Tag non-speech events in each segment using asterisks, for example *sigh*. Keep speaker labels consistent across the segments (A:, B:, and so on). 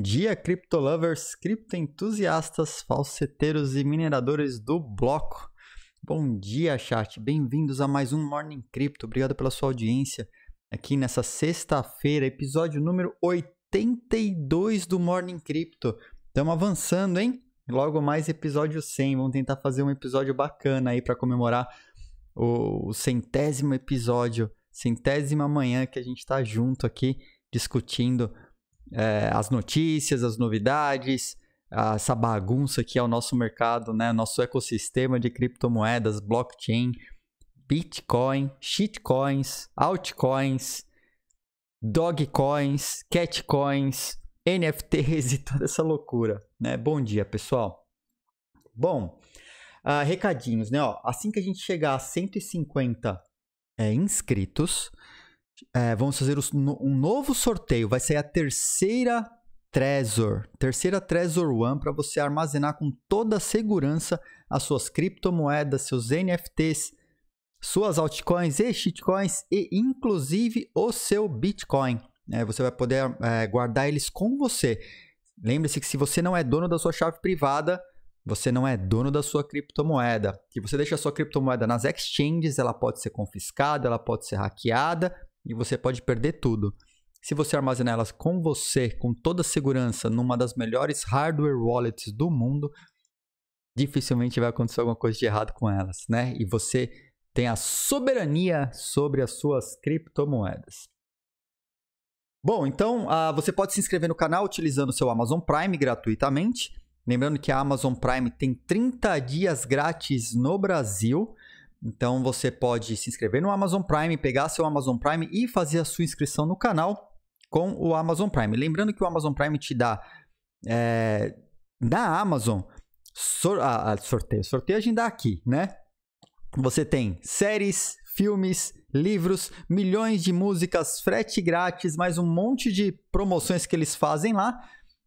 A: dia, criptolovers, criptoentusiastas, falseteiros e mineradores do bloco. Bom dia, chat. Bem-vindos a mais um Morning Crypto. Obrigado pela sua audiência aqui nessa sexta-feira, episódio número 82 do Morning Crypto. Estamos avançando, hein? Logo mais episódio 100. Vamos tentar fazer um episódio bacana aí para comemorar o centésimo episódio, centésima manhã que a gente está junto aqui discutindo é, as notícias, as novidades, essa bagunça que é o nosso mercado, né? Nosso ecossistema de criptomoedas, blockchain, Bitcoin, shitcoins, altcoins, dogcoins, catcoins, NFTs e toda essa loucura, né? Bom dia, pessoal. Bom, uh, recadinhos, né? Ó, assim que a gente chegar a 150 é, inscritos, é, vamos fazer um novo sorteio. Vai ser a terceira Trezor. Terceira Trezor One para você armazenar com toda a segurança as suas criptomoedas, seus NFTs, suas altcoins e shitcoins e inclusive o seu Bitcoin. É, você vai poder é, guardar eles com você. Lembre-se que se você não é dono da sua chave privada, você não é dono da sua criptomoeda. Se você deixa a sua criptomoeda nas exchanges, ela pode ser confiscada, ela pode ser hackeada e você pode perder tudo. Se você armazenar elas com você, com toda segurança, numa das melhores hardware wallets do mundo, dificilmente vai acontecer alguma coisa de errado com elas, né? E você tem a soberania sobre as suas criptomoedas. Bom, então uh, você pode se inscrever no canal utilizando seu Amazon Prime gratuitamente. Lembrando que a Amazon Prime tem 30 dias grátis no Brasil. Então você pode se inscrever no Amazon Prime, pegar seu Amazon Prime e fazer a sua inscrição no canal com o Amazon Prime. Lembrando que o Amazon Prime te dá é, na Amazon sor, ah, ah, sorteio, sorteio a gente dá aqui, né? Você tem séries, filmes, livros, milhões de músicas, frete grátis, mais um monte de promoções que eles fazem lá.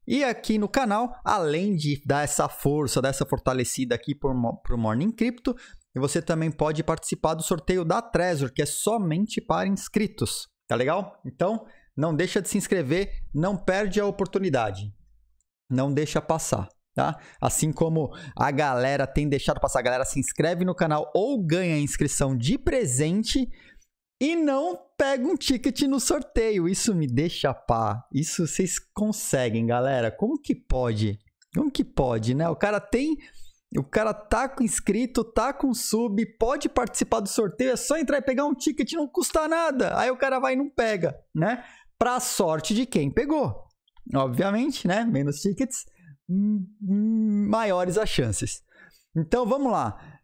A: E aqui no canal, além de dar essa força, dar essa fortalecida aqui para o Morning Crypto, e você também pode participar do sorteio da Trezor, que é somente para inscritos. Tá legal? Então, não deixa de se inscrever, não perde a oportunidade. Não deixa passar, tá? Assim como a galera tem deixado passar, a galera se inscreve no canal ou ganha a inscrição de presente e não pega um ticket no sorteio. Isso me deixa pá. Isso vocês conseguem, galera. Como que pode? Como que pode, né? O cara tem o cara tá inscrito, tá com sub, pode participar do sorteio, é só entrar e pegar um ticket, não custa nada. Aí o cara vai e não pega, né? Pra sorte de quem pegou. Obviamente, né? Menos tickets, hum, hum, maiores as chances. Então vamos lá.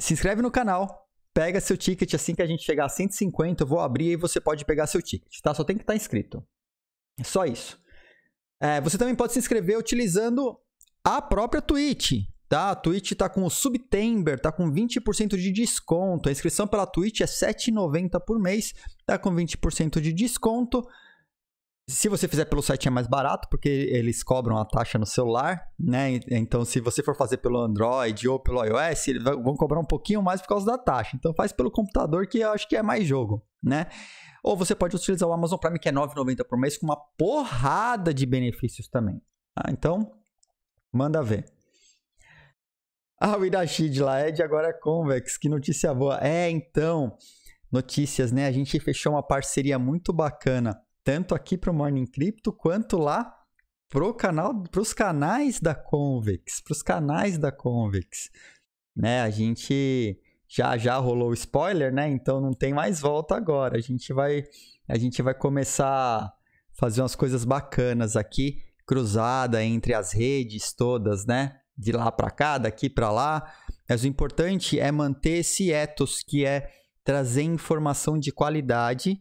A: Se inscreve no canal, pega seu ticket assim que a gente chegar a 150, eu vou abrir e você pode pegar seu ticket, tá? Só tem que estar tá inscrito. É só isso. É, você também pode se inscrever utilizando a própria Twitch tá? A Twitch tá com o Subtember, tá com 20% de desconto. A inscrição pela Twitch é 7,90 por mês, tá com 20% de desconto. Se você fizer pelo site é mais barato, porque eles cobram a taxa no celular, né? Então, se você for fazer pelo Android ou pelo iOS, eles vão cobrar um pouquinho mais por causa da taxa. Então, faz pelo computador, que eu acho que é mais jogo, né? Ou você pode utilizar o Amazon Prime, que é 9,90 por mês, com uma porrada de benefícios também. Ah, então, manda ver. A ah, Widashid lá Ed, agora é Convex, que notícia boa. É, então, notícias, né? A gente fechou uma parceria muito bacana, tanto aqui para o Morning Crypto quanto lá pro canal, pros canais da Convex, pros canais da Convex. Né? A gente já já rolou o spoiler, né? Então não tem mais volta agora. A gente vai a gente vai começar a fazer umas coisas bacanas aqui, cruzada entre as redes todas, né? de lá para cá, daqui para lá. Mas o importante é manter esse ethos que é trazer informação de qualidade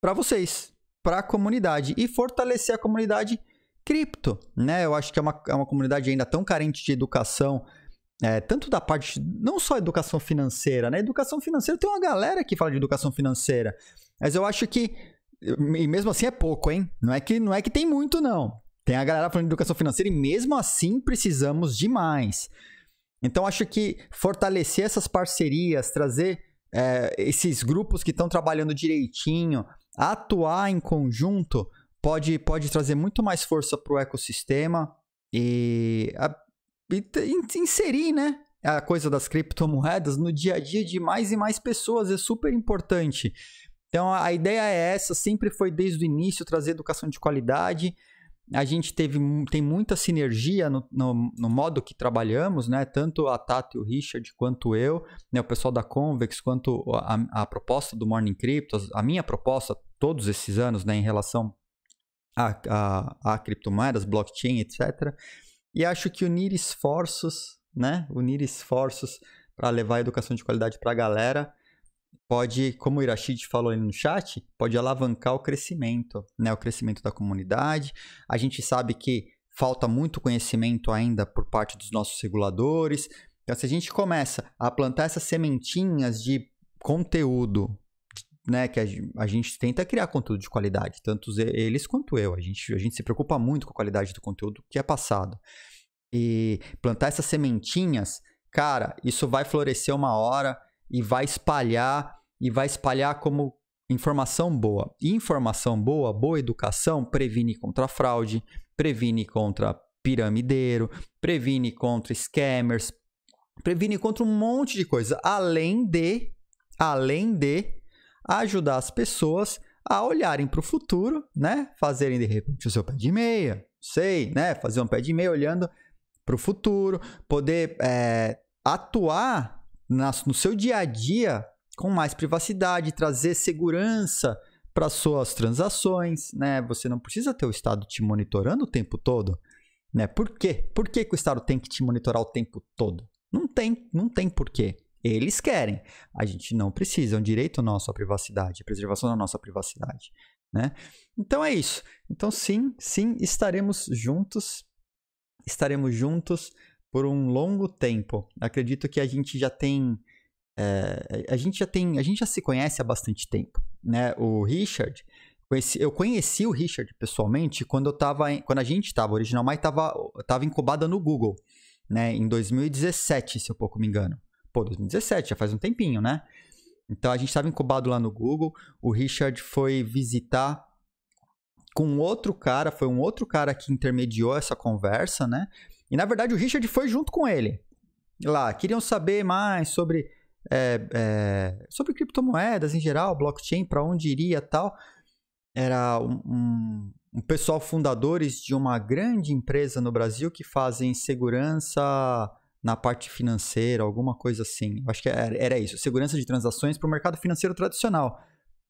A: para vocês, para a comunidade e fortalecer a comunidade cripto, né? Eu acho que é uma, é uma comunidade ainda tão carente de educação, é, tanto da parte, não só educação financeira, né? Educação financeira, tem uma galera que fala de educação financeira, mas eu acho que, e mesmo assim é pouco, hein? Não é que, não é que tem muito, não. Tem a galera falando de educação financeira e mesmo assim precisamos de mais. Então acho que fortalecer essas parcerias, trazer é, esses grupos que estão trabalhando direitinho, atuar em conjunto, pode, pode trazer muito mais força para o ecossistema e, a, e, inserir né, a coisa das criptomoedas no dia a dia de mais e mais pessoas. É super importante. Então a ideia é essa, sempre foi desde o início trazer educação de qualidade a gente teve, tem muita sinergia no, no, no, modo que trabalhamos, né? Tanto a Tato e o Richard, quanto eu, né? o pessoal da Convex, quanto a, a proposta do Morning Crypto, a minha proposta todos esses anos, né? Em relação a, a, a criptomoedas, blockchain, etc. E acho que unir esforços, né? Unir esforços para levar a educação de qualidade para a galera pode, como o Irashid falou ali no chat, pode alavancar o crescimento, né? O crescimento da comunidade. A gente sabe que falta muito conhecimento ainda por parte dos nossos reguladores. Então, se a gente começa a plantar essas sementinhas de conteúdo, né, que a, a gente tenta criar conteúdo de qualidade, tanto eles quanto eu. A gente, a gente se preocupa muito com a qualidade do conteúdo que é passado. E plantar essas sementinhas, cara, isso vai florescer uma hora e vai espalhar e vai espalhar como informação boa. E informação boa, boa educação, previne contra fraude, previne contra piramideiro, previne contra scammers, previne contra um monte de coisa, além de além de ajudar as pessoas a olharem para o futuro, né? Fazerem de repente o seu pé de meia, sei, né? Fazer um pé de meia olhando para o futuro, poder é, atuar na, no seu dia a dia com mais privacidade, trazer segurança para suas transações, né? Você não precisa ter o Estado te monitorando o tempo todo, né? Por quê? Por que, que o Estado tem que te monitorar o tempo todo? Não tem, não tem porquê. Eles querem. A gente não precisa, é um direito nosso à privacidade, a preservação da nossa privacidade, né? Então é isso. Então sim, sim, estaremos juntos, estaremos juntos por um longo tempo. Acredito que a gente já tem é, a gente já tem, a gente já se conhece há bastante tempo, né? O Richard, conheci, eu conheci o Richard pessoalmente quando eu tava, em, quando a gente estava original, mas estava tava incubada no Google, né? Em 2017, se eu pouco me engano. Pô, 2017, já faz um tempinho, né? Então a gente estava incubado lá no Google. O Richard foi visitar com outro cara, foi um outro cara que intermediou essa conversa, né? E na verdade o Richard foi junto com ele. Lá, queriam saber mais sobre é, é, sobre criptomoedas em geral, blockchain, para onde iria tal. Era um, um, um, pessoal fundadores de uma grande empresa no Brasil que fazem segurança na parte financeira, alguma coisa assim. Acho que era, era isso, segurança de transações para o mercado financeiro tradicional,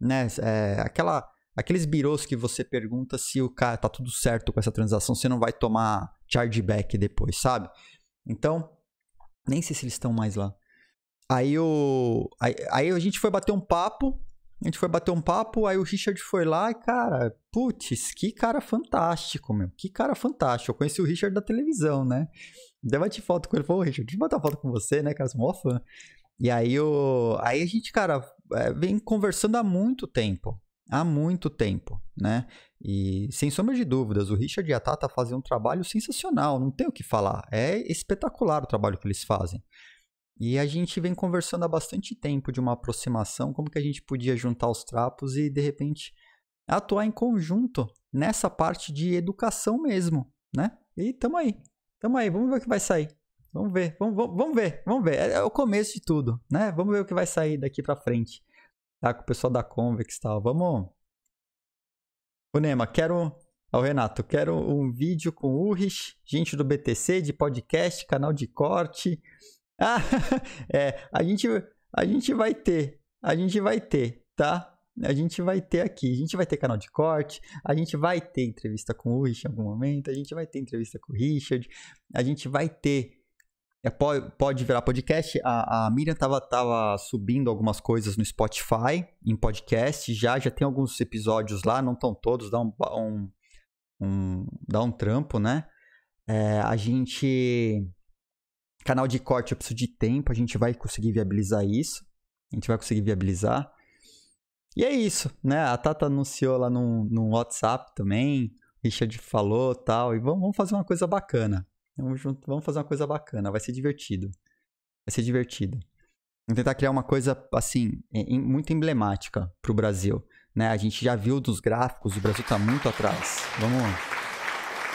A: né? É, aquela aqueles birôs que você pergunta se o cara tá tudo certo com essa transação, você não vai tomar chargeback depois, sabe? Então, nem sei se eles estão mais lá. Aí, o aí, aí a gente foi bater um papo, a gente foi bater um papo, aí o Richard foi lá e, cara, putz, que cara fantástico, meu. Que cara fantástico. Eu conheci o Richard da televisão, né? Daí ter foto com ele, falou, Richard, deixa eu botar foto com você, né, cara? Você é mó fã. E aí, o aí a gente, cara, é, vem conversando há muito tempo. Há muito tempo, né? E sem sombra de dúvidas, o Richard e a Tata fazem um trabalho sensacional, não tem o que falar. É espetacular o trabalho que eles fazem. E a gente vem conversando há bastante tempo de uma aproximação, como que a gente podia juntar os trapos e de repente atuar em conjunto nessa parte de educação mesmo, né? E tamo aí, tamo aí, vamos ver o que vai sair. Vamos ver, vamos, vamos, vamos ver, vamos ver. É, é o começo de tudo, né? Vamos ver o que vai sair daqui para frente. Tá com o pessoal da Convex e tal. Vamos. O Nema, quero ao Renato, quero um vídeo com o Urich, gente do BTC, de podcast, canal de corte, ah, *laughs* é, a gente, a gente vai ter, a gente vai ter, tá? A gente vai ter aqui, a gente vai ter canal de corte, a gente vai ter entrevista com o Rich em algum momento, a gente vai ter entrevista com o Richard, a gente vai ter é, pode, pode virar podcast. A, a Miriam tava, tava subindo algumas coisas no Spotify, em podcast. Já já tem alguns episódios lá, não estão todos, dá um, um, um, dá um trampo, né? É, a gente Canal de corte eu preciso de tempo, a gente vai conseguir viabilizar isso. A gente vai conseguir viabilizar. E é isso, né? A Tata anunciou lá no, no WhatsApp também, Richard falou tal, e vamos, vamos fazer uma coisa bacana. Vamos, vamos fazer uma coisa bacana, vai ser divertido. Vai ser divertido. Vamos tentar criar uma coisa, assim, muito emblemática para o Brasil. Né? A gente já viu dos gráficos, o Brasil está muito atrás. Vamos,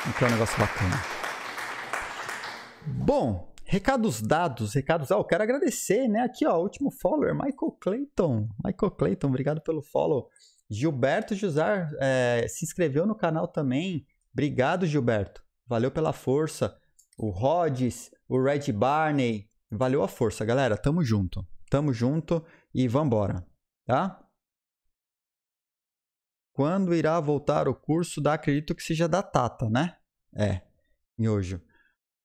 A: vamos criar um negócio bacana. Bom, Recados dados, recados. Ah, eu quero agradecer, né? Aqui, ó, último follower, Michael Clayton. Michael Clayton, obrigado pelo follow. Gilberto Josar é, se inscreveu no canal também. Obrigado, Gilberto. Valeu pela força. O Rhodes, o Red Barney. Valeu a força, galera. Tamo junto. Tamo junto e vambora, tá? Quando irá voltar o curso da Acredito que seja da Tata, né? É, miojo.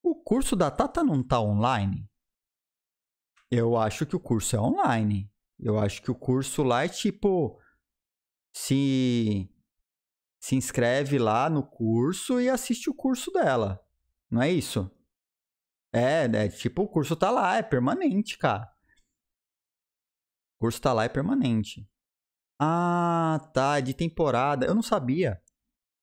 A: O curso da Tata não está online? Eu acho que o curso é online. Eu acho que o curso lá é tipo. Se. Se inscreve lá no curso e assiste o curso dela. Não é isso? É, é tipo, o curso tá lá, é permanente, cara. O curso tá lá, é permanente. Ah, tá, é de temporada. Eu não sabia.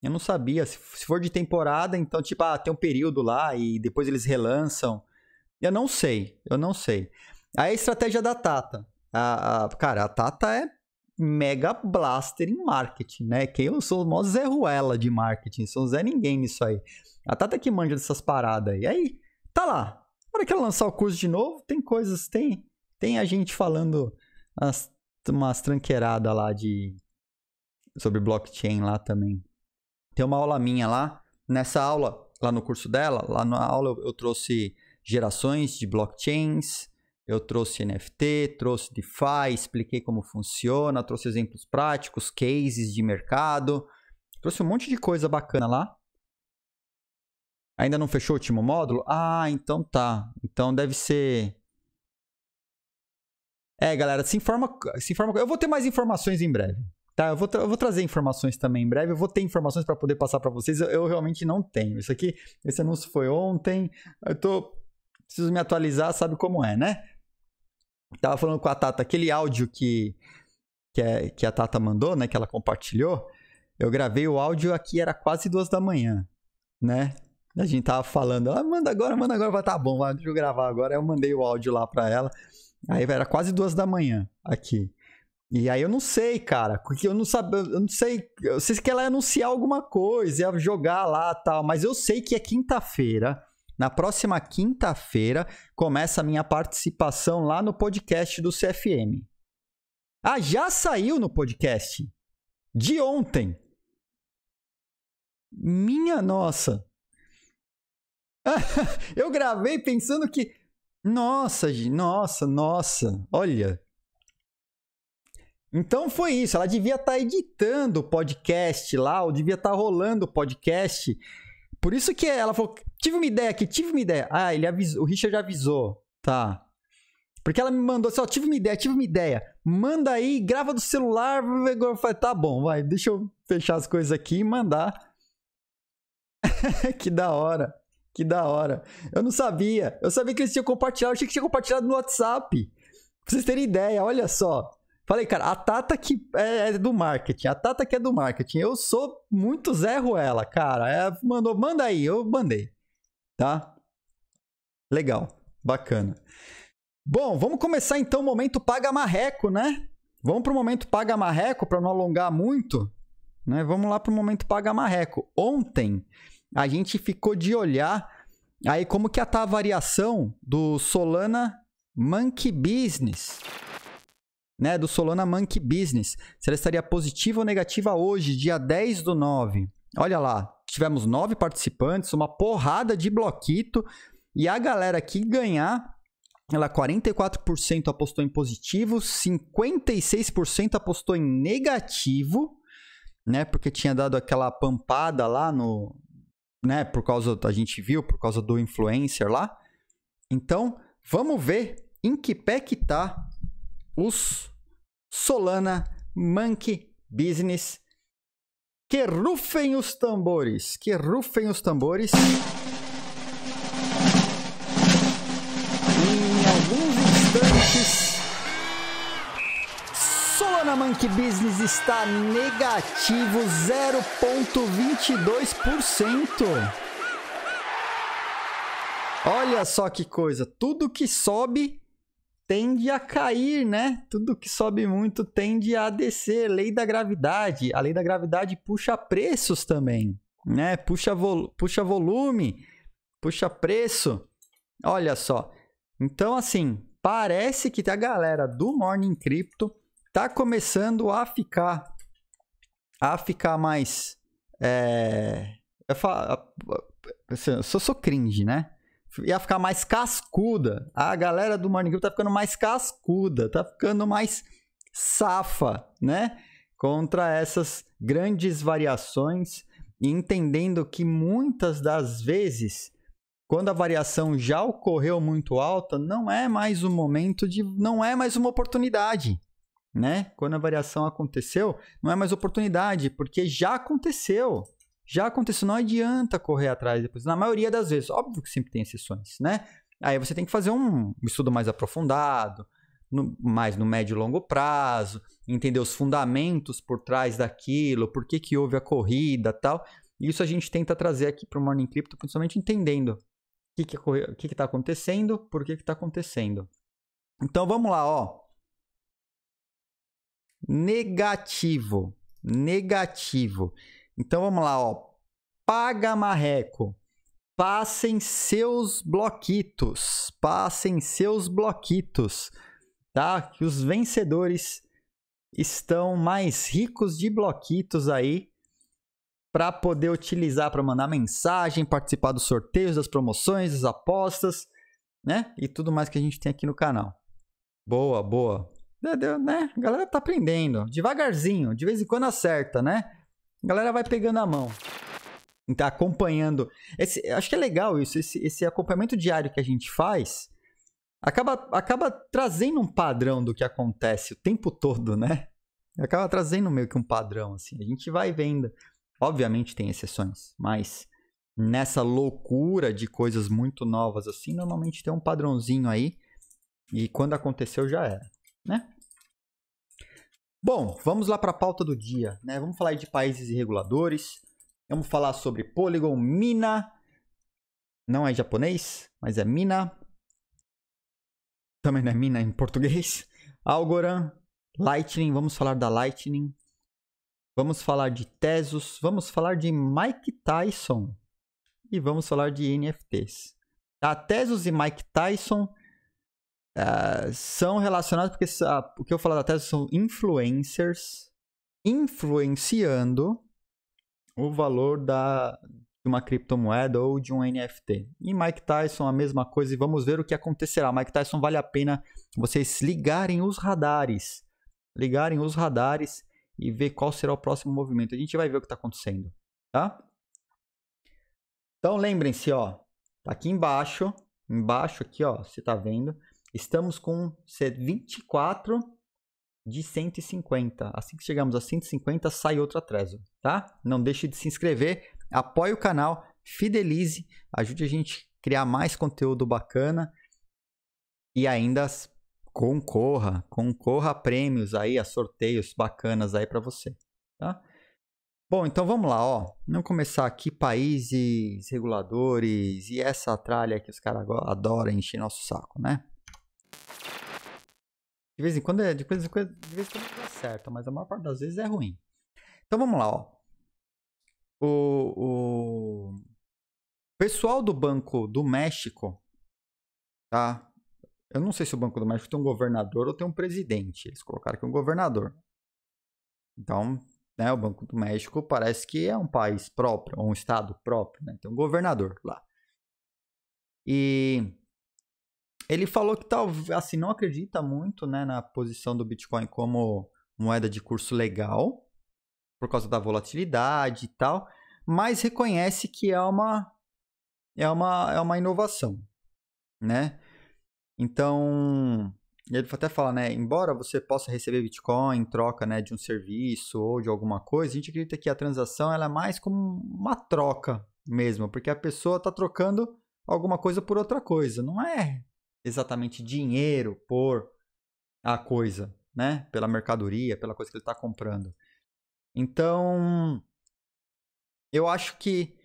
A: Eu não sabia. Se, for de temporada, então, tipo, ah, tem um período lá e depois eles relançam. Eu não sei, eu não sei. Aí é a estratégia da Tata. A, a, cara, a Tata é mega blaster em marketing, né? Que eu sou o maior Zé Ruela de marketing, sou Zé Ninguém nisso aí. A Tata é que manja dessas paradas aí. Aí, tá lá. Na hora que ela lançar o curso de novo, tem coisas, tem tem a gente falando as, umas tranqueiradas lá de... sobre blockchain lá também. Tem uma aula minha lá. Nessa aula, lá no curso dela, lá na aula eu, eu trouxe gerações de blockchains, eu trouxe NFT, trouxe DeFi, expliquei como funciona, trouxe exemplos práticos, cases de mercado, trouxe um monte de coisa bacana lá. Ainda não fechou o último módulo? Ah, então tá. Então deve ser. É, galera, se informa, se informa. Eu vou ter mais informações em breve. Tá, eu vou, tra eu vou trazer informações também em breve. Eu vou ter informações para poder passar para vocês. Eu, eu, realmente não tenho. Isso aqui, esse anúncio foi ontem. Eu tô. Preciso me atualizar, sabe como é, né? Tava falando com a Tata, aquele áudio que, que, é, que a Tata mandou, né? Que ela compartilhou. Eu gravei o áudio aqui, era quase duas da manhã, né? A gente tava falando, ah, manda agora, manda agora, vai tá bom, vai, deixa eu gravar agora. Eu mandei o áudio lá pra ela. Aí era quase duas da manhã aqui. E aí eu não sei, cara, porque eu não sabe, eu não sei, eu sei que ela ia anunciar alguma coisa, ia jogar lá, tal, mas eu sei que é quinta-feira. Na próxima quinta-feira começa a minha participação lá no podcast do CFM. Ah, já saiu no podcast de ontem. Minha nossa. *laughs* eu gravei pensando que nossa, nossa, nossa. Olha, então foi isso, ela devia estar tá editando o podcast lá, ou devia estar tá rolando o podcast. Por isso que ela falou: tive uma ideia aqui, tive uma ideia. Ah, ele avisou, o Richard avisou, tá. Porque ela me mandou assim: ó, tive uma ideia, tive uma ideia. Manda aí, grava do celular. Eu falei, tá bom, vai, deixa eu fechar as coisas aqui e mandar. *laughs* que da hora, que da hora. Eu não sabia, eu sabia que eles tinham compartilhado, eu achei que tinha compartilhado no WhatsApp. Pra vocês terem ideia, olha só. Falei, cara, a Tata que é, é do marketing, a Tata que é do marketing. Eu sou muito Zé Ruela, cara. É, mandou, manda aí, eu mandei. Tá? Legal, bacana. Bom, vamos começar então o momento paga marreco, né? Vamos para o momento paga marreco para não alongar muito, né? Vamos lá para o momento paga marreco. Ontem a gente ficou de olhar aí como que tá a variação do Solana Monkey Business né, do Solana Monkey Business. Se ela estaria positiva ou negativa hoje, dia 10 do 9. Olha lá, tivemos nove participantes, uma porrada de bloquito. E a galera que ganhar, ela 44% apostou em positivo, 56% apostou em negativo, né? Porque tinha dado aquela pampada lá no, né, por causa a gente viu, por causa do influencer lá. Então, vamos ver em que pé que tá os Solana Monkey Business. Que rufem os tambores, que rufem os tambores. Em alguns instantes, Solana Monkey Business está negativo 0,22%. Olha só que coisa, tudo que sobe tende a cair, né? Tudo que sobe muito tende a descer. Lei da gravidade. A lei da gravidade puxa preços também, né? Puxa, vol puxa volume, puxa preço. Olha só. Então, assim, parece que a galera do Morning Crypto tá começando a ficar a ficar mais. É, eu, falo, assim, eu sou, sou cringe, né? ia ficar mais cascuda. A galera do Morning Crew tá ficando mais cascuda, tá ficando mais safa, né? Contra essas grandes variações entendendo que muitas das vezes, quando a variação já ocorreu muito alta, não é mais um momento de, não é mais uma oportunidade, né? Quando a variação aconteceu, não é mais oportunidade, porque já aconteceu. Já aconteceu, não adianta correr atrás depois. Na maioria das vezes, óbvio que sempre tem exceções, né? Aí você tem que fazer um estudo mais aprofundado, no, mais no médio e longo prazo, entender os fundamentos por trás daquilo, por que, que houve a corrida tal. Isso a gente tenta trazer aqui para o Morning Crypto, principalmente entendendo o que está que, que que tá acontecendo, por que está acontecendo. Então vamos lá, ó. Negativo. Negativo. Então vamos lá, ó. Paga marreco. Passem seus bloquitos. Passem seus bloquitos. Tá? Que os vencedores estão mais ricos de bloquitos aí para poder utilizar para mandar mensagem, participar dos sorteios, das promoções, das apostas, né? E tudo mais que a gente tem aqui no canal. Boa, boa. Deu, né? A galera tá aprendendo. Devagarzinho, de vez em quando acerta, né? A galera vai pegando a mão. Tá acompanhando. Esse, acho que é legal isso. Esse, esse acompanhamento diário que a gente faz acaba, acaba trazendo um padrão do que acontece o tempo todo, né? Acaba trazendo meio que um padrão, assim. A gente vai vendo. Obviamente tem exceções, mas nessa loucura de coisas muito novas assim, normalmente tem um padrãozinho aí. E quando aconteceu já era, né? Bom, vamos lá para a pauta do dia, né? Vamos falar de países e reguladores. Vamos falar sobre Polygon, Mina. Não é japonês, mas é Mina. Também não é Mina em português. *laughs* Algorand, Lightning, vamos falar da Lightning. Vamos falar de Tezos, vamos falar de Mike Tyson e vamos falar de NFTs. Tá? Tesos e Mike Tyson Uh, são relacionados porque uh, o que eu falo da tese são influencers influenciando o valor da, de uma criptomoeda ou de um NFT. E Mike Tyson a mesma coisa e vamos ver o que acontecerá. Mike Tyson vale a pena vocês ligarem os radares, ligarem os radares e ver qual será o próximo movimento. A gente vai ver o que está acontecendo, tá? Então lembrem-se, ó, tá aqui embaixo, embaixo aqui, ó, você tá vendo. Estamos com 24 de 150. Assim que chegamos a 150, sai outro atraso, tá? Não deixe de se inscrever, apoie o canal, fidelize, ajude a gente a criar mais conteúdo bacana e ainda concorra, concorra a prêmios aí, a sorteios bacanas aí para você, tá? Bom, então vamos lá, ó. Vamos começar aqui países, reguladores e essa tralha que os caras adoram encher nosso saco, né? De vez em quando é, de coisa em de vez em quando dá certo, mas a maior parte das vezes é ruim. Então vamos lá, ó. O, o pessoal do Banco do México, tá? Eu não sei se o Banco do México tem um governador ou tem um presidente. Eles colocaram aqui um governador. Então, né, o Banco do México parece que é um país próprio, ou um estado próprio, né? Tem um governador lá. E ele falou que talvez, assim, não acredita muito, né, na posição do Bitcoin como moeda de curso legal, por causa da volatilidade e tal, mas reconhece que é uma é uma é uma inovação, né? Então, ele até fala, né, embora você possa receber Bitcoin em troca, né, de um serviço ou de alguma coisa, a gente acredita que a transação ela é mais como uma troca mesmo, porque a pessoa está trocando alguma coisa por outra coisa, não é exatamente dinheiro por a coisa, né? Pela mercadoria, pela coisa que ele está comprando. Então, eu acho que,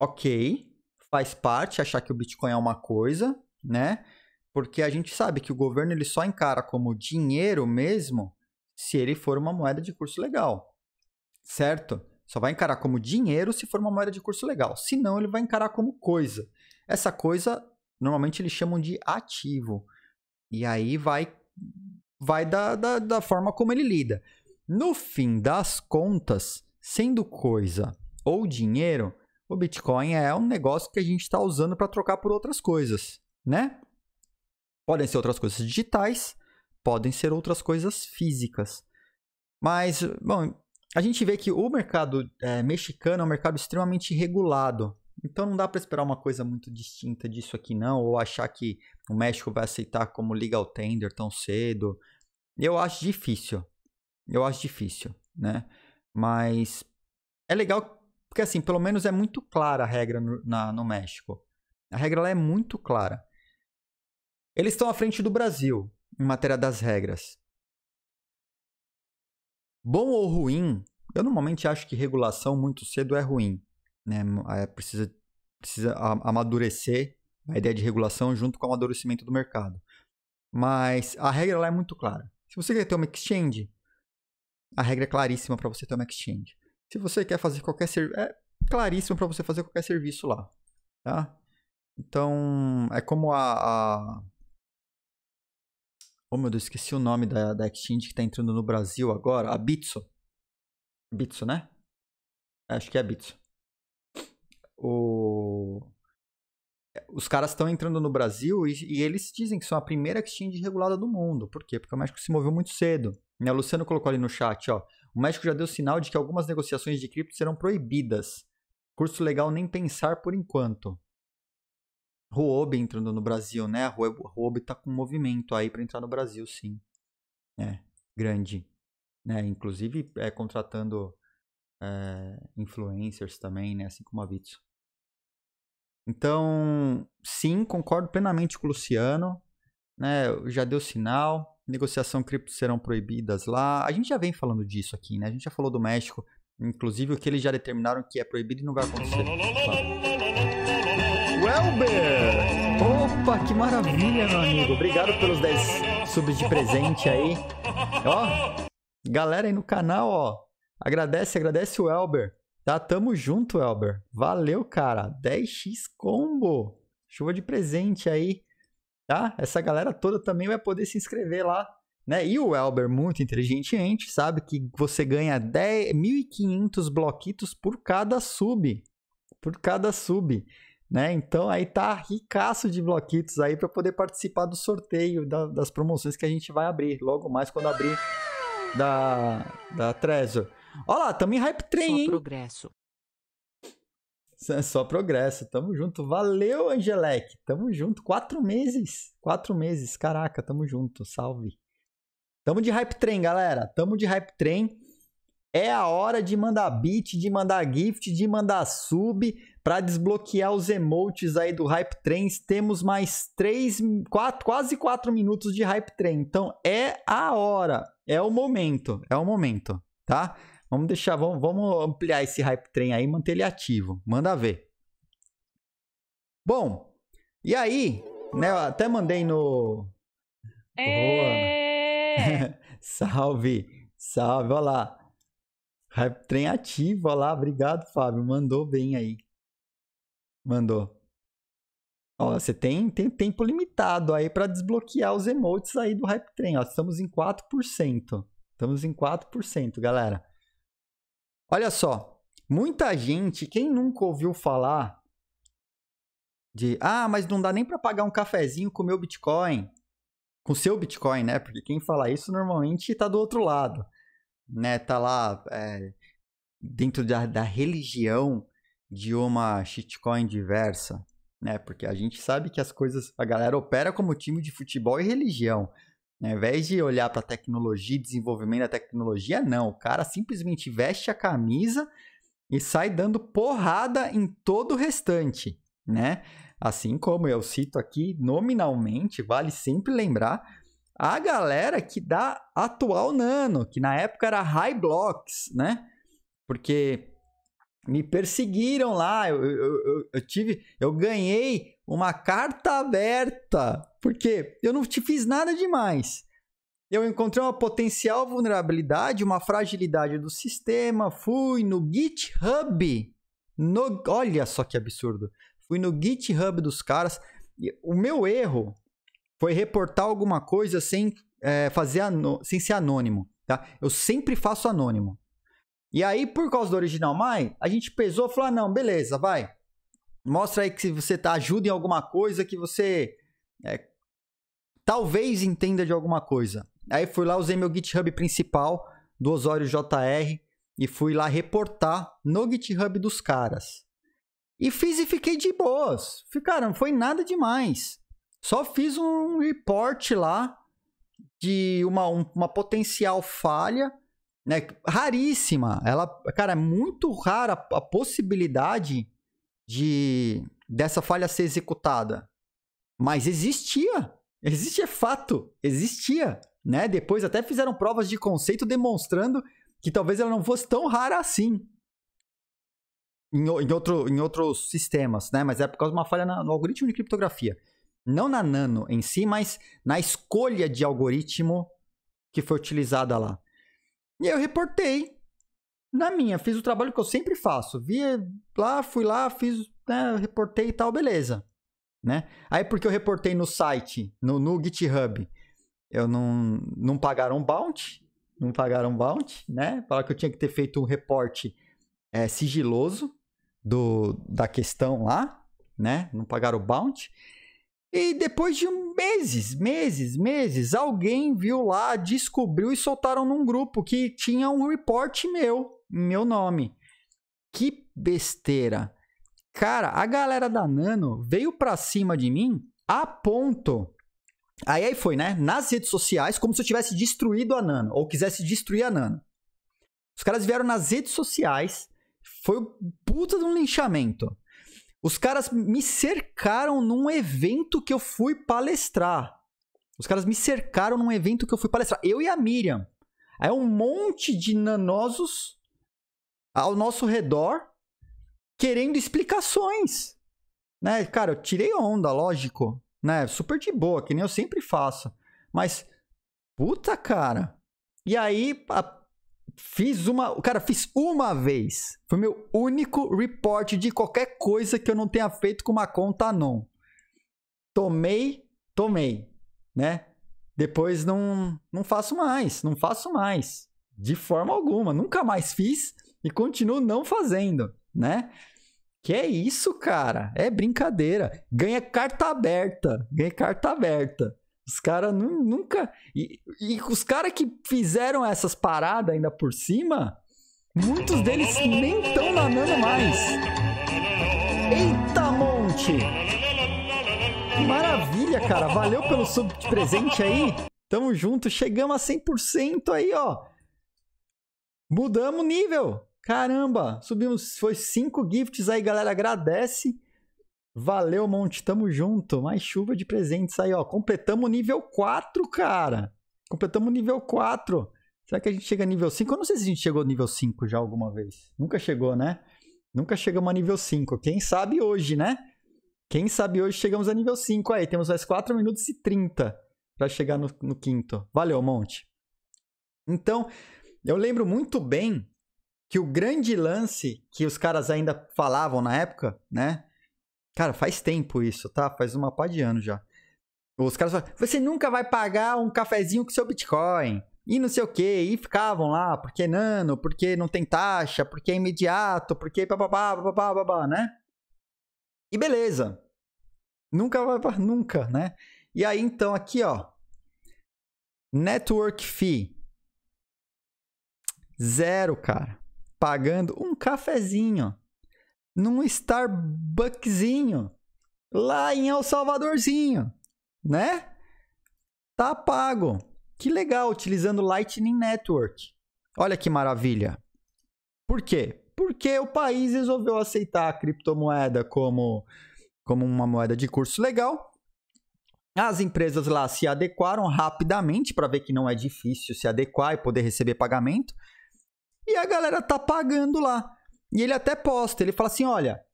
A: ok, faz parte achar que o Bitcoin é uma coisa, né? Porque a gente sabe que o governo ele só encara como dinheiro mesmo se ele for uma moeda de curso legal, certo? Só vai encarar como dinheiro se for uma moeda de curso legal. Se não, ele vai encarar como coisa. Essa coisa normalmente eles chamam de ativo. E aí vai, vai da, da, da forma como ele lida. No fim das contas, sendo coisa ou dinheiro, o Bitcoin é um negócio que a gente está usando para trocar por outras coisas, né? Podem ser outras coisas digitais, podem ser outras coisas físicas. Mas, bom, a gente vê que o mercado é, mexicano é um mercado extremamente regulado. Então não dá para esperar uma coisa muito distinta disso aqui não, ou achar que o México vai aceitar como legal tender tão cedo. Eu acho difícil. Eu acho difícil, né? Mas é legal porque assim, pelo menos é muito clara a regra no, na, no México. A regra lá é muito clara. Eles estão à frente do Brasil em matéria das regras. Bom ou ruim, eu normalmente acho que regulação muito cedo é ruim né? É, precisa precisa amadurecer a ideia de regulação junto com o amadurecimento do mercado. Mas a regra lá é muito clara. Se você quer ter uma exchange, a regra é claríssima para você ter uma exchange. Se você quer fazer qualquer serviço, é claríssimo para você fazer qualquer serviço lá, tá? Então, é como a, a... Oh meu Deus, esqueci o nome da, da exchange que está entrando no Brasil agora, a Bitso. Bitso, né? Acho que é a Bitso o... os caras estão entrando no Brasil e, e, eles dizem que são a primeira exchange regulada do mundo. Por quê? Porque o México se moveu muito cedo. Né? O Luciano colocou ali no chat, ó. O México já deu sinal de que algumas negociações de cripto serão proibidas. Curso legal nem pensar por enquanto. Huobi entrando no Brasil, né? A Huobi tá com movimento aí para entrar no Brasil, sim. É, grande. Né? Inclusive é, contratando é, influencers também, né? Assim como a Vitsu. Então, sim, concordo plenamente com o Luciano. Né? Já deu sinal. Negociação cripto serão proibidas lá. A gente já vem falando disso aqui, né? A gente já falou do México, inclusive o que eles já determinaram que é proibido e não vai acontecer. Welber! Opa, que maravilha, meu amigo. Obrigado pelos 10 subs de presente aí. Ó, galera aí no canal, ó. Agradece, agradece o Elber. Tá, tamo junto, Elber. Valeu, cara. 10x combo. Chuva de presente aí, tá? Essa galera toda também vai poder se inscrever lá, né? E o Elber, muito inteligentemente, sabe que você ganha 10.500 bloquitos por cada sub. Por cada sub, né? Então aí tá ricaço de bloquitos aí para poder participar do sorteio da, das promoções que a gente vai abrir logo mais quando abrir da, da Trezor. Olha lá, tamo em hype train, Só hein? progresso. Só progresso, tamo junto. Valeu, Angelec. Tamo junto. Quatro meses. Quatro meses. Caraca, tamo junto. Salve. Tamo de hype trem, galera. Tamo de hype trem. É a hora de mandar beat, de mandar gift, de mandar sub para desbloquear os emotes aí do Hype Trains. Temos mais três, quatro, quase quatro minutos de Hype Train. Então é a hora, é o momento, é o momento, tá? Vamos deixar, vamos, vamos ampliar esse hype trem aí, manter ele ativo. Manda ver. Bom, e aí, né? até mandei no.
B: É.
A: *laughs* salve, salve, olha lá. Hype trem ativo, olha lá. Obrigado, Fábio. Mandou bem aí. Mandou. Ó, você tem, tem tempo limitado aí para desbloquear os emotes aí do Hype trem. Ó, estamos em 4%. Estamos em 4%, galera. Olha só, muita gente, quem nunca ouviu falar de, ah, mas não dá nem para pagar um cafezinho com o meu Bitcoin, com o seu Bitcoin, né? Porque quem fala isso normalmente tá do outro lado, né? Tá lá é, dentro da, da religião de uma shitcoin diversa, né? Porque a gente sabe que as coisas, a galera opera como time de futebol e religião. Ao invés de olhar para tecnologia e desenvolvimento da tecnologia, não. O cara simplesmente veste a camisa e sai dando porrada em todo o restante, né? Assim como eu cito aqui nominalmente, vale sempre lembrar a galera que dá atual nano, que na época era high blocks, né? Porque me perseguiram lá. Eu, eu, eu, eu, tive, eu ganhei uma carta aberta, porque eu não te fiz nada demais. Eu encontrei uma potencial vulnerabilidade, uma fragilidade do sistema. Fui no GitHub. No, olha só que absurdo. Fui no GitHub dos caras. o meu erro foi reportar alguma coisa sem, é, fazer sem ser anônimo. Tá? Eu sempre faço anônimo. E aí, por causa do original Mai, a gente pesou e falou: ah, não, beleza, vai. Mostra aí que você tá, ajuda em alguma coisa que você é, talvez entenda de alguma coisa. Aí fui lá, usei meu GitHub principal do Osório JR e fui lá reportar no GitHub dos caras. E fiz e fiquei de boas. ficaram, não foi nada demais. Só fiz um report lá de uma, um, uma potencial falha né? Raríssima. Ela, cara, é muito rara a possibilidade de dessa falha ser executada. Mas existia. Existe é fato, existia, né? Depois até fizeram provas de conceito demonstrando que talvez ela não fosse tão rara assim. Em, em, outro, em outros sistemas, né? Mas é por causa de uma falha na, no algoritmo de criptografia. Não na nano em si, mas na escolha de algoritmo que foi utilizada lá. E aí eu reportei na minha, fiz o trabalho que eu sempre faço. Vi lá, fui lá, fiz, né, reportei e tal, beleza. Né? Aí porque eu reportei no site, no, no GitHub, eu não, não pagaram bounty, não pagaram bounty, né? Falaram que eu tinha que ter feito um reporte é, sigiloso do, da questão lá, né? Não pagaram bounty. E depois de meses, meses, meses, alguém viu lá, descobriu e soltaram num grupo que tinha um report meu, meu nome. Que besteira. Cara, a galera da Nano veio pra cima de mim a ponto. Aí, aí foi, né? Nas redes sociais, como se eu tivesse destruído a Nano, ou quisesse destruir a Nano. Os caras vieram nas redes sociais, foi puta de um linchamento. Os caras me cercaram num evento que eu fui palestrar. Os caras me cercaram num evento que eu fui palestrar. Eu e a Miriam. Aí é um monte de nanosos ao nosso redor querendo explicações. Né, cara, eu tirei onda, lógico, né? Super de boa, que nem eu sempre faço. Mas puta, cara. E aí a Fiz uma. Cara, fiz uma vez. Foi meu único report de qualquer coisa que eu não tenha feito com uma conta não. Tomei, tomei, né? Depois não, não faço mais, não faço mais. De forma alguma. Nunca mais fiz e continuo não fazendo, né? Que é isso, cara? É brincadeira. Ganha carta aberta. Ganha carta aberta. Os caras nunca. E, e os caras que fizeram essas paradas ainda por cima, muitos deles nem estão nanando mais. Eita monte! Que maravilha, cara. Valeu pelo sub presente aí. Tamo junto. Chegamos a 100% aí, ó. Mudamos o nível. Caramba, subimos. Foi 5 gifts aí, galera. Agradece. Valeu, Monte, tamo junto. Mais chuva de presentes aí, ó. Completamos nível 4, cara. Completamos nível 4. Será que a gente chega a nível 5? Eu não sei se a gente chegou a nível 5 já alguma vez. Nunca chegou, né? Nunca chegamos a nível 5. Quem sabe hoje, né? Quem sabe hoje chegamos a nível 5. Aí, temos mais 4 minutos e 30 para chegar no, no quinto. Valeu, Monte. Então, eu lembro muito bem que o grande lance que os caras ainda falavam na época, né? Cara, faz tempo isso, tá? Faz uma pá de ano já. Os caras falam, você nunca vai pagar um cafezinho com seu Bitcoin. E não sei o que, e ficavam lá, porque nano, porque não tem taxa, porque é imediato, porque bababá, bababá, babá, né? E beleza. Nunca vai, nunca, né? E aí então aqui, ó. Network fee. Zero, cara. Pagando um cafezinho num Starbuckzinho lá em El Salvadorzinho, né? Tá pago. Que legal, utilizando Lightning Network. Olha que maravilha. Por quê? Porque o país resolveu aceitar a criptomoeda como, como uma moeda de curso legal. As empresas lá se adequaram rapidamente para ver que não é difícil se adequar e poder receber pagamento. E a galera tá pagando lá. E ele até posta, ele fala assim: olha,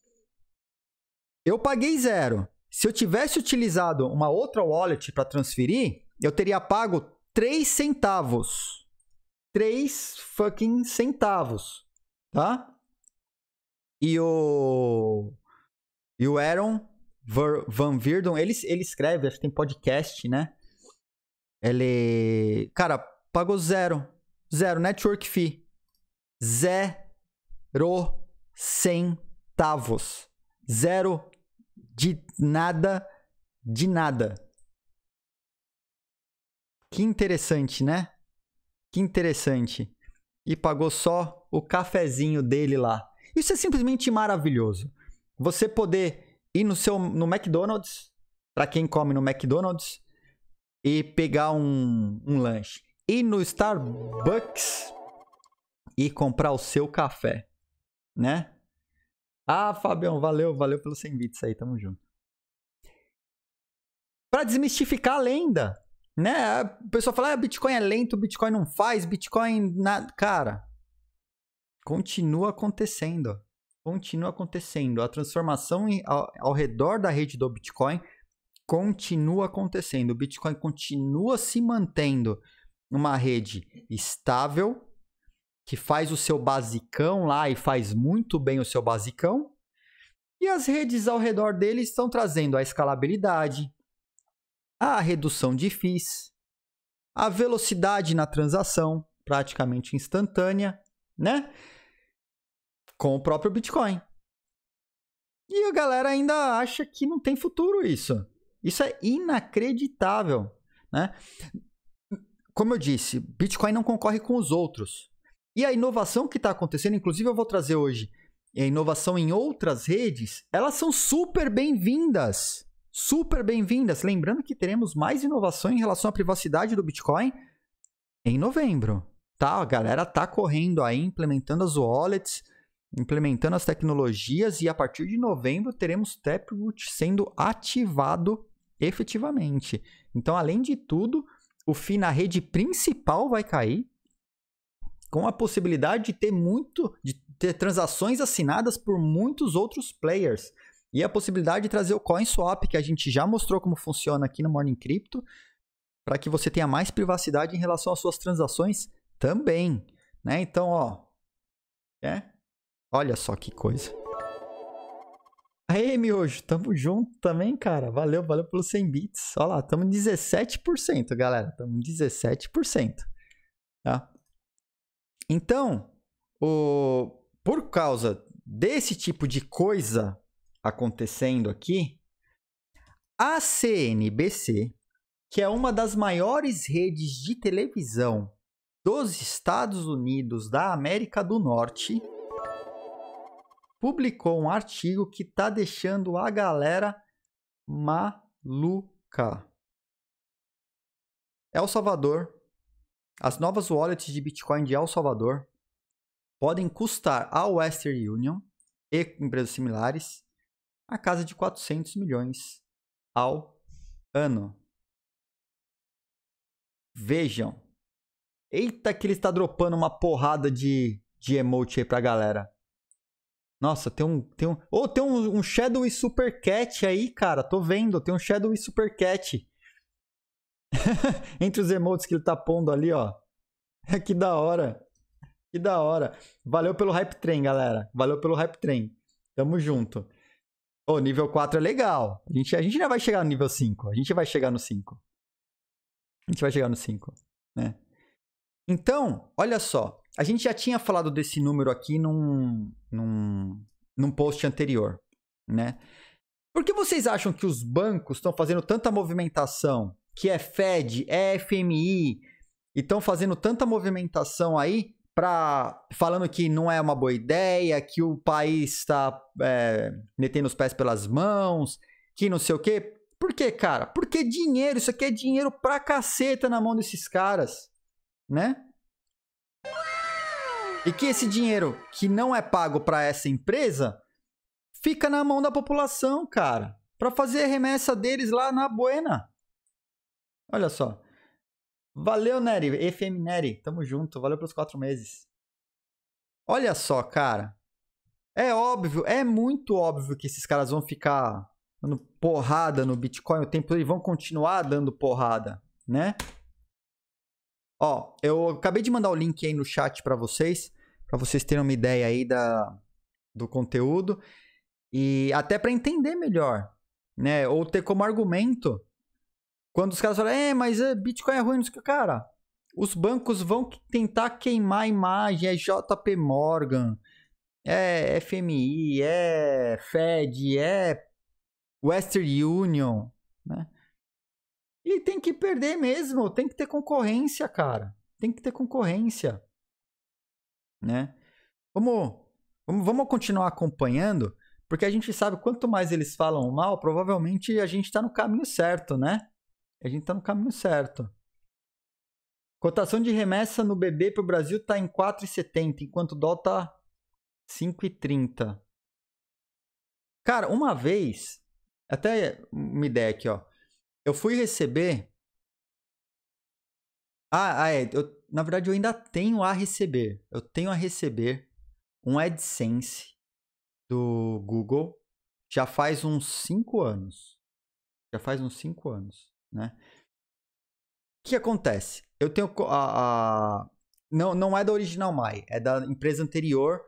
A: eu paguei zero. Se eu tivesse utilizado uma outra wallet para transferir, eu teria pago 3 centavos. 3 fucking centavos, tá? E o e o Aaron Van Virden, ele, ele escreve, acho que tem podcast, né? Ele, cara, pagou zero, zero network fee. Zero centavos. Zero de nada, de nada. Que interessante, né? Que interessante. E pagou só o cafezinho dele lá. Isso é simplesmente maravilhoso. Você poder ir no seu no McDonald's, para quem come no McDonald's, e pegar um, um lanche. Ir no Starbucks e comprar o seu café né? Ah, Fabião, valeu, valeu pelo 100 bits aí, tamo junto. Para desmistificar a lenda, né? A pessoa fala, ah, Bitcoin é lento, Bitcoin não faz, Bitcoin na Cara, continua acontecendo. Continua acontecendo. A transformação ao, ao redor da rede do Bitcoin continua acontecendo. O Bitcoin continua se mantendo uma rede estável, que faz o seu basicão lá e faz muito bem o seu basicão. E as redes ao redor dele estão trazendo a escalabilidade, a redução de FIIs, a velocidade na transação, praticamente instantânea, né? Com o próprio Bitcoin. E a galera ainda acha que não tem futuro isso. Isso é inacreditável, né? Como eu disse, Bitcoin não concorre com os outros. E a inovação que está acontecendo, inclusive eu vou trazer hoje, a inovação em outras redes, elas são super bem-vindas. Super bem-vindas. Lembrando que teremos mais inovação em relação à privacidade do Bitcoin em novembro. Tá, a galera tá correndo aí, implementando as wallets, implementando as tecnologias e a partir de novembro teremos Taproot sendo ativado efetivamente. Então, além de tudo, o FII na rede principal vai cair, com a possibilidade de ter muito, de ter transações assinadas por muitos outros players. E a possibilidade de trazer o CoinSwap, que a gente já mostrou como funciona aqui no Morning Crypto, para que você tenha mais privacidade em relação às suas transações também, né? Então, ó, é? Olha só que coisa. Aê, Miojo, tamo junto também, cara. Valeu, valeu pelos 100 bits. Olha lá, tamo 17%, galera. Tamo 17%. Tá? Então, o, por causa desse tipo de coisa acontecendo aqui, a CNBC, que é uma das maiores redes de televisão dos Estados Unidos da América do Norte, publicou um artigo que tá deixando a galera maluca. El é Salvador as novas wallets de Bitcoin de El Salvador podem custar à Western Union
B: e empresas similares a casa de 400 milhões ao ano. Vejam. Eita
A: que ele está dropando uma porrada de, de emote aí pra galera. Nossa, tem um... Tem um... Oh, tem um, um Shadowy Super Cat aí, cara. Tô vendo. Tem um Shadowy Super Cat. *laughs* Entre os emotes que ele tá pondo ali, ó. *laughs* que da hora. Que da hora. Valeu pelo hype train, galera. Valeu pelo hype train. Tamo junto. Ô, oh, nível 4 é legal. A gente, a gente já vai chegar no nível 5. A gente vai chegar no 5. A gente vai chegar no 5, né? Então, olha só. A gente já tinha falado desse número aqui num, num, num post anterior, né? Por que vocês acham que os bancos estão fazendo tanta movimentação que é Fed, é FMI, e estão fazendo tanta movimentação aí para falando que não é uma boa ideia, que o país está é, metendo os pés pelas mãos, que não sei o quê. Por quê, cara? Porque dinheiro, isso aqui é dinheiro pra caceta na mão desses caras, né? E que esse dinheiro que não é pago para essa empresa fica na mão da população, cara, para fazer a remessa deles lá na Buena. Olha só. Valeu, Nery. FM Nery. Tamo junto. Valeu pelos quatro meses. Olha só, cara. É óbvio, é muito óbvio que esses caras vão ficar dando porrada no Bitcoin o tempo todo e vão continuar dando porrada, né? Ó, eu acabei de mandar o link aí no chat para vocês, para vocês terem uma ideia aí da, do conteúdo e até para entender melhor, né? Ou ter como argumento quando os caras falam, é, mas é, Bitcoin é ruim, não sei o que, cara. Os bancos vão tentar queimar a imagem, é JP Morgan, é FMI, é Fed, é Western Union, né? E tem que perder mesmo, tem que ter concorrência, cara. Tem que ter concorrência, né? Vamos, vamos, vamos continuar acompanhando, porque a gente sabe quanto mais eles falam mal, provavelmente a gente está no caminho certo, né? a gente está no caminho certo. Cotação de remessa no BB para o Brasil está em 4,70, enquanto o dólar tá 5,30. Cara, uma vez, até uma ideia aqui, ó. Eu fui receber. Ah, ah é. Eu, na verdade, eu ainda tenho a receber. Eu tenho a receber um AdSense do Google já faz uns 5 anos. Já faz uns 5 anos né? O que acontece? Eu tenho a, a... Não, não é da original Mai, é da empresa anterior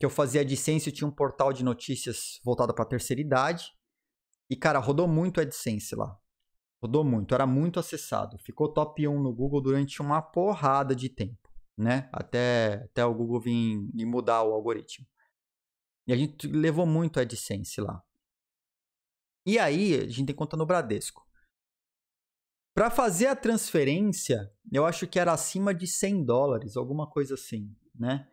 A: que eu fazia AdSense, eu tinha um portal de notícias voltado para terceira idade. E cara, rodou muito AdSense lá. Rodou muito, era muito acessado. Ficou top 1 no Google durante uma porrada de tempo, né? Até, até o Google vir e mudar o algoritmo. E a gente levou muito AdSense lá. E aí, a gente tem conta no Bradesco. Para fazer a transferência, eu acho que era acima de 100 dólares, alguma coisa assim, né?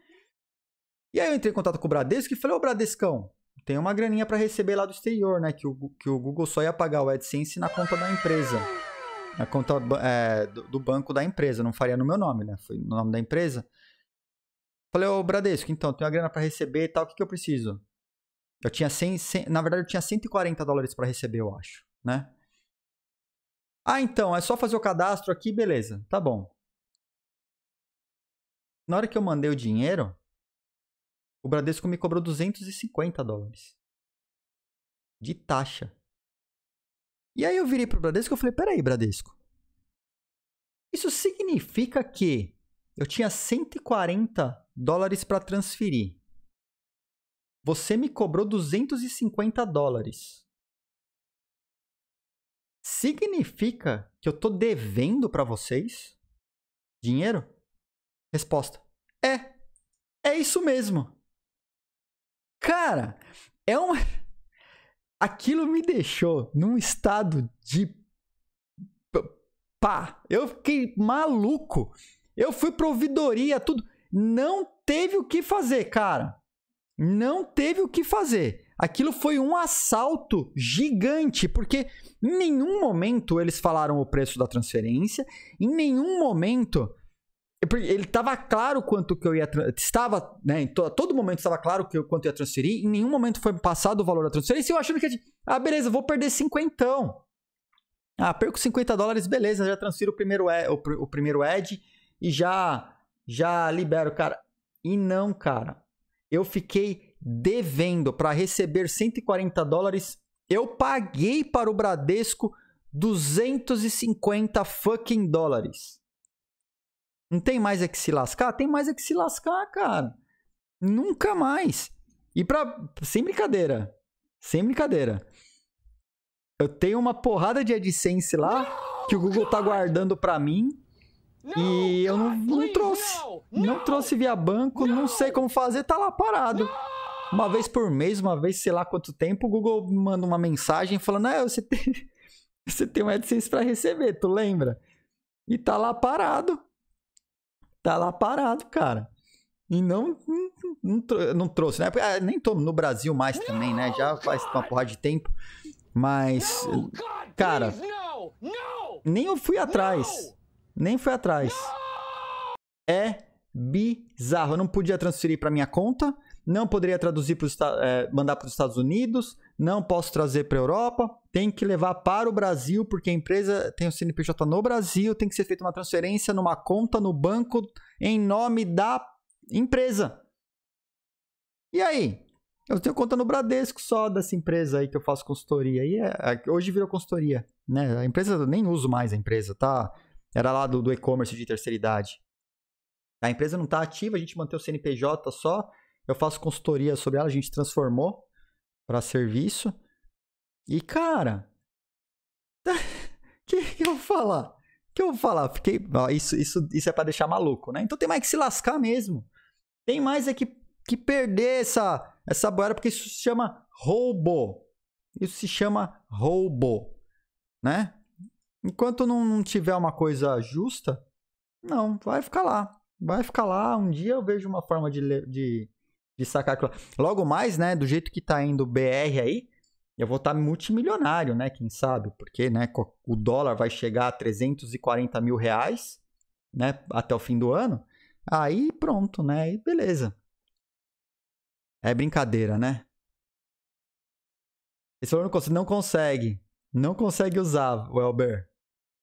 A: E aí eu entrei em contato com o Bradesco e falei, ô Bradescão, tem uma graninha para receber lá do exterior, né? Que o, que o Google só ia pagar o AdSense na conta da empresa. Na conta é, do, do, banco da empresa, não faria no meu nome, né? Foi no nome da empresa. Falei, ô Bradesco, então, tem uma grana para receber e tal, o que, que eu preciso? Eu tinha 100, 100, na verdade eu tinha 140 dólares para receber, eu acho, né? Ah, então, é só fazer o cadastro aqui, beleza, tá bom.
B: Na hora que eu mandei o dinheiro, o Bradesco me cobrou 250 dólares de taxa. E aí eu virei pro Bradesco e falei: "Peraí, Bradesco. Isso significa que eu
A: tinha 140 dólares para transferir. Você me cobrou 250 dólares. Significa que eu tô devendo para vocês dinheiro? Resposta: É. É isso mesmo. Cara, é um *laughs* aquilo me deixou num estado de pá. Eu fiquei maluco. Eu fui ouvidoria tudo. Não teve o que fazer, cara. Não teve o que fazer. Aquilo foi um assalto gigante, porque em nenhum momento eles falaram o preço da transferência, em nenhum momento ele estava claro quanto que eu ia estava, né, em to, todo momento estava claro que eu, quanto eu ia transferir, em nenhum momento foi passado o valor da transferência, eu achando que ah, beleza, vou perder cinquentão. Ah, perco 50 dólares, beleza, já transfiro o primeiro o, o primeiro ed e já já libero, cara. E não, cara. Eu fiquei devendo para receber 140 dólares, eu paguei para o Bradesco 250 fucking dólares. Não tem mais é que se lascar? Tem mais é que se lascar, cara. Nunca mais. E pra. Sem brincadeira. Sem brincadeira. Eu tenho uma porrada de AdSense lá não, que o Google tá guardando para mim. Não, e eu não, não trouxe. Não, trouxe via banco, não sei como fazer, tá lá parado. Uma vez por mês, uma vez sei lá quanto tempo, o Google manda uma mensagem falando: ah, você tem, *laughs* você tem um AdSense para receber, tu lembra? E tá lá parado. Tá lá parado, cara. E não, não, não trouxe, né? Porque, ah, nem tô no Brasil mais também, né? Já faz uma porrada de tempo. Mas, não, eh, cara, nem eu fui atrás. Nem fui atrás. É bizarro. Eu não podia transferir para minha conta não poderia traduzir para é, eh, mandar para os Estados Unidos, não posso trazer para a Europa, tem que levar para o Brasil, porque a empresa tem o CNPJ no Brasil, tem que ser feita uma transferência numa conta no banco em nome da empresa. E aí? Eu tenho conta no Bradesco só dessa empresa aí que eu faço consultoria. E é, é hoje virou consultoria, né? A empresa, eu nem uso mais a empresa, tá? Era lá do, do e-commerce de terceira idade. A empresa não está ativa, a gente mantém o CNPJ só, eu faço consultoria sobre ela, a gente transformou para serviço. E, cara, o *laughs* que, que, eu vou falar? O que eu vou falar? Fiquei, ó, isso, isso, isso é para deixar maluco, né? Então tem mais que se lascar mesmo. Tem mais é que, que perder essa, essa boiada, porque isso se chama roubo. Isso se chama roubo, né? Enquanto não, não tiver uma coisa justa, não, vai ficar lá. Vai ficar lá. Um dia eu vejo uma forma de, de de sacar aquilo. Logo mais, né, do jeito que tá indo o BR aí, eu vou estar tá multimilionário, né, quem sabe? Porque, né, o dólar vai chegar a 340 mil reais, né, até o fim do ano. Aí pronto, né, aí beleza. É brincadeira, né? Esse não consegue, não consegue. Não consegue usar, Welber.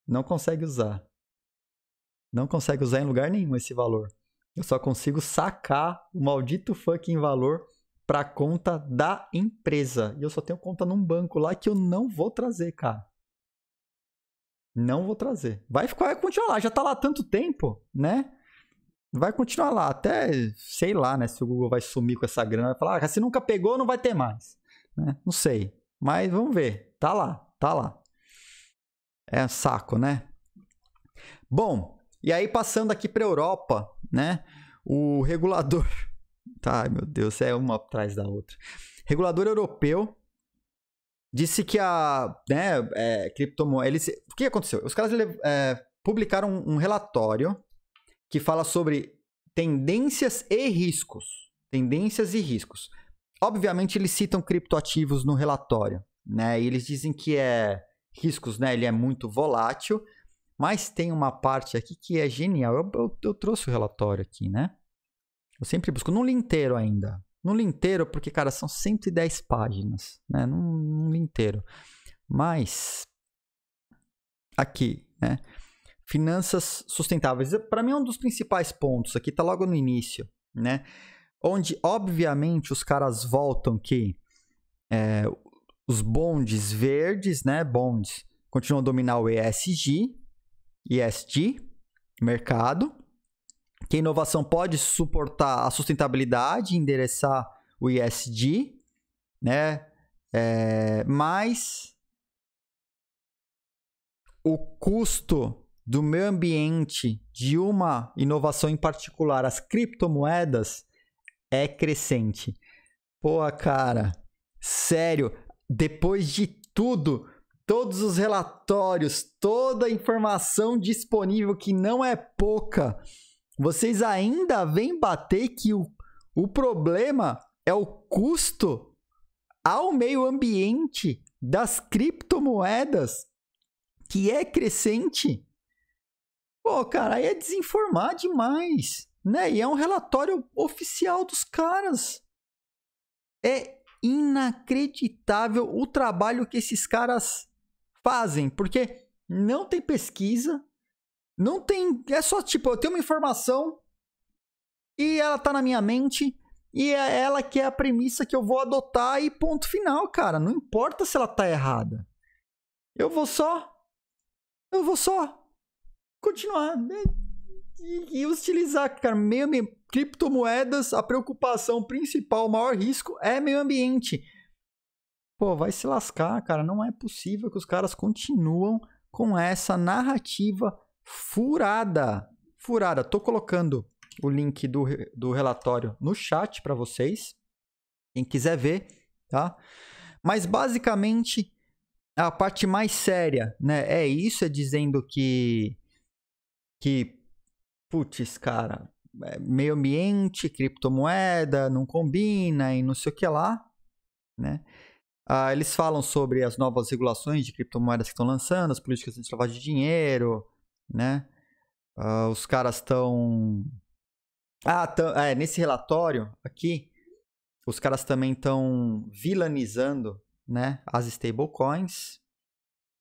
A: Não consegue usar. Não consegue usar em lugar nenhum esse valor. Eu só consigo sacar o maldito fucking valor para conta da empresa. E eu só tenho conta num banco lá que eu não vou trazer, cara. Não vou trazer. Vai ficar, vai continuar lá. Já tá lá há tanto tempo, né? Vai continuar lá. Até, sei lá, né? Se o Google vai sumir com essa grana, vai falar, ah, se nunca pegou, não vai ter mais. Né? Não sei. Mas vamos ver. Tá lá, tá lá. É saco, né? Bom, e aí, passando aqui para a Europa, né? O regulador. *laughs* Tá, meu Deus, é uma atrás da outra. Regulador europeu disse que a né, é, criptomoeda. Eles, o que aconteceu? Os caras é, publicaram um, um relatório que fala sobre tendências e riscos. Tendências e riscos. Obviamente, eles citam criptoativos no relatório, né? E eles dizem que é riscos, né? Ele é muito volátil mas tem uma parte aqui que é genial. Eu, eu, eu trouxe o relatório aqui, né? Eu sempre busco. Não li inteiro ainda. Não li inteiro porque, cara, são 110 páginas, né? Não, não li inteiro. Mas, aqui, né? Finanças sustentáveis. Para mim, é um dos principais pontos aqui, tá logo no início, né? Onde, obviamente, os caras voltam que é, os bondes verdes, né? Bondes continuam a dominar o ESG, ESG, mercado, que a inovação pode suportar a sustentabilidade, endereçar o ESG, né? É, mas o custo do meio ambiente de uma inovação em particular, as criptomoedas, é crescente. Pô, cara, sério, depois de tudo, todos os relatórios, toda a informação disponível, que não é pouca, vocês ainda vêm bater que o, o problema é o custo ao meio ambiente das criptomoedas, que é crescente. Pô, cara, aí é desinformar demais, né? E é um relatório oficial dos caras. É inacreditável o trabalho que esses caras fazem, porque não tem pesquisa, não tem. É só tipo, eu tenho uma informação e ela tá na minha mente e é ela que é a premissa que eu vou adotar e ponto final, cara. Não importa se ela tá errada. Eu vou só. Eu vou só continuar né? e, e, utilizar, cara. Meio, criptomoedas, a preocupação principal, o maior risco é meio ambiente. Pô, vai se lascar, cara. Não é possível que os caras continuam com essa narrativa furada. Furada. Tô colocando o link do, do relatório no chat para vocês. Quem quiser ver, tá? Mas basicamente a parte mais séria, né? É isso, é dizendo que que putz, cara, é meio ambiente, criptomoeda, não combina e não sei o que lá, né? Uh, eles falam sobre as novas regulações de criptomoedas que estão lançando, as políticas de lavagem de dinheiro, né? Uh, os caras estão. Ah, tão... é, nesse relatório aqui, os caras também estão vilanizando né, as stablecoins.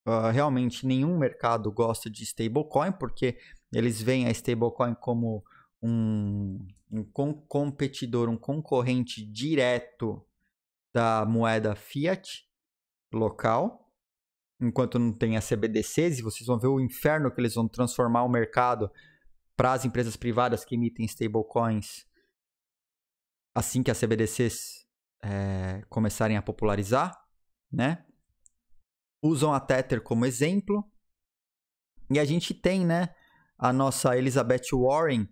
A: Uh, realmente nenhum mercado gosta de stablecoin, porque eles veem a stablecoin como um, um com competidor, um concorrente direto da moeda fiat local, enquanto não tem a CBDCs, e vocês vão ver o inferno que eles vão transformar o mercado para as empresas privadas que emitem stablecoins assim que as CBDCs é, começarem a popularizar, né? Usam a Tether como exemplo. E a gente tem, né, a nossa Elizabeth Warren,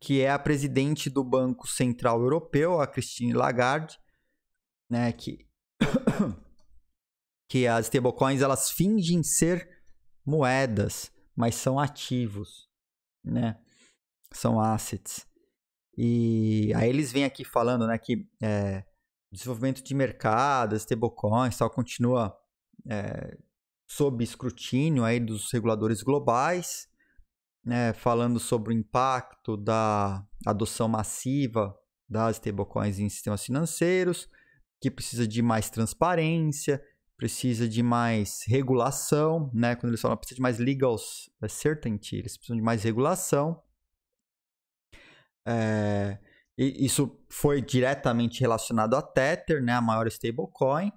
A: que é a presidente do Banco Central Europeu, a Christine Lagarde, né, que *coughs* que as stablecoins elas fingem ser moedas, mas são ativos, né? São assets. E aí eles vêm aqui falando, né, que é, desenvolvimento de mercados, stablecoins, tal continua é, sob escrutínio aí dos reguladores globais, né, falando sobre o impacto da adoção massiva das stablecoins em sistemas financeiros que precisa de mais transparência, precisa de mais regulação, né? Quando eles falam precisa de mais legal é, certainty, eles precisam de mais regulação. É, isso foi diretamente relacionado a Tether, né? A maior stablecoin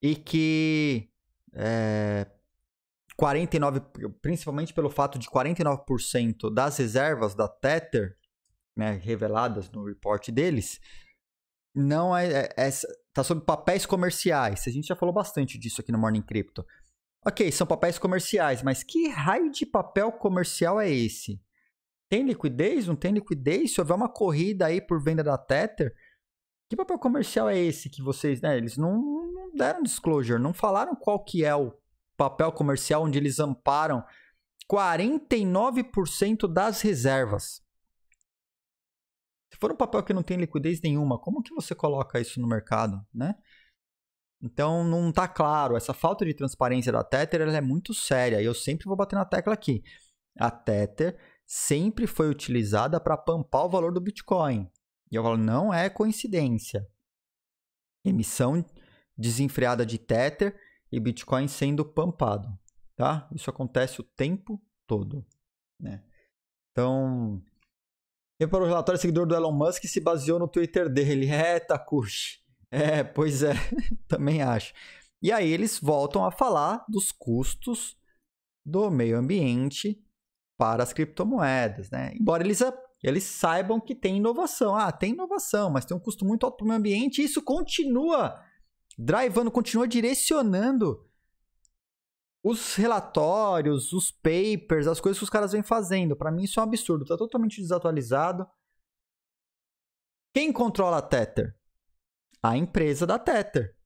A: e que é, 49, principalmente pelo fato de 49% das reservas da Tether, né, reveladas no report deles, não é, é, Tá sobre papéis comerciais. A gente já falou bastante disso aqui no Morning Crypto. Ok, são papéis comerciais, mas que raio de papel comercial é esse? Tem liquidez? Não tem liquidez? Se houver uma corrida aí por venda da Tether, que papel comercial é esse que vocês, né? Eles não, não deram disclosure, não falaram qual que é o papel comercial onde eles amparam 49% das reservas for um papel que não tem liquidez nenhuma, como que você coloca isso no mercado, né? Então não está claro, essa falta de transparência da Tether é muito séria e eu sempre vou bater na tecla aqui. A Tether sempre foi utilizada para pampar o valor do Bitcoin. E eu falo, não é coincidência. Emissão desenfreada de Tether e Bitcoin sendo pampado, tá? Isso acontece o tempo todo, né? Então, para o relatório é seguidor do Elon Musk se baseou no Twitter dele. *laughs* É, Takushi. É, pois é, *laughs* também acho. E aí eles voltam a falar dos custos do meio ambiente para as criptomoedas, né? Embora eles, eles saibam que tem inovação. Ah, tem inovação, mas tem um custo muito alto para o meio ambiente e isso continua drivando, continua direcionando os relatórios, os papers, as coisas que os caras vêm fazendo. Para mim isso é um absurdo, tá totalmente desatualizado. Quem controla a Tether? A empresa da Tether.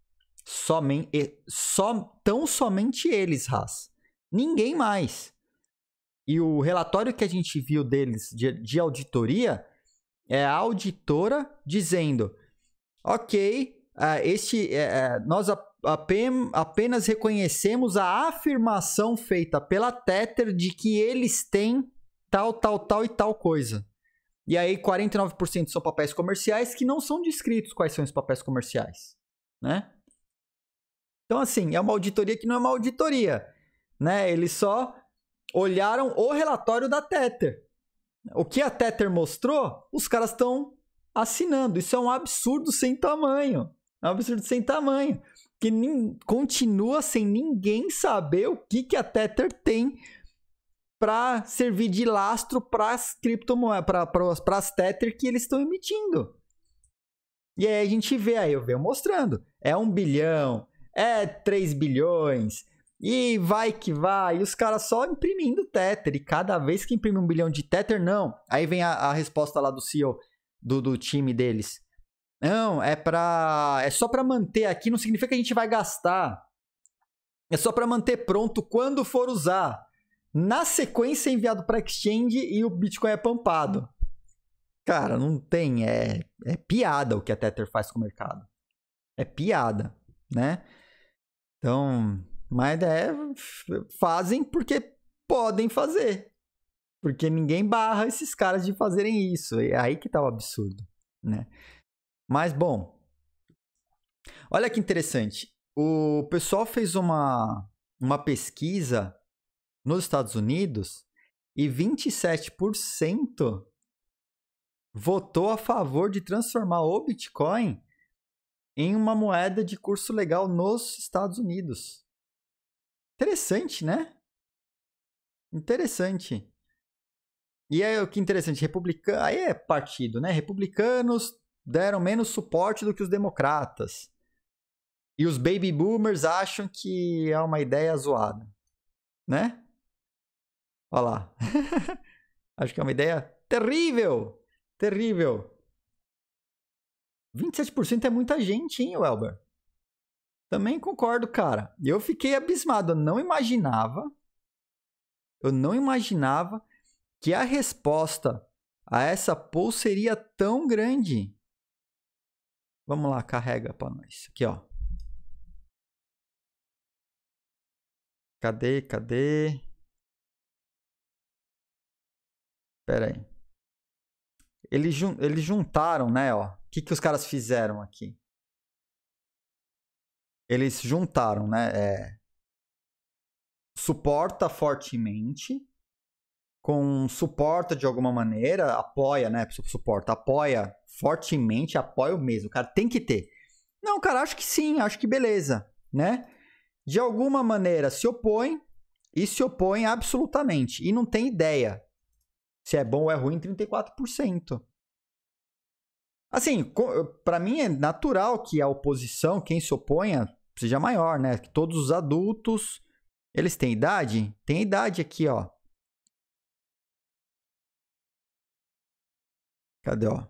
A: E só, tão somente eles, Haas. Ninguém mais. E o relatório que a gente viu deles de, de auditoria é a auditora dizendo: ok, uh, este, uh, nós apenas reconhecemos a afirmação feita pela Tether de que eles têm tal, tal, tal e tal coisa. E aí 49% são papéis comerciais que não são descritos quais são os papéis comerciais, né? Então assim, é uma auditoria que não é uma auditoria, né? Eles só olharam o relatório da Tether. O que a Tether mostrou, os caras estão assinando. Isso é um absurdo sem tamanho. É um absurdo sem tamanho que continua sem ninguém saber o que, que a Tether tem para servir de lastro para as criptomoedas, para as Tether que eles estão emitindo. E aí a gente vê, aí eu venho mostrando, é um bilhão, é 3 bilhões, e vai que vai, e os caras só imprimindo Tether, e cada vez que imprime um bilhão de Tether, não. Aí vem a, a resposta lá do CEO, do, do time deles. Não, é para é só para manter aqui, não significa que a gente vai gastar. É só para manter pronto quando for usar. Na sequência é enviado para exchange e o Bitcoin é pampado. Cara, não tem, é, é piada o que a Tether faz com o mercado. É piada, né? Então, mas é, fazem porque podem fazer. Porque ninguém barra esses caras de fazerem isso. É aí que tá o absurdo, né? Mas, bom. Olha que interessante. O pessoal fez uma, uma pesquisa nos Estados Unidos e 27% votou a favor de transformar o Bitcoin em uma moeda de curso legal nos Estados Unidos. Interessante, né? Interessante. E aí, o que interessante, republicano, aí é partido, né? Republicanos deram menos suporte do que os democratas. E os baby boomers acham que é uma ideia zoada, né? Olha lá. *laughs* Acho que é uma ideia terrível, terrível. 27% é muita gente, hein, Welber? Também concordo, cara. Eu fiquei abismado, eu não imaginava. Eu não imaginava que a resposta a essa poll
B: seria tão grande. Vamos lá, carrega para nós. Aqui, ó. Cadê? Cadê? Pera aí. Eles, jun eles juntaram, né, ó. O que, que os caras fizeram aqui?
A: Eles juntaram, né? É... Suporta fortemente com suporta de alguma maneira, apoia, né? Suporta, apoia fortemente, apoia o mesmo. Cara, tem que ter. Não, cara, acho que sim, acho que beleza, né? De alguma maneira se opõe e se opõe absolutamente e não tem ideia se é bom ou é ruim 34%. Assim, para mim é natural que a oposição, quem se
B: oponha, seja maior, né? Que todos os adultos, eles têm idade? Tem idade aqui, ó. Cadê, ó?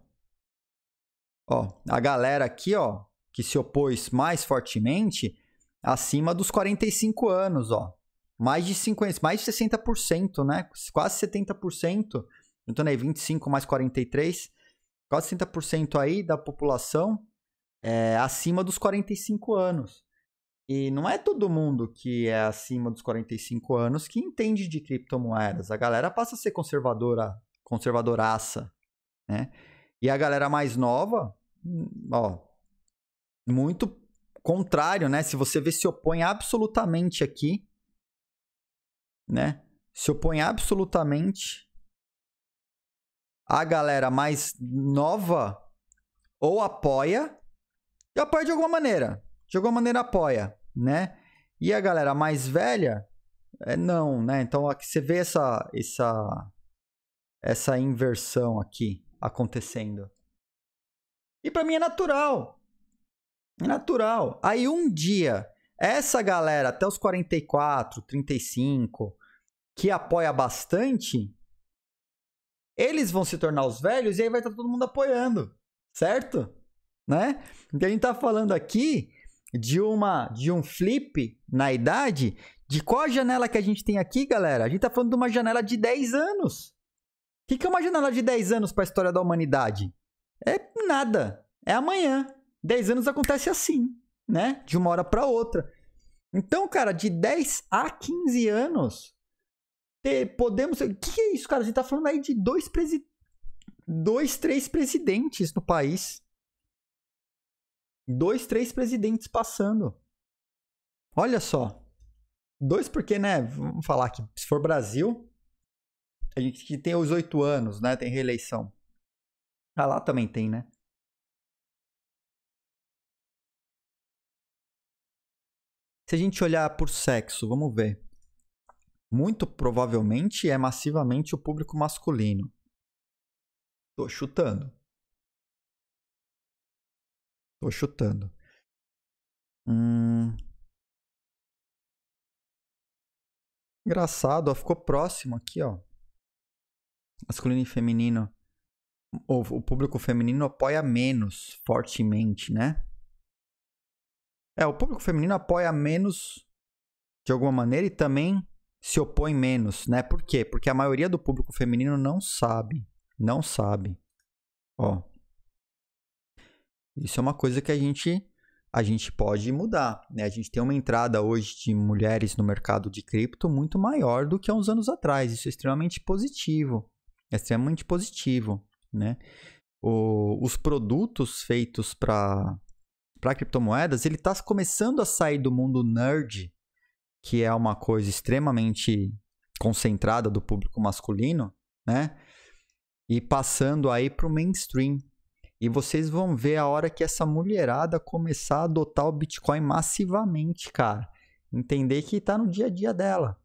B: Ó, a galera aqui, ó, que se opôs mais
A: fortemente, acima dos 45 anos, ó. Mais de 50, mais de 60%, né? Quase 70%. Então, aí, 25 mais 43, quase 60% aí da população é acima dos 45 anos. E não é todo mundo que é acima dos 45 anos que entende de criptomoedas. A galera passa a ser conservadora, conservadoraça, né? E a galera mais nova, hum, ó, muito contrário, né? Se você vê se opõe absolutamente aqui, né? Se opõe absolutamente a galera mais nova ou apoia, e apoia de alguma maneira. De alguma maneira apoia, né? E a galera mais velha, é não, né? Então aqui você vê essa essa essa inversão aqui, acontecendo. E para mim é natural. É natural. Aí um dia, essa galera até os 44, 35, que apoia bastante, eles vão se tornar os velhos e aí vai estar tá todo mundo apoiando, certo? Né? Então a gente tá falando aqui de uma de um flip na idade, de qual janela que a gente tem aqui, galera? A gente tá falando de uma janela de 10 anos que, que é uma janela de 10 anos para a história da humanidade? É nada. É amanhã. 10 anos acontece assim, né? De uma hora para outra. Então, cara, de 10 a 15 anos, ter, podemos. O que, que é isso, cara? A gente tá falando aí de dois, presi... dois três presidentes no país. Dois, três presidentes passando. Olha só. Dois, porque, né? Vamos falar que se for
B: Brasil, a gente que tem os oito anos, né? Tem reeleição. Ah, lá também tem, né? Se a gente olhar por sexo, vamos ver. Muito provavelmente é massivamente o público masculino. Tô chutando. Tô chutando. Hum... Engraçado, ó, ficou próximo aqui, ó masculino e feminino, o,
A: o público feminino apoia menos fortemente, né? É, o público feminino apoia menos de alguma maneira e também se opõe menos, né? Por quê? Porque a maioria do público feminino não sabe, não sabe. Ó. Isso é uma coisa que a gente a gente pode mudar, né? A gente tem uma entrada hoje de mulheres no mercado de cripto muito maior do que há uns anos atrás. Isso é extremamente positivo é extremamente positivo, né? O, os produtos feitos para para criptomoedas, ele está começando a sair do mundo nerd, que é uma coisa extremamente concentrada do público masculino, né? E passando aí para o mainstream. E vocês vão ver a hora que essa mulherada começar a adotar o Bitcoin massivamente, cara. Entender que está no dia a dia dela.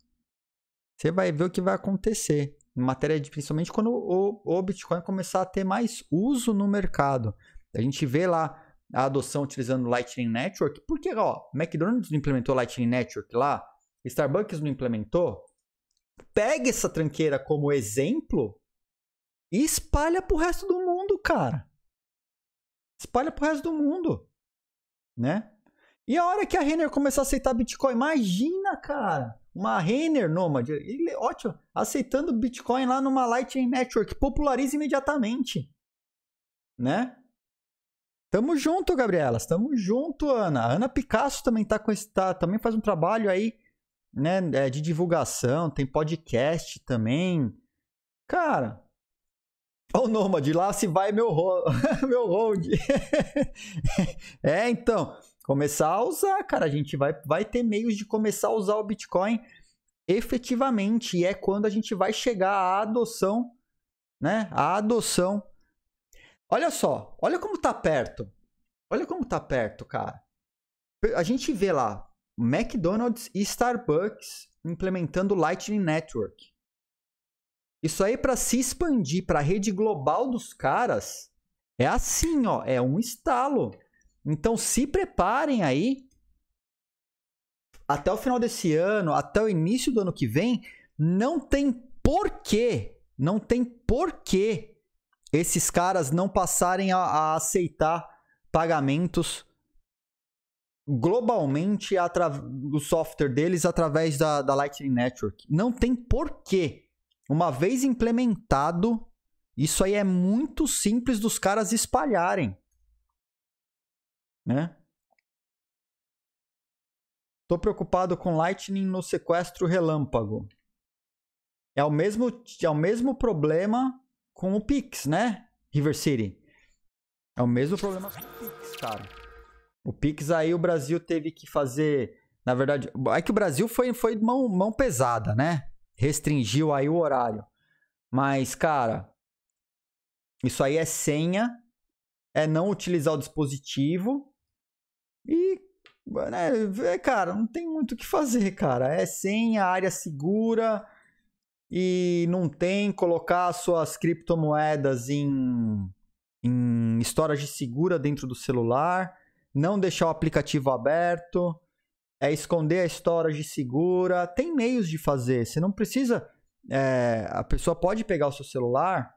A: Você vai ver o que vai acontecer matéria de principalmente quando o, o Bitcoin começar a ter mais uso no mercado. A gente vê lá a adoção utilizando Lightning Network, porque ó, McDonald's não implementou Lightning Network lá, Starbucks não implementou. Pega essa tranqueira como exemplo e espalha pro resto do mundo, cara. Espalha pro resto do mundo, né? E a hora que a Renner começar a aceitar Bitcoin, imagina, cara, uma Renner Nomad, ele, ótimo, aceitando Bitcoin lá numa Lightning Network, populariza imediatamente, né? Tamo junto, Gabriela, tamo junto, Ana. A Ana Picasso também tá com esse, tá, também faz um trabalho aí, né, é, de divulgação, tem podcast também. Cara, ó o Nômade, lá se vai meu, ro... *laughs* meu hold. *laughs* é, então começar a usar, cara. A gente vai, vai ter meios de começar a usar o Bitcoin efetivamente. E é quando a gente vai chegar à adoção, né? A adoção. Olha só, olha como tá perto. Olha como tá perto, cara. A gente vê lá McDonald's e Starbucks implementando Lightning Network. Isso aí para se expandir para a rede global dos caras é assim, ó, é um estalo. Então se preparem aí. Até o final desse ano, até o início do ano que vem, não tem porquê, não tem porquê esses caras não passarem a, a aceitar pagamentos globalmente do software deles através da, da Lightning Network. Não tem porquê. Uma vez implementado, isso aí é muito simples dos caras espalharem né? Tô preocupado com Lightning no sequestro relâmpago. É o mesmo, é o mesmo problema com o Pix, né? River City. É o mesmo problema com o Pix, cara. O Pix aí o Brasil teve que fazer, na verdade, é que o Brasil foi foi mão mão pesada, né? Restringiu aí o horário. Mas, cara, isso aí é senha, é não utilizar o dispositivo e, né, é, cara, não tem muito o que fazer, cara. É sem a área segura e não tem colocar suas criptomoedas em, em storage segura dentro do celular, não deixar o aplicativo aberto, é esconder a storage segura. Tem meios de fazer, você não precisa. É, a pessoa pode pegar o seu celular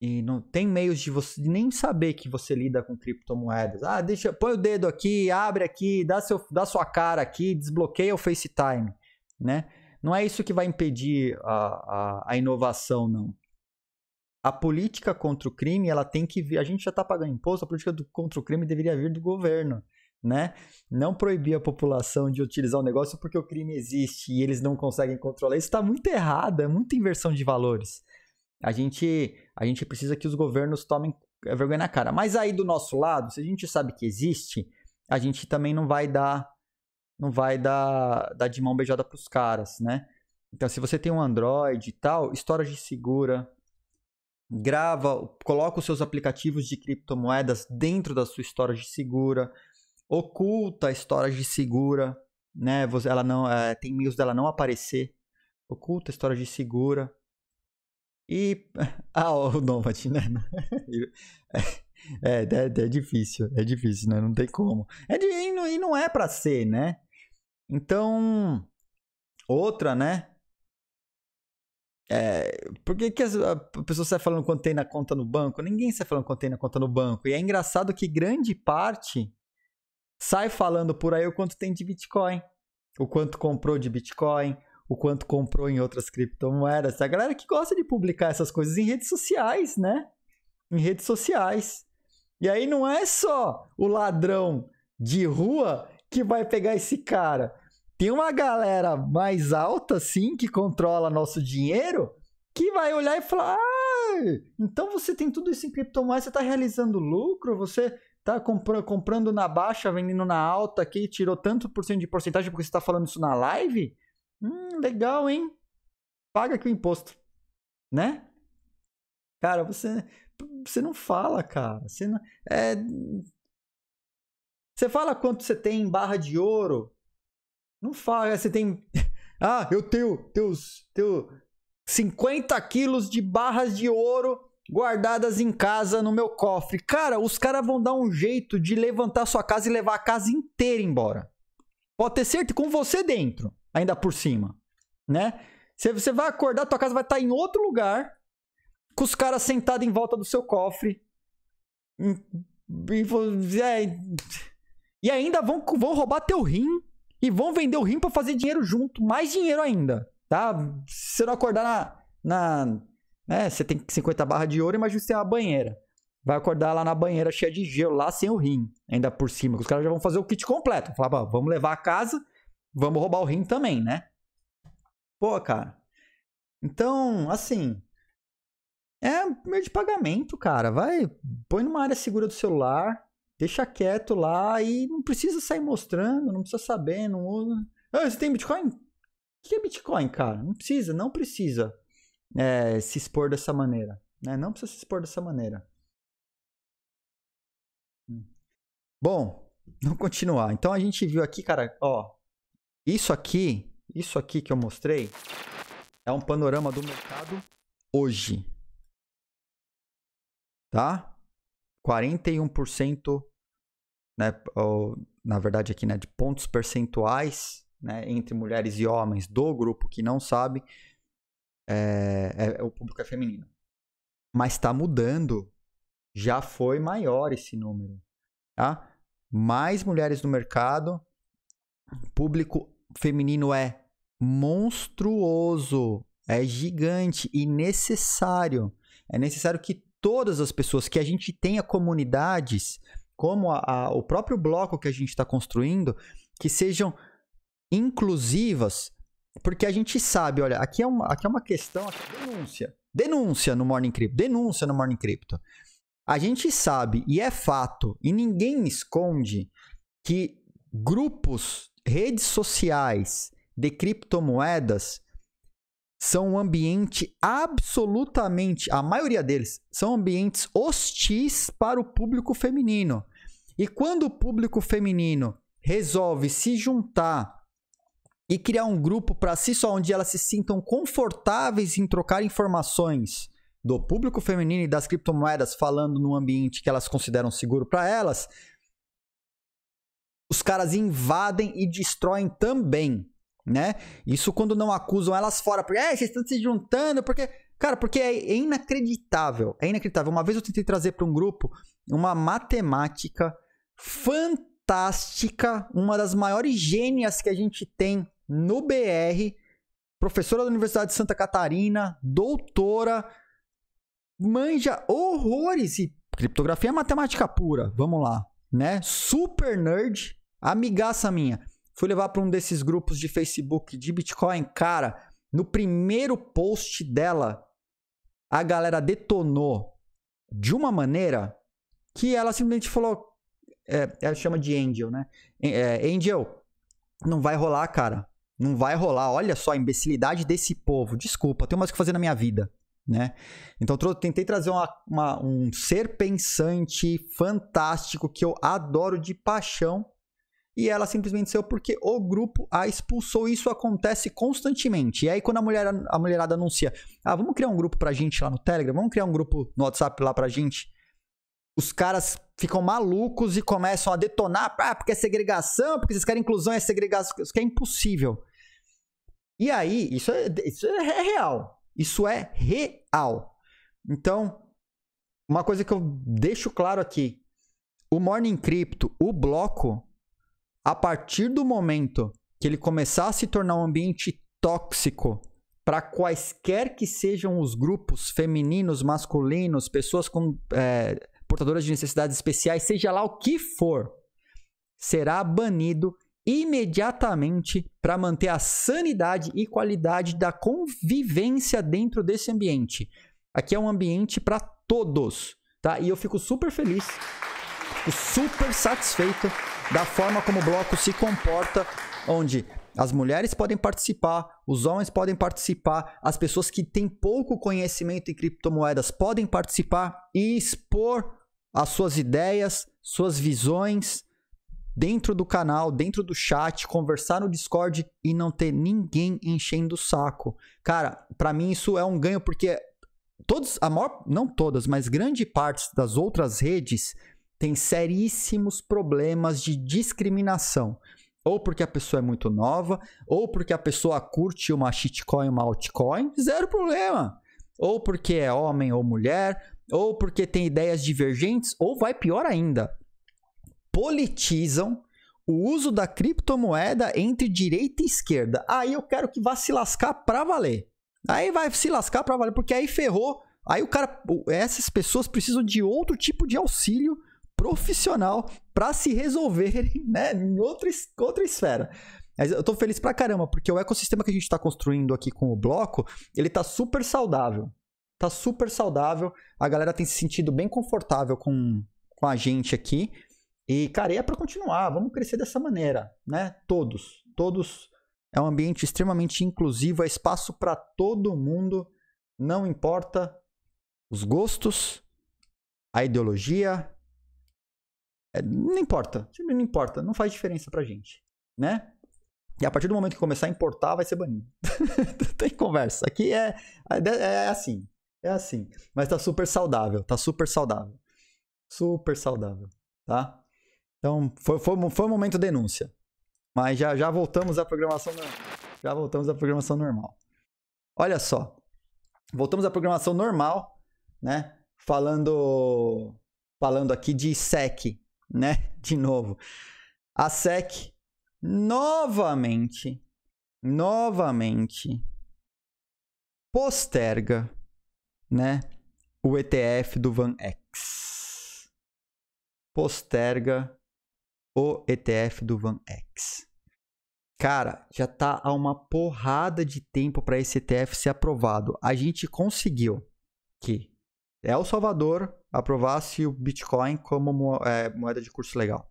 A: e não tem meios de você nem saber que você lida com criptomoedas. Ah, deixa, põe o dedo aqui, abre aqui, dá, seu, dá sua cara aqui, desbloqueia o FaceTime, né? Não é isso que vai impedir a, a, a inovação, não. A política contra o crime, ela tem que vir. A gente já está pagando imposto, a política do, contra o crime deveria vir do governo, né? Não proibir a população de utilizar o negócio porque o crime existe e eles não conseguem controlar. Isso está muito errado, é muita inversão de valores. A gente, a gente precisa que os governos tomem eh, vergonha na cara. Mas aí do nosso lado, se a gente sabe que existe, a gente também não vai dar não vai dar, dar de mão beijada para os caras, né? Então, se você tem um Android e tal, história de segura, grava, coloca os seus aplicativos de criptomoedas dentro da sua história de segura, oculta a história de segura, né? Ela não é, tem meios dela não aparecer, oculta a história de segura. E. *laughs* Ah, o Nomad, né? *laughs* É, é, é, é, difícil, é difícil, né? Não tem como. É de, e não é para ser, né? Então. Outra, né? É, por que, que as, a pessoa sai falando quanto tem na conta no banco? Ninguém sai falando quanto tem na conta no banco. E é engraçado que grande parte sai falando por aí o quanto tem de Bitcoin, o quanto comprou de Bitcoin, o quanto comprou em outras criptomoedas. A galera que gosta de publicar essas coisas em redes sociais, né? Em redes sociais. E aí não é só o ladrão de rua que vai pegar esse cara. Tem uma galera mais alta, sim, que controla nosso dinheiro, que vai olhar e falar: ah, então você tem tudo isso em criptomoedas, você está realizando lucro, você está comprando na baixa, vendendo na alta aqui, tirou tanto por cento de porcentagem porque você está falando isso na live? Hum, legal, hein? Paga aqui o imposto, né? Cara, você, você não fala, cara. Você não, é, você fala quanto você tem em barra de ouro? Não fala, você tem. *laughs* Ah, eu tenho, teus, teu 50 quilos de barras de ouro guardadas em casa no meu cofre. Cara, os caras vão dar um jeito de levantar sua casa e levar a casa inteira embora. Pode ter certeza, com você dentro ainda por cima, né? Você, você vai acordar, tua casa vai estar tá em outro lugar, com os caras sentados em volta do seu cofre. E, é, e, ainda vão, vão roubar teu rim e vão vender o rim para fazer dinheiro junto, mais dinheiro ainda, tá? Se você não acordar na. na né, você tem 50 barras de ouro, imagina você tem uma banheira. Vai acordar lá na banheira cheia de gelo, lá sem o rim, ainda por cima. Os caras já vão fazer o kit completo. Falar, vamos levar a casa vamos roubar o rim também, né? Pô, cara. Então, assim. É meio de pagamento, cara. Vai, põe numa área segura do celular, deixa quieto lá e não precisa sair mostrando, não precisa saber, não usa. Ah, você tem Bitcoin? O que é Bitcoin, cara? Não precisa, não precisa é, se expor dessa maneira. Né? Não precisa se expor dessa maneira. Hum. Bom, *laughs* vamos continuar. Então a gente viu aqui, cara, ó, isso aqui, isso aqui que eu mostrei, é um panorama do mercado hoje. Tá? 41%, né, ou, na verdade aqui, né, de pontos percentuais, né, entre mulheres e homens do grupo que não sabe, é, é, o público é feminino. Mas está mudando. Já foi maior esse número. Tá? Mais mulheres no mercado, público feminino é monstruoso, é gigante e necessário. É necessário que todas as pessoas, que a gente tenha comunidades, como a, a, o próprio bloco que a gente está construindo, que sejam inclusivas, porque a gente sabe, olha, aqui é uma, aqui é uma questão, é denúncia. Denúncia no Morning Crypto, denúncia no Morning Crypto. A gente sabe, e é fato, e ninguém esconde, que grupos, redes sociais de criptomoedas são um ambiente absolutamente, a maioria deles são ambientes hostis para o público feminino. E quando o público feminino resolve se juntar e criar um grupo para si só onde elas se sintam confortáveis em trocar informações do público feminino e das criptomoedas falando num ambiente que elas consideram seguro para elas, os caras invadem e destroem também, né? Isso quando não acusam elas fora, porque é, vocês estão se juntando, porque cara, porque é inacreditável, é inacreditável. Uma vez eu tentei trazer para um grupo uma matemática fantástica, uma das maiores gênias que a gente tem no BR, professora da Universidade de Santa Catarina, doutora, manja horrores e criptografia é matemática pura. Vamos lá né? Super nerd, amigaça minha. Fui levar para um desses grupos de Facebook de Bitcoin, cara. No primeiro post dela, a galera detonou de uma maneira que ela simplesmente falou. É, ela chama de Angel, né? É, Angel, não vai rolar, cara. Não vai rolar. Olha só a imbecilidade desse povo. Desculpa, tenho mais o que fazer na minha vida né? Então tentei trazer uma, uma, um ser pensante fantástico que eu adoro de paixão e ela simplesmente saiu porque o grupo a expulsou. Isso acontece constantemente. E aí, quando a, mulher, a mulherada anuncia: ah, vamos criar um grupo pra gente lá no Telegram, vamos criar um grupo no WhatsApp lá pra gente. Os caras ficam malucos e começam a detonar, ah, porque é segregação, porque vocês querem inclusão, é segregação, isso que é impossível. E aí, isso é, isso é real. Isso é real. Então, uma coisa que eu deixo claro aqui: o Morning Crypto, o bloco, a partir do momento que ele começar a se tornar um ambiente tóxico para quaisquer que sejam os grupos femininos, masculinos, pessoas com é, portadoras de necessidades especiais, seja lá o que for, será banido imediatamente para manter a sanidade e qualidade da convivência dentro desse ambiente. Aqui é um ambiente para todos, tá? E eu fico super feliz, fico super satisfeito da forma como o bloco se comporta, onde as mulheres podem participar, os homens podem participar, as pessoas que têm pouco conhecimento em criptomoedas podem participar e expor as suas ideias, suas visões, dentro do canal, dentro do chat, conversar no Discord e não ter ninguém enchendo o saco. Cara, para mim isso é um ganho porque todos, a maior, não todas, mas grande parte das outras redes tem seríssimos problemas de discriminação. Ou porque a pessoa é muito nova, ou porque a pessoa curte uma shitcoin, uma altcoin, zero problema. Ou porque é homem ou mulher, ou porque tem ideias divergentes, ou vai pior ainda, politizam o uso da criptomoeda entre direita e esquerda. Aí eu quero que vá se lascar pra valer. Aí vai se lascar pra valer, porque aí ferrou. Aí o cara, essas pessoas precisam de outro tipo de auxílio profissional para se resolverem, *laughs* né, em outra, outra esfera. Mas eu tô feliz pra caramba, porque o ecossistema que a gente tá construindo aqui com o bloco, ele tá super saudável. Tá super saudável. A galera tem se sentido bem confortável com, com a gente aqui. E, cara, e é para continuar, vamos crescer dessa maneira, né? Todos, todos. É um ambiente extremamente inclusivo, é espaço para todo mundo, não importa os gostos, a ideologia, é, não importa, não importa, não faz diferença pra gente, né? E a partir do momento que começar a importar, vai ser banido. *laughs* Tem conversa. Aqui é, é, é assim, é assim. Mas tá super saudável, tá super saudável. Super saudável, tá? Então, foi, foi, foi um momento denúncia. Mas já, já voltamos à programação normal. Já voltamos à programação normal. Olha só. Voltamos à programação normal, né? Falando falando aqui de SEC, né? *laughs* De novo. A SEC novamente novamente posterga, né? O ETF do Van X. Posterga o ETF do Vanex, Cara, já tá há uma porrada de tempo para esse ETF ser aprovado. A gente conseguiu que El Salvador aprovasse o Bitcoin como mo é, moeda de curso legal.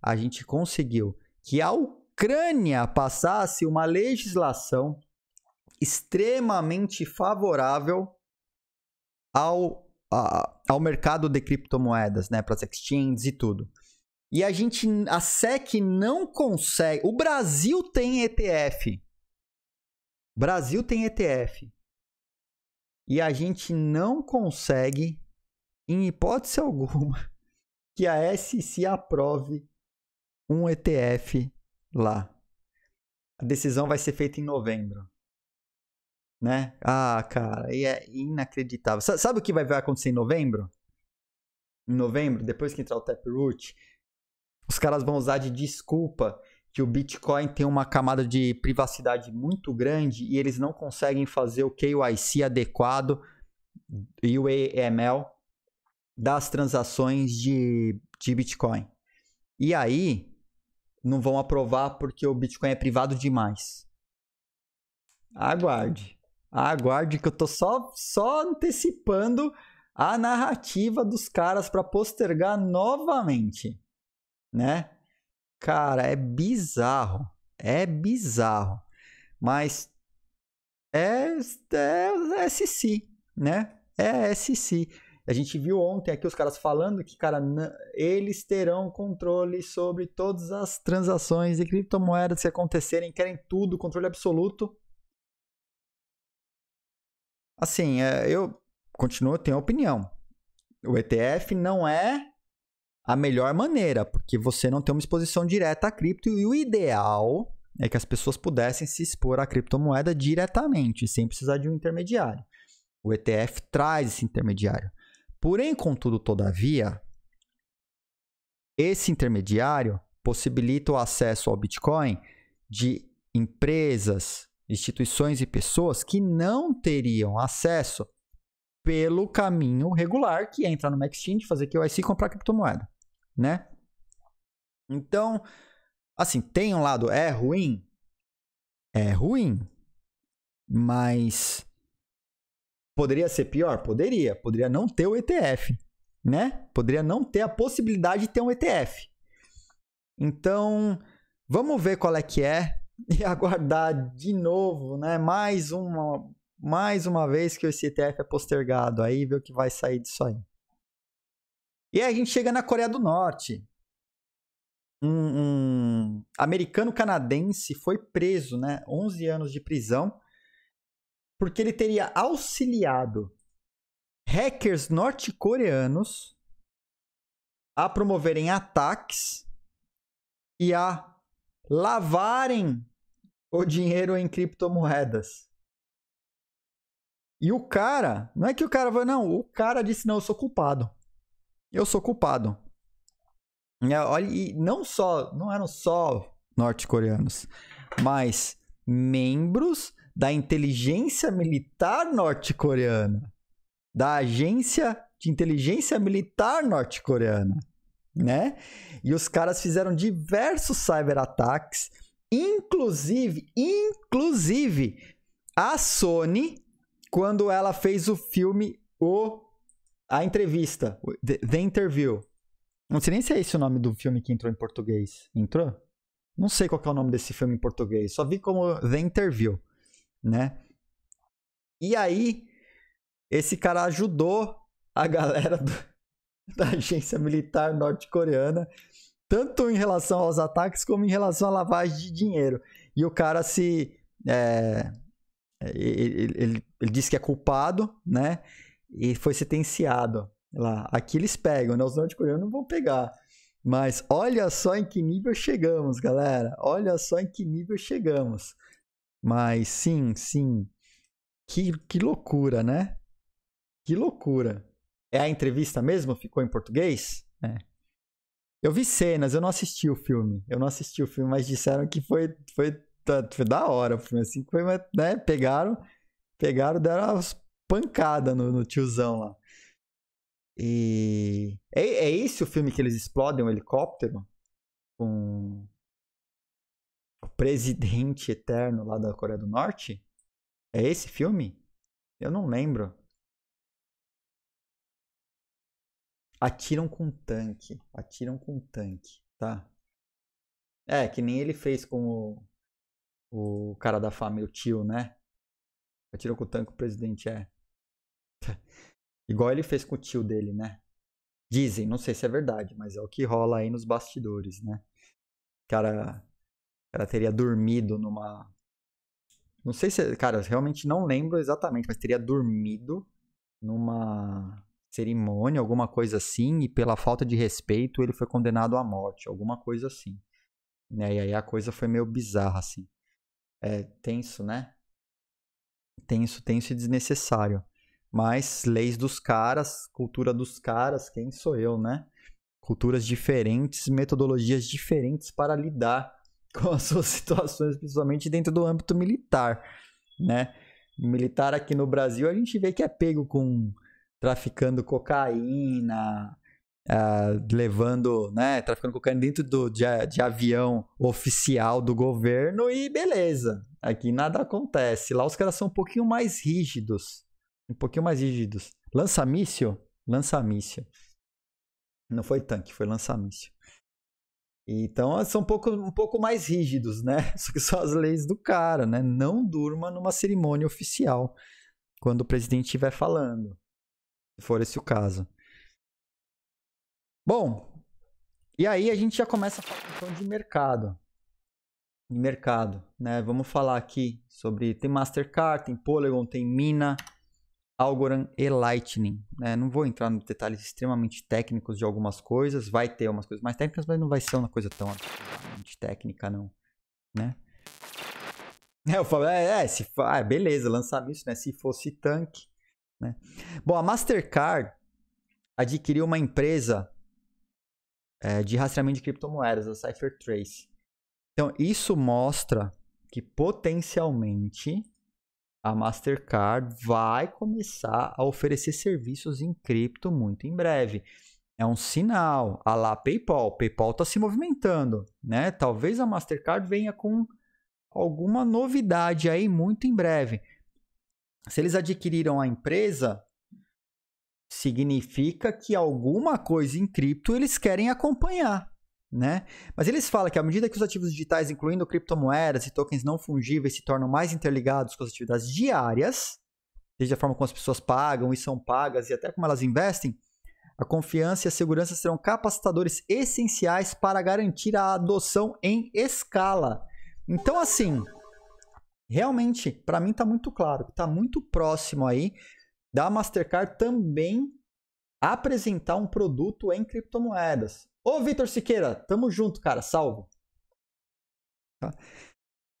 A: A gente conseguiu que a Ucrânia passasse uma legislação extremamente favorável ao, a, ao mercado de criptomoedas, né, para as exchanges e tudo. E a gente, a SEC não consegue. O Brasil tem ETF. O Brasil tem ETF. E a gente não consegue, em hipótese alguma, *laughs* que a SEC aprove um ETF lá. A decisão vai ser feita em novembro. Né? Ah, cara, e é inacreditável. Sabe o que vai acontecer em novembro? Em novembro, depois que entrar o Taproot, os caras vão usar de desculpa que o Bitcoin tem uma camada de privacidade muito grande e eles não conseguem fazer o KYC adequado e o AML das transações de, de Bitcoin. E aí não vão aprovar porque o Bitcoin é privado demais. Aguarde. Aguarde que eu tô só, só antecipando a narrativa dos caras para postergar novamente né? Cara, é bizarro. É bizarro. Mas é, é, é SC, né? É SC. A gente viu ontem aqui os caras falando que, cara, eles terão controle sobre todas as transações de criptomoedas que acontecerem, querem tudo, controle absoluto. Assim, é, eu continuo, tenho opinião. O ETF não é a melhor maneira, porque você não tem uma exposição direta à cripto e o ideal é que as pessoas pudessem se expor à criptomoeda diretamente, sem precisar de um intermediário. O ETF traz esse intermediário. Porém, contudo, todavia, esse intermediário possibilita o acesso ao Bitcoin de empresas, instituições e pessoas que não teriam acesso pelo caminho regular, que é entrar numa exchange, fazer KYC e comprar criptomoeda, né? Então, assim, tem um lado é ruim, é ruim, mas poderia ser pior, poderia, poderia não ter o ETF, né? Poderia não ter a possibilidade de ter um ETF. Então, vamos ver qual é que é *laughs* e aguardar de novo, né? Mais uma mais uma vez que o CTF é postergado. Aí vê o que vai sair disso aí. E aí a gente chega na Coreia do Norte. Um, um americano canadense foi preso, né? 11 anos de prisão, porque ele teria auxiliado hackers norte-coreanos a promoverem ataques e a lavarem o dinheiro em criptomoedas. E o cara, não é que o cara vai, não, o cara disse, não, eu sou culpado. Eu sou culpado. E, olha, e não só, não eram só norte-coreanos, mas membros da inteligência militar norte-coreana, da agência de inteligência militar norte-coreana, né? E os caras fizeram diversos cyberataques, inclusive, inclusive a Sony quando ela fez o filme O a entrevista, The, Interview. Não sei nem se é esse o nome do filme que entrou em português. Entrou? Não sei qual é o nome desse filme em português, só vi como The Interview, né? E aí, esse cara ajudou a galera do, *laughs* da agência militar norte-coreana, tanto em relação aos ataques como em relação à lavagem de dinheiro. E o cara se. É, ele, ele, ele diz que é culpado, né? E foi sentenciado lá. Aqui eles pegam, né? Os norte-coreanos não vão pegar. Mas olha só em que nível chegamos, galera. Olha só em que nível chegamos. Mas sim, sim. Que, que loucura, né? Que loucura. É a entrevista mesmo? Ficou em português? É. Eu vi cenas, eu não assisti o filme. Eu não assisti o filme, mas disseram que foi, foi foi da hora. Foi assim que foi, mas, né? Pegaram, pegaram, deram umas pancadas no, no tiozão lá. E. É, é esse o filme que eles explodem um helicóptero? Com.
B: O presidente eterno lá da Coreia do Norte? É esse filme? Eu não lembro. Atiram com tanque. Atiram com tanque, tá? É, que nem ele fez
A: com o o cara da família, o tio, né? Atirou com o tanque, o presidente é. *laughs* Igual ele fez com o tio dele, né? Dizem, não sei se é verdade, mas é o que rola aí nos bastidores, né? O cara, cara teria dormido numa. Não sei se. É, cara, eu realmente não lembro exatamente, mas teria dormido numa cerimônia, alguma coisa assim, e pela falta de respeito ele foi condenado à morte, alguma coisa assim. Né? E aí a coisa foi meio bizarra, assim é, tenso, né? Tenso, tenso e desnecessário. Mas leis dos caras, cultura dos caras, quem sou eu, né? Culturas diferentes, metodologias diferentes para lidar *laughs* com as suas situações, principalmente dentro do âmbito militar, né? Militar aqui no Brasil, a gente vê que é pego com traficando cocaína, uh, levando, né, traficando cocaína dentro do, de, de avião oficial do governo e beleza. Aqui nada acontece. Lá os caras são um pouquinho mais rígidos. Um pouquinho mais rígidos. Lança míssil? Lança míssil. Não foi tanque, foi lança míssil. Então são um pouco, um pouco mais rígidos, né? *laughs* Só que são as leis do cara, né? Não durma numa cerimônia oficial quando o presidente estiver falando, se for esse o caso. Bom, e aí a gente já começa a falar então de mercado. De mercado, né? Vamos falar aqui sobre tem Mastercard, tem Polygon, tem Mina, Algorand e Lightning. Né? Não vou entrar nos detalhes extremamente técnicos de algumas coisas, vai ter umas coisas mais técnicas, mas não vai ser uma coisa tão técnica não, né? É, eu falo, é, é se, ah, beleza, lançaram isso, né? Se fosse tanque, né? Bom, a Mastercard adquiriu uma empresa é, de rastreamento de criptomoedas, a CipherTrace. Então, isso mostra que potencialmente a Mastercard vai começar a oferecer serviços em cripto muito em breve. É um sinal, a lá PayPal, PayPal está se movimentando, né? Talvez a Mastercard venha com alguma novidade aí muito em breve. Se eles adquiriram a empresa, significa que alguma coisa em cripto eles querem acompanhar, né? Mas eles falam que à medida que os ativos digitais, incluindo criptomoedas e tokens não fungíveis, se tornam mais interligados com as atividades diárias, desde a forma como as pessoas pagam e são pagas e até como elas investem, a confiança e a segurança serão capacitadores essenciais para garantir a adoção em escala. Então, assim, realmente, para mim está muito claro, está muito próximo aí da Mastercard também apresentar um produto em criptomoedas. Ô, Vitor Siqueira, tamo junto, cara, salvo. Tá?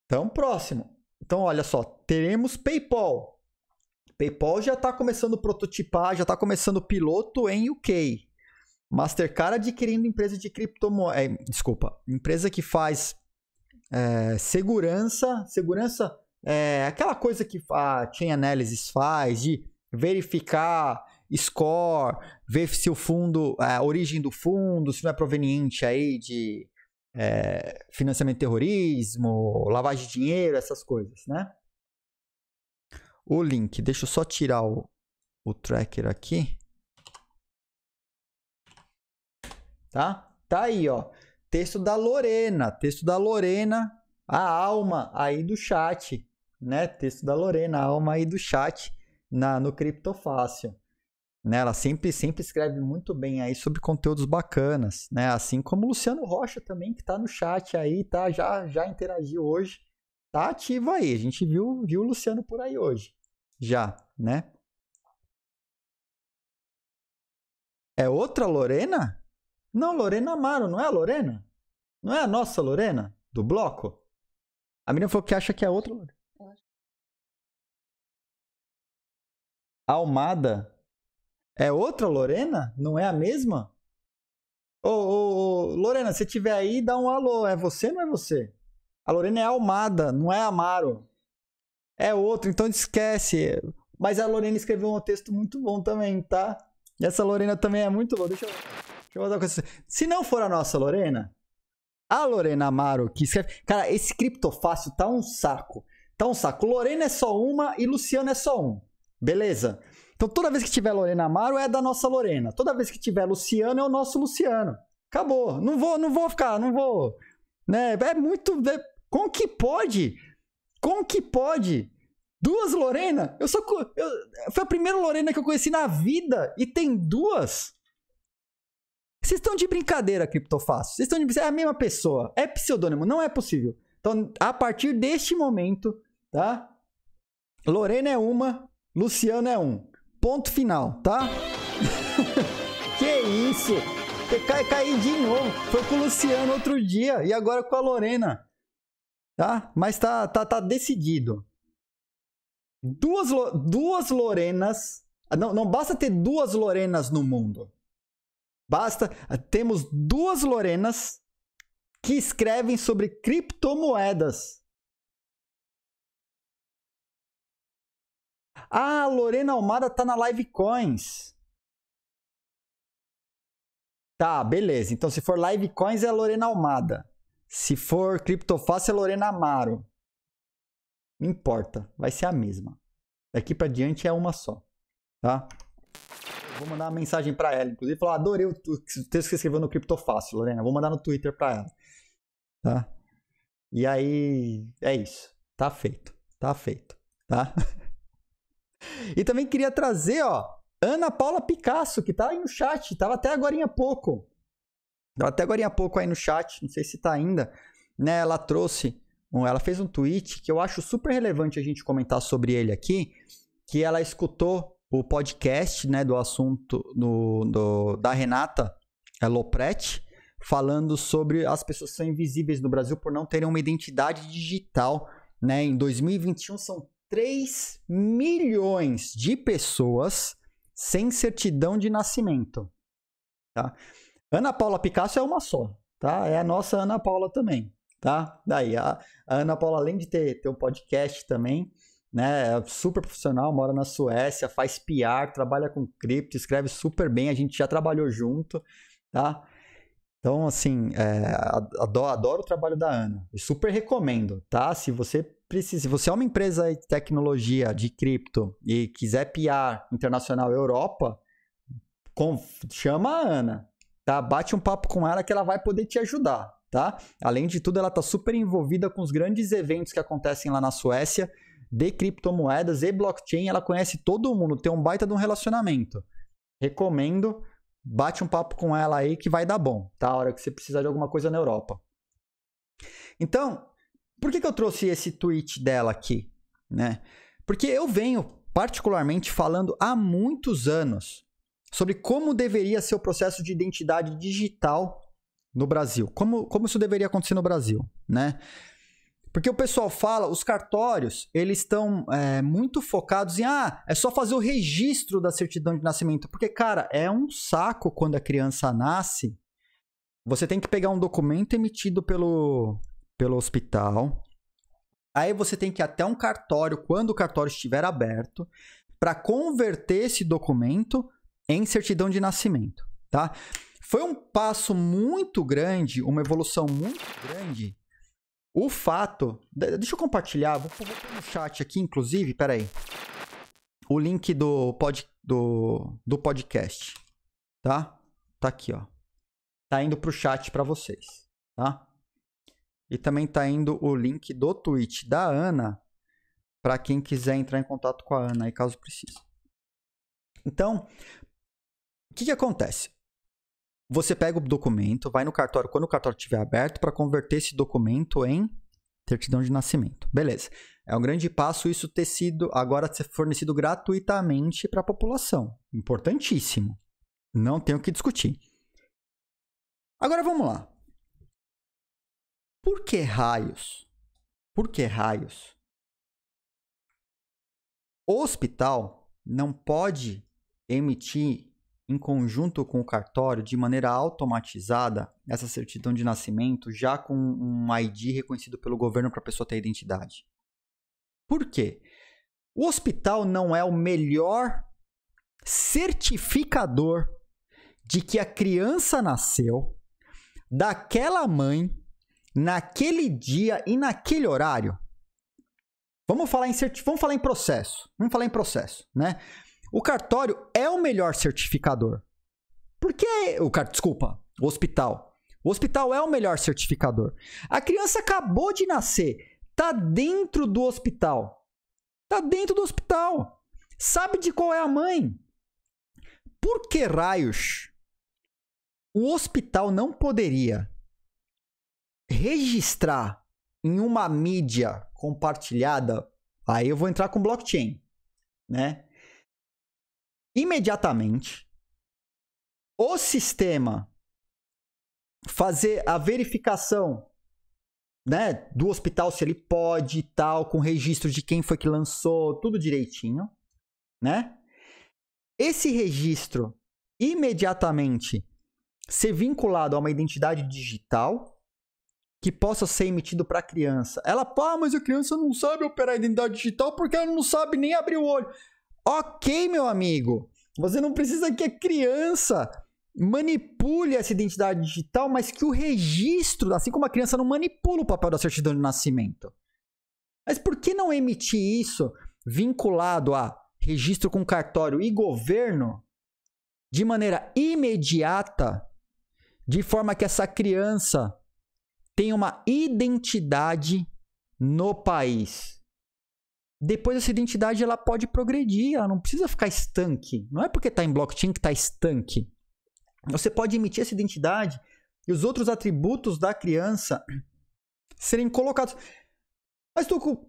A: Então, próximo. Então, olha só, teremos PayPal. PayPal já está começando a prototipar, já está começando o piloto em UK. Mastercard adquirindo empresa de criptomoedas. É, desculpa, empresa que faz é, segurança. Segurança é aquela coisa que a ah, Chain Analysis faz de verificar score, ver se o fundo, a origem do fundo, se não é proveniente aí de é, financiamento de terrorismo, lavagem de dinheiro, essas coisas, né? O link, deixa eu só tirar o, o tracker aqui. Tá? Tá aí, ó. Texto da Lorena, texto da Lorena, a alma aí do chat, né? Texto da Lorena, a alma aí do chat na, no Criptofácil. Né? Ela sempre, sempre escreve muito bem aí sobre conteúdos bacanas, né? Assim como o Luciano Rocha também, que está no chat aí, tá? Já, já interagiu hoje. Tá ativo aí. A gente viu, viu o Luciano por aí hoje. Já, né? É outra Lorena?
B: Não, Lorena Amaro, não é a Lorena? Não é a nossa Lorena? Do bloco? A menina falou que acha que é outra Lorena. Almada. É outra Lorena? Não é a mesma?
A: Ô, ô, ô Lorena, se tiver aí, dá um alô. É você ou não é você? A Lorena é Almada, não é Amaro. É outro, então esquece. Mas a Lorena escreveu um texto muito bom também, tá? E essa Lorena também é muito boa. Deixa eu, deixa eu uma coisa. Se não for a nossa Lorena, a Lorena Amaro que escreve. Cara, esse criptofácil tá um saco. Tá um saco. Lorena é só uma e Luciano é só um. Beleza? Então toda vez que tiver Lorena Amaro é da nossa Lorena. Toda vez que tiver Luciano é o nosso Luciano. Acabou. Não vou, não vou ficar, não vou. Né? É muito. É, que pode? Com que pode? Duas Lorena? Eu sou. Eu, foi a primeira Lorena que eu conheci na vida e tem duas. Vocês estão de brincadeira, Criptofácil. Vocês estão de brincadeira. É a mesma pessoa. É pseudônimo. Não é possível. Então, a partir deste momento, tá? Lorena é uma, Luciano é um. Ponto final, tá? *laughs* que isso? Cai, caí de novo. Foi com o Luciano outro dia e agora com a Lorena. Tá? Mas tá, tá, tá decidido. Duas, duas Lorenas. Não, não basta ter duas Lorenas no mundo. Basta.
B: Eh, temos duas Lorenas que escrevem sobre criptomoedas. Ah, Lorena Almada tá na Live Coins.
A: Tá, beleza. Então, se for Live Coins, é Lorena Almada. Se for Criptofácil, é Lorena Amaro. Não importa, vai ser a mesma. Daqui para diante é uma só, tá? Vou mandar uma mensagem para ela, inclusive falar, adorei o texto que você escreveu no Criptofácil, Lorena. Vou mandar no Twitter para ela, tá? E aí, é isso. Tá feito, tá feito, tá? *laughs* E também queria trazer, ó, Ana Paula Picasso, que tá aí no chat, tava até agora há pouco. Tava até agora há pouco aí no chat, não sei se tá ainda, né? Ela trouxe, ela fez um tweet que eu acho super relevante a gente comentar sobre ele aqui, que ela escutou o podcast, né, do assunto do, do da Renata é, Lopretti, falando sobre as pessoas que são invisíveis no Brasil por não terem uma identidade digital. Né? Em 2021 são 3 milhões de pessoas sem certidão de nascimento. Tá? Ana Paula Picasso é uma só, tá? É a nossa Ana Paula também, tá? Daí, a, Ana Paula, além de ter, ter um podcast também, né? É super profissional, mora na Suécia, faz PR, trabalha com cripto, escreve super bem, a gente já trabalhou junto, tá? Então, assim, é, adoro, adoro, o trabalho da Ana. super recomendo, tá? Se você precisa, se você é uma empresa de tecnologia, de cripto e quiser piar internacional Europa, com, chama a Ana, tá? Bate um papo com ela que ela vai poder te ajudar, tá? Além de tudo, ela está super envolvida com os grandes eventos que acontecem lá na Suécia de criptomoedas e blockchain. Ela conhece todo mundo, tem um baita de um relacionamento. Recomendo. Bate um papo com ela aí que vai dar bom, tá? A hora que você precisar de alguma coisa na Europa. Então, por que, que eu trouxe esse tweet dela aqui, né? Porque eu venho particularmente falando há muitos anos sobre como deveria ser o processo de identidade digital no Brasil, como, como isso deveria acontecer no Brasil, né? Porque o pessoal fala, os cartórios, eles estão é, muito focados em, ah, é só fazer o registro da certidão de nascimento. Porque, cara, é um saco quando a criança nasce. Você tem que pegar um documento emitido pelo, pelo hospital. Aí você tem que ir até um cartório, quando o cartório estiver aberto, para converter esse documento em certidão de nascimento, tá? Foi um passo muito grande, uma evolução muito grande o fato. Deixa eu compartilhar. Vou colocar no chat aqui, inclusive. Pera aí. O link do, pod, do, do podcast. Tá? Tá aqui, ó. Tá indo pro chat para vocês. Tá? E também tá indo o link do tweet da Ana. para quem quiser entrar em contato com a Ana aí, caso precise. Então, o que, que acontece? Você pega o documento, vai no cartório quando o cartório estiver aberto para converter esse documento em certidão de nascimento. Beleza. É um grande passo isso ter sido agora ser fornecido gratuitamente para a população. Importantíssimo. Não tenho o que discutir.
B: Agora vamos lá. Por que raios? Por que raios? O hospital
A: não pode emitir em conjunto com o cartório, de maneira automatizada, essa certidão de nascimento, já com um ID reconhecido pelo governo para a pessoa ter identidade. Por quê? O hospital não é o melhor certificador de que a criança nasceu daquela mãe naquele dia e naquele horário. Vamos falar em certi vamos falar em processo. Vamos falar em processo, né? O cartório é o melhor certificador. Porque o car... desculpa, o hospital. O hospital é o melhor certificador. A criança acabou de nascer, tá dentro do hospital. Tá dentro do hospital. Sabe de qual é a mãe? Por que raios o hospital não poderia registrar em uma mídia compartilhada? Aí eu vou entrar com blockchain, né? imediatamente o sistema fazer a verificação né, do hospital se ele pode e tal, com registro de quem foi que lançou, tudo direitinho, né? Esse registro imediatamente ser vinculado a uma identidade digital que possa ser emitido para a criança. Ela, pá, mas a criança não sabe operar a identidade digital porque ela não sabe nem abrir o olho. Ok, meu amigo, você não precisa que a criança manipule essa identidade digital, mas que o registro, assim como a criança não manipula o papel da certidão de nascimento. Mas por que não emitir isso vinculado a registro com cartório e governo de maneira imediata, de forma que essa criança tenha uma identidade no país? depois essa identidade ela pode progredir, ela não precisa ficar estanque. Não é porque está em blockchain que está estanque. Você pode emitir essa identidade e os outros atributos da criança *clears throat* serem colocados. Mas Tuco,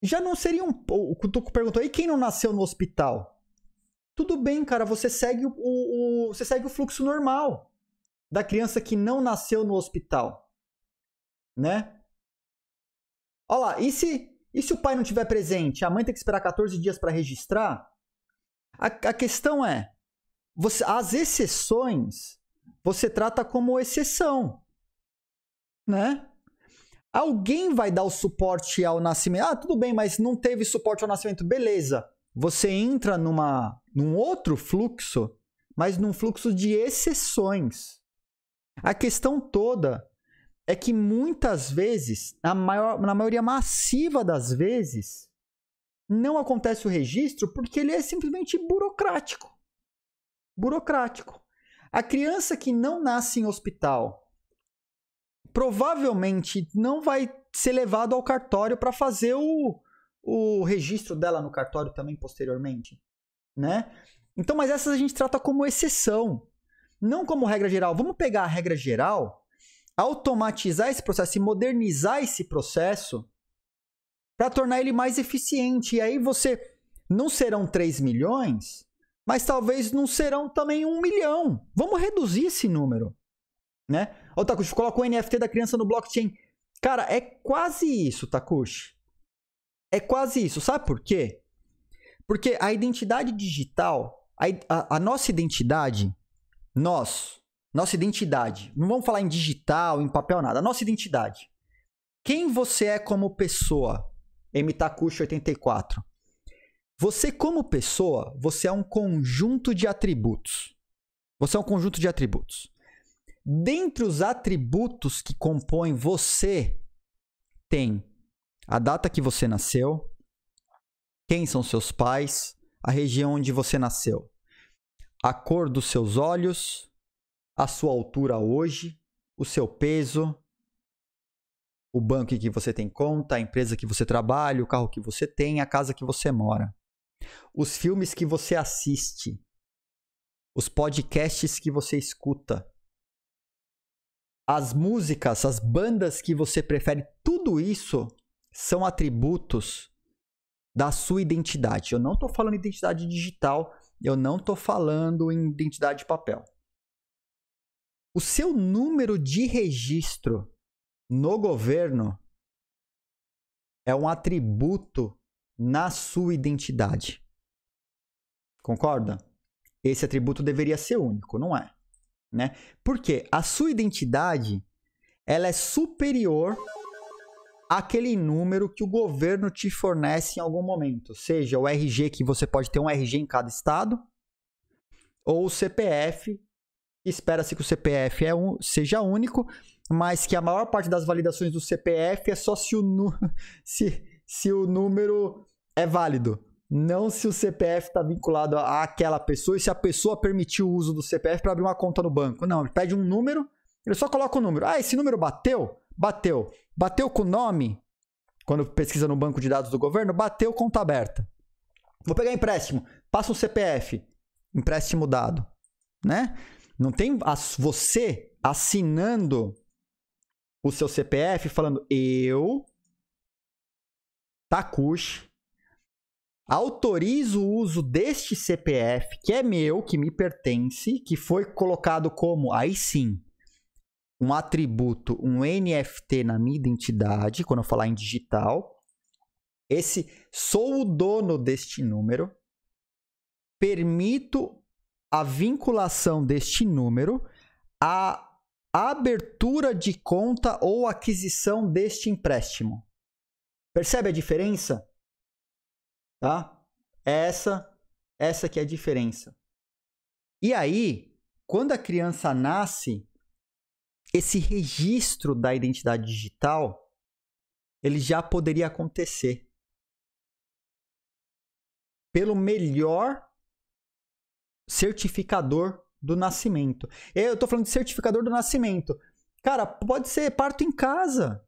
A: já não seria um. O Tuco perguntou, e quem não nasceu no hospital? Tudo bem, cara, você segue o, o, o, você segue o fluxo normal da criança que não nasceu no hospital. Né? Olha lá, e se e se o pai não tiver presente, a mãe tem que esperar 14 dias para registrar? A, a, questão é, você, as exceções você trata como exceção, né? Alguém vai dar o suporte ao nascimento. Ah, tudo bem, mas não teve suporte ao nascimento, beleza. Você entra numa, num outro fluxo, mas num fluxo de exceções. A questão toda é que muitas vezes, na, maior, na maioria massiva das vezes, não acontece o registro porque ele é simplesmente burocrático. Burocrático. A criança que não nasce em hospital provavelmente não vai ser levado ao cartório para fazer o, o registro dela no cartório também posteriormente, né? Então, mas essas a gente trata como exceção, não como regra geral. Vamos pegar a regra geral automatizar esse processo e modernizar esse processo para tornar ele mais eficiente. E aí você não serão 3 milhões, mas talvez não serão também 1 milhão. Vamos reduzir esse número. Né? O Takushi, coloca o NFT da criança no blockchain. Cara, é quase isso, Takushi. É quase isso. Sabe por quê? Porque a identidade digital, a, a, a nossa identidade, nós, nossa identidade. Não vamos falar em digital, em papel, nada. Nossa identidade. Quem você é como pessoa? M. 84. Você, como pessoa, você é um conjunto de atributos. Você é um conjunto de atributos. Dentre os atributos que compõem você, tem a data que você nasceu, quem são seus pais, a região onde você nasceu, a cor dos seus olhos, a sua altura hoje, o seu peso, o banco que você tem conta, a empresa que você trabalha, o carro que você tem, a casa que você mora, os filmes que você assiste, os podcasts que você escuta, as músicas, as bandas que você prefere, tudo isso são atributos da sua identidade. Eu não estou falando identidade digital, eu não estou falando em identidade de papel o seu número de registro no governo é um atributo na sua identidade. Concorda? Esse atributo deveria ser único, não é? Né? Porque a sua identidade ela é superior àquele número que o governo te fornece em algum momento, seja o RG que você pode ter um RG em cada estado, ou o CPF Espera-se que o CPF é um, seja único, mas que a maior parte das validações do CPF é só se o, *laughs* se, se o número é válido. Não se o CPF está vinculado àquela pessoa e se a pessoa permitiu o uso do CPF para abrir uma conta no banco. Não, ele pede um número, ele só coloca o um número. Ah, esse número bateu? Bateu. Bateu com o nome? Quando pesquisa no banco de dados do governo, bateu conta aberta. Vou pegar empréstimo, passa um CPF, empréstimo dado, né? Não tem você assinando o seu CPF falando eu, Takush autorizo o uso deste CPF que é meu, que me pertence, que foi colocado como, aí sim, um atributo, um NFT na minha identidade, quando eu falar em digital. Esse sou o dono deste número, permito a vinculação deste número à abertura de conta ou aquisição deste empréstimo. Percebe a diferença? Tá? É essa, essa que é a diferença. E aí, quando a criança nasce, esse registro da identidade digital ele já poderia acontecer pelo melhor certificador do nascimento. Eu tô falando de certificador do nascimento. Cara, pode ser parto em casa.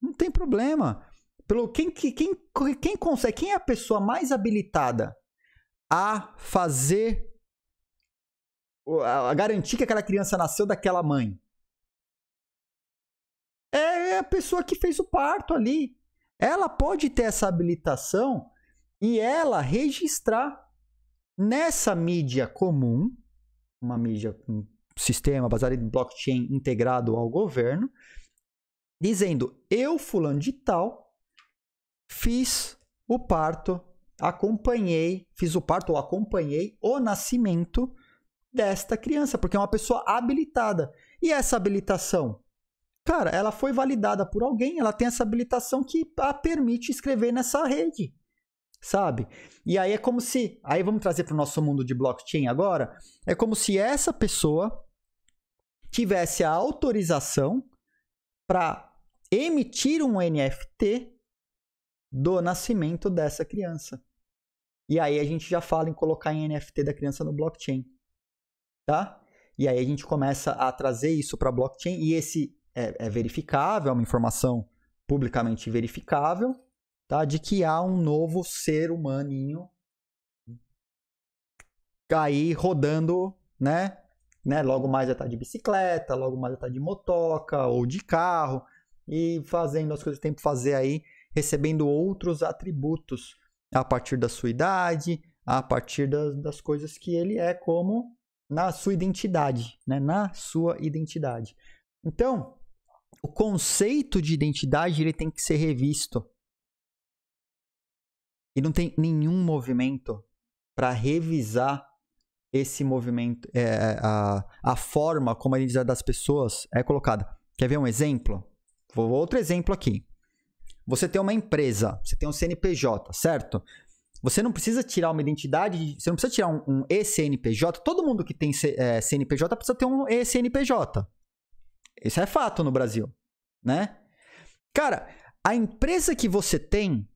A: Não tem problema. Pelo quem quem quem consegue, quem é a pessoa mais habilitada a fazer a garantir que aquela criança nasceu daquela mãe? É, é a pessoa que fez o parto ali. Ela pode ter essa habilitação e ela registrar Nessa mídia comum, uma mídia com sistema baseado em blockchain integrado ao governo, dizendo: eu, fulano de tal, fiz o parto, acompanhei, fiz o parto ou acompanhei o nascimento desta criança, porque é uma pessoa habilitada. E essa habilitação? Cara, ela foi validada por alguém, ela tem essa habilitação que a permite escrever nessa rede sabe? E aí é como se, aí vamos trazer para o nosso mundo de blockchain agora, é como se essa pessoa tivesse a autorização para emitir um NFT do nascimento dessa criança. E aí a gente já fala em colocar em NFT da criança no blockchain, tá? E aí a gente começa a trazer isso para blockchain e esse é, é verificável, é uma informação publicamente verificável tá? De que há um novo ser humaninho aí rodando, né? né? Logo mais já tá de bicicleta, logo mais já tá de motoca ou de carro e fazendo as coisas que tem que fazer aí, recebendo outros atributos a partir da sua idade, a partir das, das coisas que ele é como na sua identidade, né? Na sua identidade. Então, o conceito de identidade ele tem que ser revisto. E não tem nenhum movimento para revisar esse movimento, é, é, a, a forma como a identidade das pessoas é colocada. Quer ver um exemplo? Vou outro exemplo aqui. Você tem uma empresa, você tem um CNPJ, certo? Você não precisa tirar uma identidade, você não precisa tirar um, um ECNPJ. Todo mundo que tem C, é, CNPJ precisa ter um ECNPJ. Isso é fato no Brasil, né? Cara, a empresa que você tem,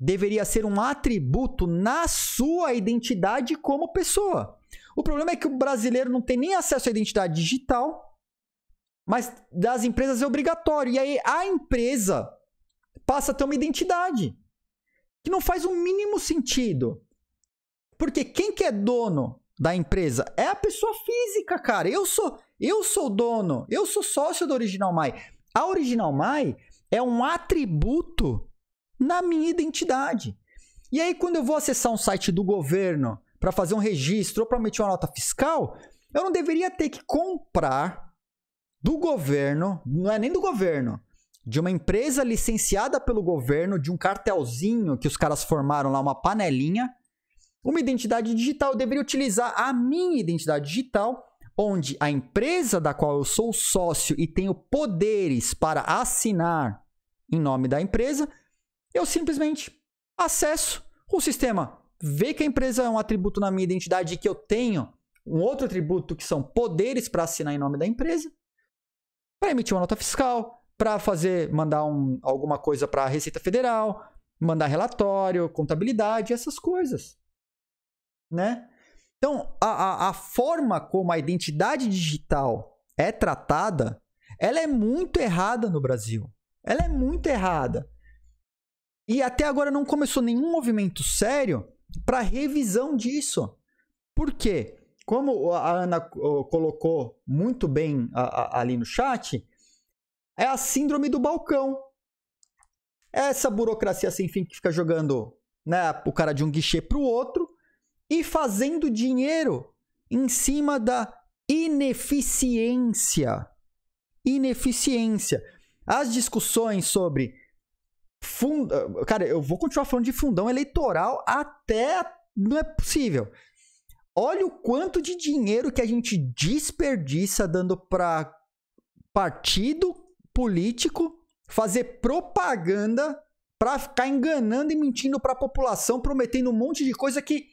A: deveria ser um atributo na sua identidade como pessoa. O problema é que o brasileiro não tem nem acesso à identidade digital, mas das empresas é obrigatório. E aí a empresa passa a ter uma identidade que não faz o mínimo sentido. Porque quem que é dono da empresa é a pessoa física, cara. Eu sou eu sou dono, eu sou sócio da Original Mai. A Original Mai é um atributo na minha identidade. E aí, quando eu vou acessar um site do governo para fazer um registro ou para emitir uma nota fiscal, eu não deveria ter que comprar do governo, não é nem do governo, de uma empresa licenciada pelo governo, de um cartelzinho que os caras formaram lá, uma panelinha, uma identidade digital. Eu deveria utilizar a minha identidade digital, onde a empresa da qual eu sou sócio e tenho poderes para assinar em nome da empresa, eu simplesmente acesso o sistema, vê que a empresa é um atributo na minha identidade e que eu tenho um outro atributo que são poderes para assinar em nome da empresa, para emitir uma nota fiscal, para fazer mandar um, alguma coisa para a Receita Federal, mandar relatório, contabilidade, essas coisas, né? Então, a, a, a forma como a identidade digital é tratada, ela é muito errada no Brasil. Ela é muito errada. E até agora não começou nenhum movimento sério para revisão disso. Por quê? Como a Ana colocou muito bem ali no chat, é a síndrome do balcão. É essa burocracia sem fim que fica jogando né, o cara de um guichê para o outro e fazendo dinheiro em cima da ineficiência. Ineficiência. As discussões sobre Cara, eu vou continuar falando de fundão eleitoral até não é possível. Olha o quanto de dinheiro que a gente desperdiça dando para partido político fazer propaganda para ficar enganando e mentindo para a população, prometendo um monte de coisa que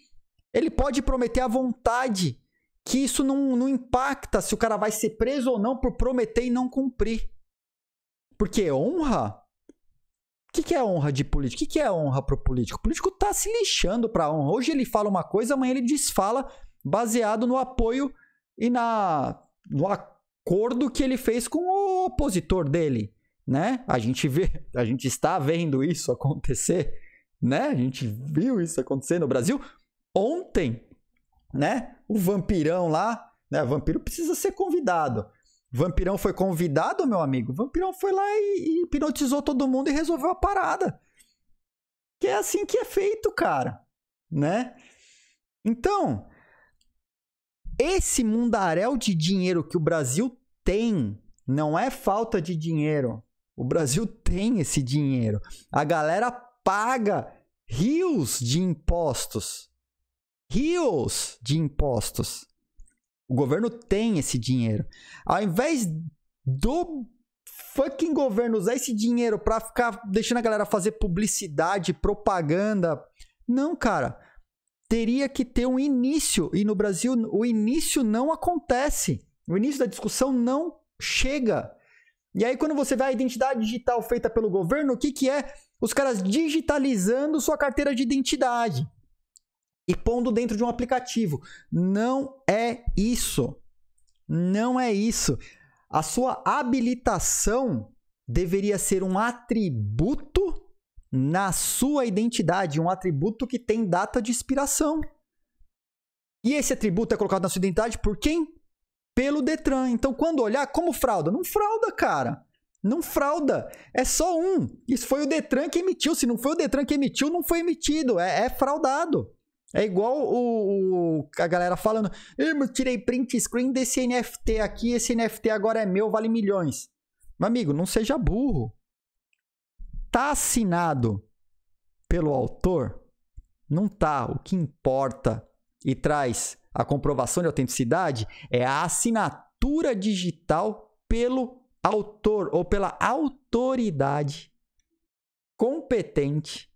A: ele pode prometer à vontade, que isso não, não impacta se o cara vai ser preso ou não por prometer e não cumprir. Porque honra o que, que, é honra de político? O que, que, é honra pro político? O político tá se lixando pra honra. Hoje ele fala uma coisa, amanhã ele desfala baseado no apoio e na no acordo que ele fez com o opositor dele, né? A gente vê, *laughs* a gente está vendo isso acontecer, né? A gente viu isso acontecer no Brasil ontem, né? O vampirão lá, né? O vampiro precisa ser convidado. Vampirão foi convidado, meu amigo. Vampirão foi lá e, hipnotizou todo mundo e resolveu a parada. Que é assim que é feito, cara. Né? Então, esse mundaréu de dinheiro que o Brasil tem não é falta de dinheiro. O Brasil tem esse dinheiro. A galera paga rios de impostos. Rios de impostos. O governo tem esse dinheiro. Ao invés do fucking governo usar esse dinheiro para ficar deixando a galera fazer publicidade, propaganda. Não, cara. Teria que ter um início. E no Brasil, o início não acontece. O início da discussão não chega. E aí, quando você vê a identidade digital feita pelo governo, o que, que é? Os caras digitalizando sua carteira de identidade e pondo dentro de um aplicativo. Não é isso. Não é isso. A sua habilitação deveria ser um atributo na sua identidade, um atributo que tem data de expiração. E esse atributo é colocado na sua identidade por quem? Pelo Detran. Então, quando olhar, como frauda? Não frauda, cara. Não frauda. É só um. Isso foi o Detran que emitiu. Se não foi o Detran que emitiu, não foi emitido. É, é fraudado. É igual o, o a galera falando, eu tirei print screen desse NFT aqui, esse NFT agora é meu, vale milhões. Meu amigo, não seja burro. Tá assinado pelo autor? Não tá. O que importa e traz a comprovação de autenticidade é a assinatura digital pelo autor ou pela autoridade competente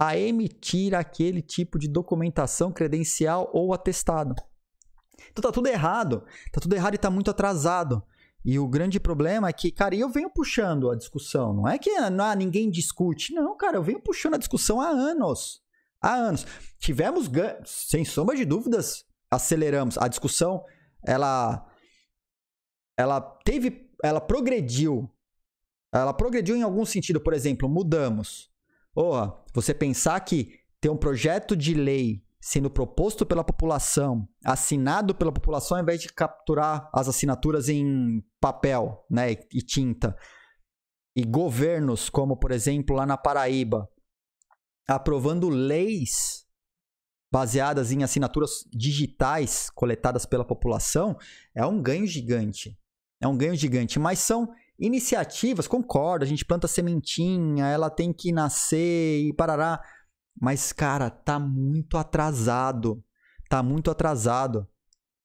A: a emitir aquele tipo de documentação, credencial ou atestado. Então tá tudo errado, tá tudo errado e tá muito atrasado. E o grande problema é que, cara, eu venho puxando a discussão, não é que ah, ninguém discute, não, cara, eu venho puxando a discussão há anos. Há anos. Tivemos, sem sombra de dúvidas, aceleramos. A discussão, ela ela teve, ela progrediu. Ela progrediu em algum sentido, por exemplo, mudamos oh, você pensar que ter um projeto de lei sendo proposto pela população, assinado pela população, ao invés de capturar as assinaturas em papel né, e tinta. E governos, como por exemplo lá na Paraíba, aprovando leis baseadas em assinaturas digitais coletadas pela população, é um ganho gigante. É um ganho gigante, mas são Iniciativas, concordo, a gente planta sementinha, ela tem que nascer e parará. Mas, cara, tá muito atrasado. Tá muito atrasado.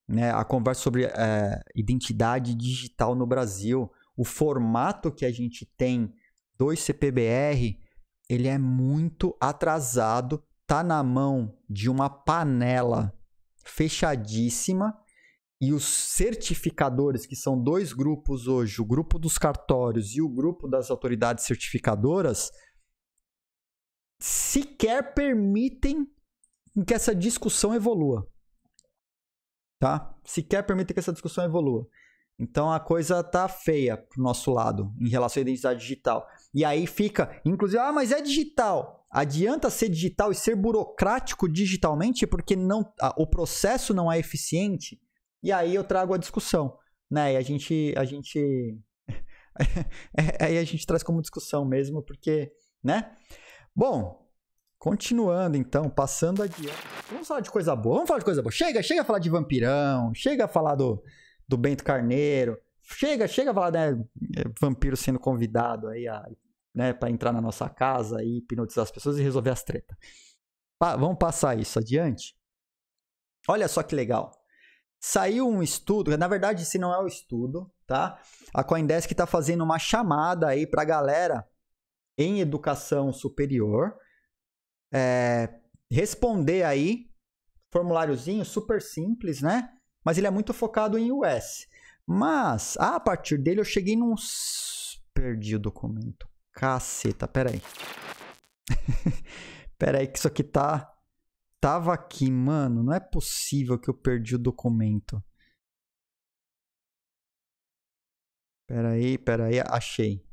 A: Né? A conversa sobre é, identidade digital no Brasil. O formato que a gente tem do CPBR, ele é muito atrasado. Tá na mão de uma panela fechadíssima e os certificadores, que são dois grupos hoje, o grupo dos cartórios e o grupo das autoridades certificadoras, sequer permitem que essa discussão evolua. Tá? Sequer permitem que essa discussão evolua. Então a coisa tá feia pro nosso lado em relação à identidade digital. E aí fica, inclusive, ah, mas é digital. Adianta ser digital e ser burocrático digitalmente porque não, o processo não é eficiente? E aí eu trago a discussão, né? E a gente, a gente, *laughs* é, aí a gente traz como discussão mesmo, porque, né? Bom, continuando então, passando adiante. Vamos falar de coisa boa. Vamos falar de coisa boa. Chega, chega a falar de vampirão, chega a falar do, do Bento Carneiro, chega, chega a falar né, vampiro sendo convidado aí a, né, para entrar na nossa casa e hipnotizar as pessoas e resolver as tretas. Pa vamos passar isso adiante. Olha só que legal. Saiu um estudo, na verdade, se não é o estudo, tá? A Coindesk está fazendo uma chamada aí para a galera em educação superior é, responder aí formuláriozinho super simples, né? Mas ele é muito focado em US. Mas a partir dele eu cheguei num perdi o documento. Caceta, peraí. *laughs* peraí que isso aqui tá tava aqui, mano. Não é
B: possível que eu perdi o documento. Pera aí, pera aí, achei.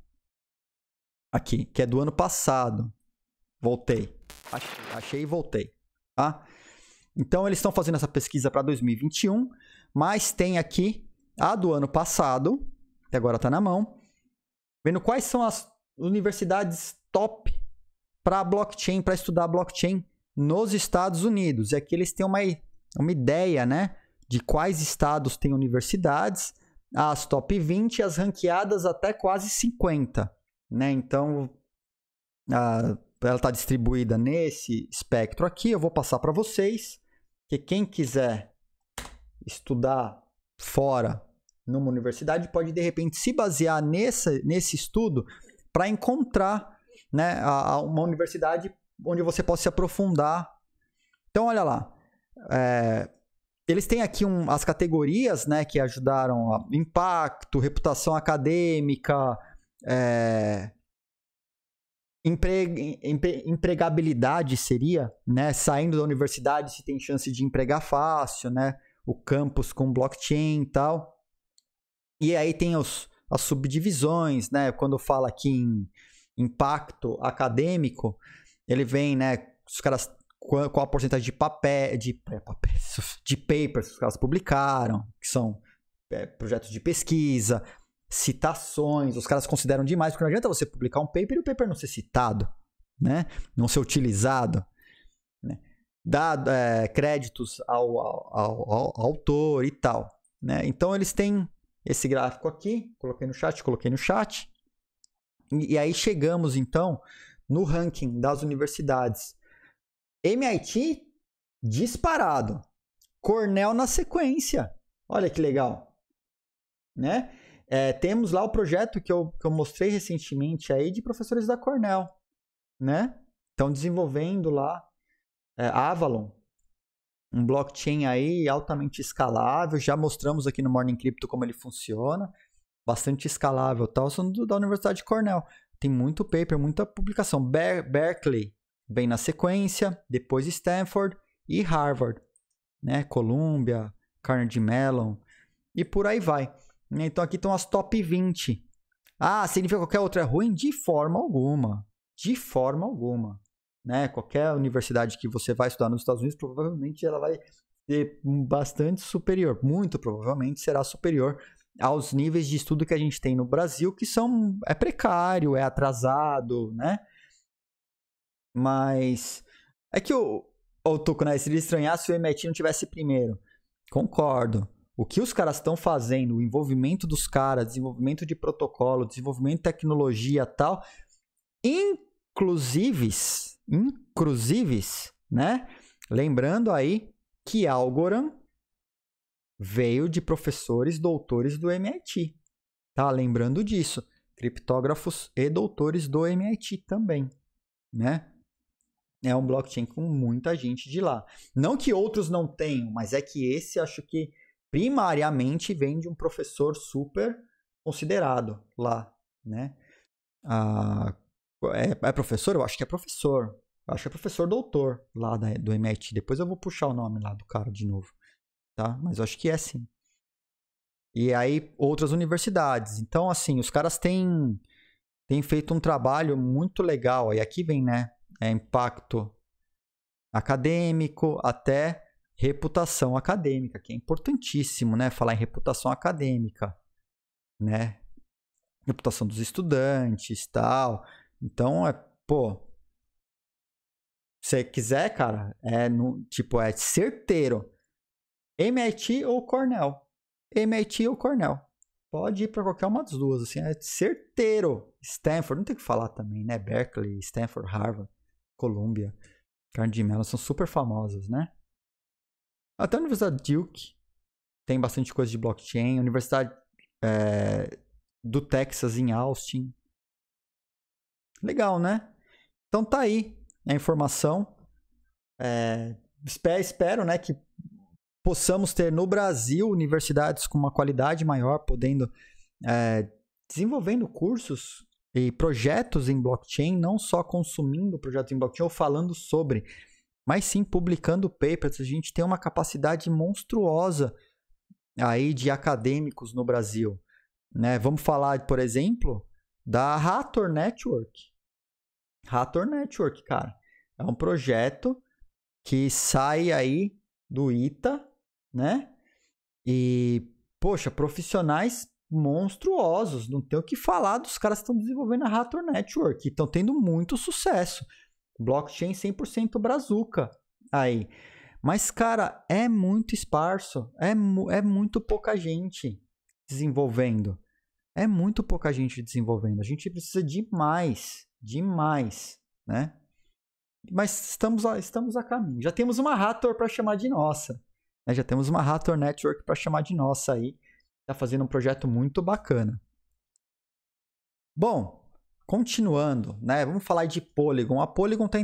B: Aqui, que é do ano passado.
A: Voltei. Achei, achei e voltei. Tá? Então eles estão fazendo essa pesquisa para 2021, mas tem aqui a do ano passado, que agora está na mão, vendo quais são as universidades top para blockchain, para estudar blockchain nos Estados Unidos. É que eles têm uma, uma ideia, né? De quais estados têm universidades, as top 20, as ranqueadas até quase 50, né? Então, a, ela está distribuída nesse espectro aqui. Eu vou passar para vocês, que quem quiser estudar fora numa universidade pode de repente se basear nessa, nesse estudo para encontrar né, a, a uma universidade onde você possa se aprofundar. Então, olha lá. É, eles têm aqui um, as categorias né, que ajudaram a impacto, reputação acadêmica, é, eh, empre, empregabilidade seria, né? Saindo da universidade se tem chance de empregar fácil, né? O campus com blockchain e tal. E aí tem os, as subdivisões, né? Quando fala aqui em impacto acadêmico, ele vem, né? Os caras. Qual a porcentagem de papel. De, *laughs* de papers que os caras publicaram, que são é, projetos de pesquisa, citações, os caras consideram demais, porque não adianta você publicar um paper e o paper não ser citado, né? Não ser utilizado. Né? Dado, é, créditos ao, ao, ao, ao autor e tal. Né? Então eles têm esse gráfico aqui, coloquei no chat, coloquei no chat. E, e aí chegamos então no ranking das universidades. MIT disparado. Cornell na sequência. Olha que legal. Né? É, temos lá o projeto que eu, que eu mostrei recentemente aí de professores da Cornell. Né? Estão desenvolvendo lá é, Avalon, um blockchain aí altamente escalável. Já mostramos aqui no Morning Crypto como ele funciona. Bastante escalável, tal, são da Universidade de Cornell. Tem muito paper, muita publicação. Ber Berkeley vem na sequência, depois Stanford e Harvard, né? Columbia, Carnegie Mellon e por aí vai. Então aqui estão as top 20. Ah, significa que qualquer outra é ruim? De forma alguma. De forma alguma. Né? Qualquer universidade que você vai estudar nos Estados Unidos, provavelmente ela vai ser bastante superior. Muito provavelmente será superior aos níveis de estudo que a gente tem no Brasil, que são é precário, é atrasado, né? Mas é que o, o Tucunai, né? se ele estranhar se o Emeti não tivesse primeiro. Concordo. O que os caras estão fazendo, o envolvimento dos caras, desenvolvimento de protocolo, desenvolvimento de tecnologia tal, inclusives, inclusives, né? Lembrando aí que Algorand veio de professores doutores do MIT. Tá? Lembrando disso, criptógrafos e doutores do MIT também, né? É um blockchain com muita gente de lá. Não que outros não tenham, mas é que esse acho que primariamente vem de um professor super considerado lá, né? Ah, é, é, professor? Eu acho que é professor. Eu acho que é professor doutor lá da, do MIT. Depois eu vou puxar o nome lá do cara de novo tá? Mas acho que é sim. E aí outras universidades. Então, assim, os caras têm, têm feito um trabalho muito legal. E aqui vem, né? É impacto acadêmico até reputação acadêmica, que é importantíssimo, né? Falar em reputação acadêmica, né? Reputação dos estudantes, tal. Então, é, pô, você quiser, cara, é no, tipo, é certeiro. MIT ou Cornell. MIT ou Cornell. Pode ir para qualquer uma das duas, assim, é certeiro. Stanford, não tem que falar também, né? Berkeley, Stanford, Harvard, Columbia, Carne de são super famosas, né? Até a Universidade Duke tem bastante coisa de blockchain. Universidade é, do Texas, em Austin. Legal, né? Então tá aí a informação. É, espero, espero né, que possamos ter no Brasil universidades com uma qualidade maior, podendo é, desenvolvendo cursos e projetos em blockchain, não só consumindo projetos em blockchain ou falando sobre, mas sim publicando papers. A gente tem uma capacidade monstruosa aí de acadêmicos no Brasil. Né? Vamos falar, por exemplo, da Hathor Network. Hathor Network, cara, é um projeto que sai aí do ITA né? E, poxa, profissionais monstruosos, não tem o que falar dos caras que estão desenvolvendo a Raptor Network, estão tendo muito sucesso. Blockchain 100% brazuca aí. Mas, cara, é muito esparso, é, é muito pouca gente desenvolvendo. É muito pouca gente desenvolvendo. A gente precisa de mais, de mais, né? Mas estamos a, estamos a caminho. Já temos uma Raptor para chamar de nossa. Né? Já temos uma Raptor Network para chamar de nossa aí. Está fazendo um projeto muito bacana. Bom, continuando, né? Vamos falar de Polygon. A Polygon está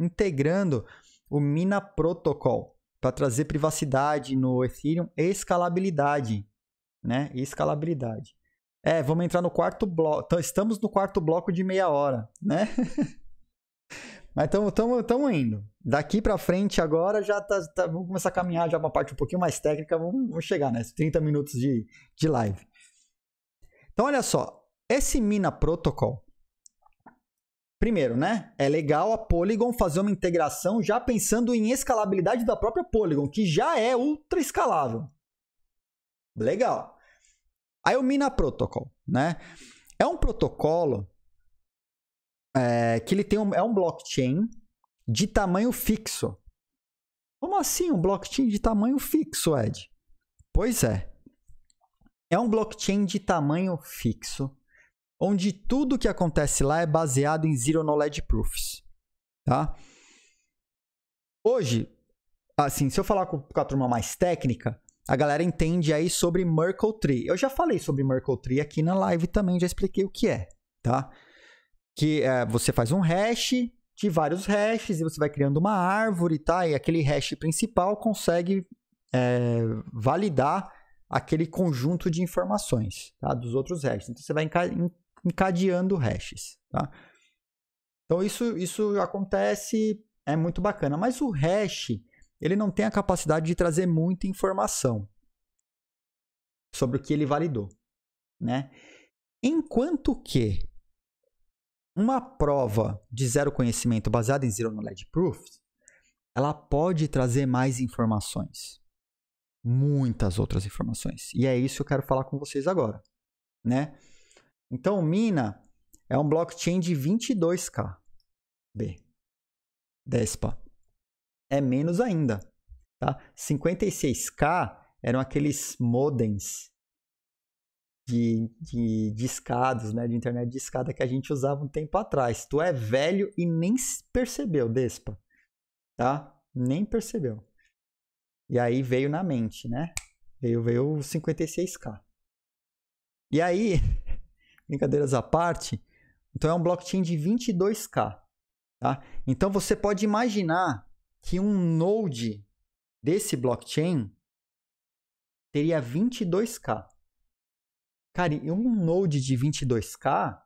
A: integrando o Mina Protocol para trazer privacidade no Ethereum e escalabilidade, né? E escalabilidade. É, vamos entrar no quarto bloco. estamos no quarto bloco de meia hora, né? *laughs* Mas estamos indo. Daqui para frente agora já tá, tá, vamos começar a caminhar já uma parte um pouquinho mais técnica, vamos, vamos chegar nesses né? 30 minutos de, de live. Então olha só, esse Mina Protocol, primeiro, né? É legal a Polygon fazer uma integração já pensando em escalabilidade da própria Polygon, que já é ultra escalável. Legal. Aí o Mina Protocol, né? É um protocolo é, que ele tem um, é um blockchain de tamanho fixo. Como assim um blockchain de tamanho fixo, Ed? Pois é. É um blockchain de tamanho fixo, onde tudo que acontece lá é baseado em zero knowledge proofs, tá? Hoje, assim, se eu falar com, com a turma mais técnica, a galera entende aí sobre Merkle Tree. Eu já falei sobre Merkle Tree aqui na live também, já expliquei o que é, tá? que é, você faz um hash de vários hashes e você vai criando uma árvore, tá? E aquele hash principal consegue é, validar aquele conjunto de informações tá? dos outros hashes. Então você vai encadeando hashes, tá? Então isso, isso acontece, é muito bacana. Mas o hash, ele não tem a capacidade de trazer muita informação sobre o que ele validou, né? Enquanto que uma prova de zero conhecimento baseada em zero knowledge proofs, ela pode trazer mais informações, muitas outras informações. E é isso que eu quero falar com vocês agora, né? Então, Mina é um blockchain de 22k B. Despa. É menos ainda, tá? 56k eram aqueles modems de, de, de escadas, né? De internet de escada que a gente usava um tempo atrás. Tu é velho e nem percebeu, Despa. Tá? Nem percebeu. E aí veio na mente, né? Veio, veio 56k. E aí, *laughs* brincadeiras à parte, então é um blockchain de 22k. Tá? Então você pode imaginar que um node desse blockchain teria 22k. Cara, e um Node de 22K,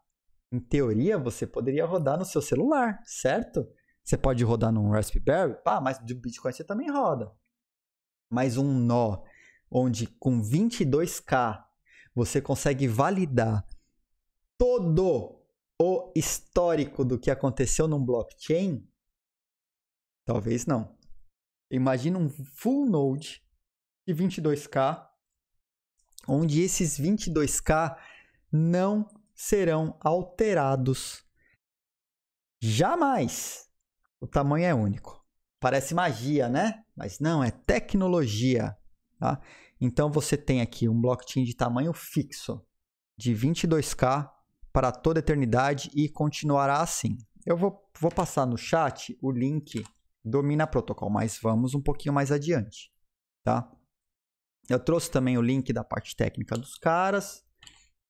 A: em teoria, você poderia rodar no seu celular, certo? Você pode rodar num Raspberry, pá, mas do Bitcoin você também roda. Mas um nó, onde com 22K você consegue validar todo o histórico do que aconteceu num blockchain, talvez não. Imagina um full node de 22K onde esses 22K não serão alterados jamais. O tamanho é único. Parece magia, né? Mas não, é tecnologia. Tá? Então você tem aqui um blockchain de tamanho fixo de 22K para toda eternidade e continuará assim. Eu vou, vou passar no chat o link domina protocol, mas vamos um pouquinho mais adiante, tá? Eu trouxe também o link da parte técnica dos caras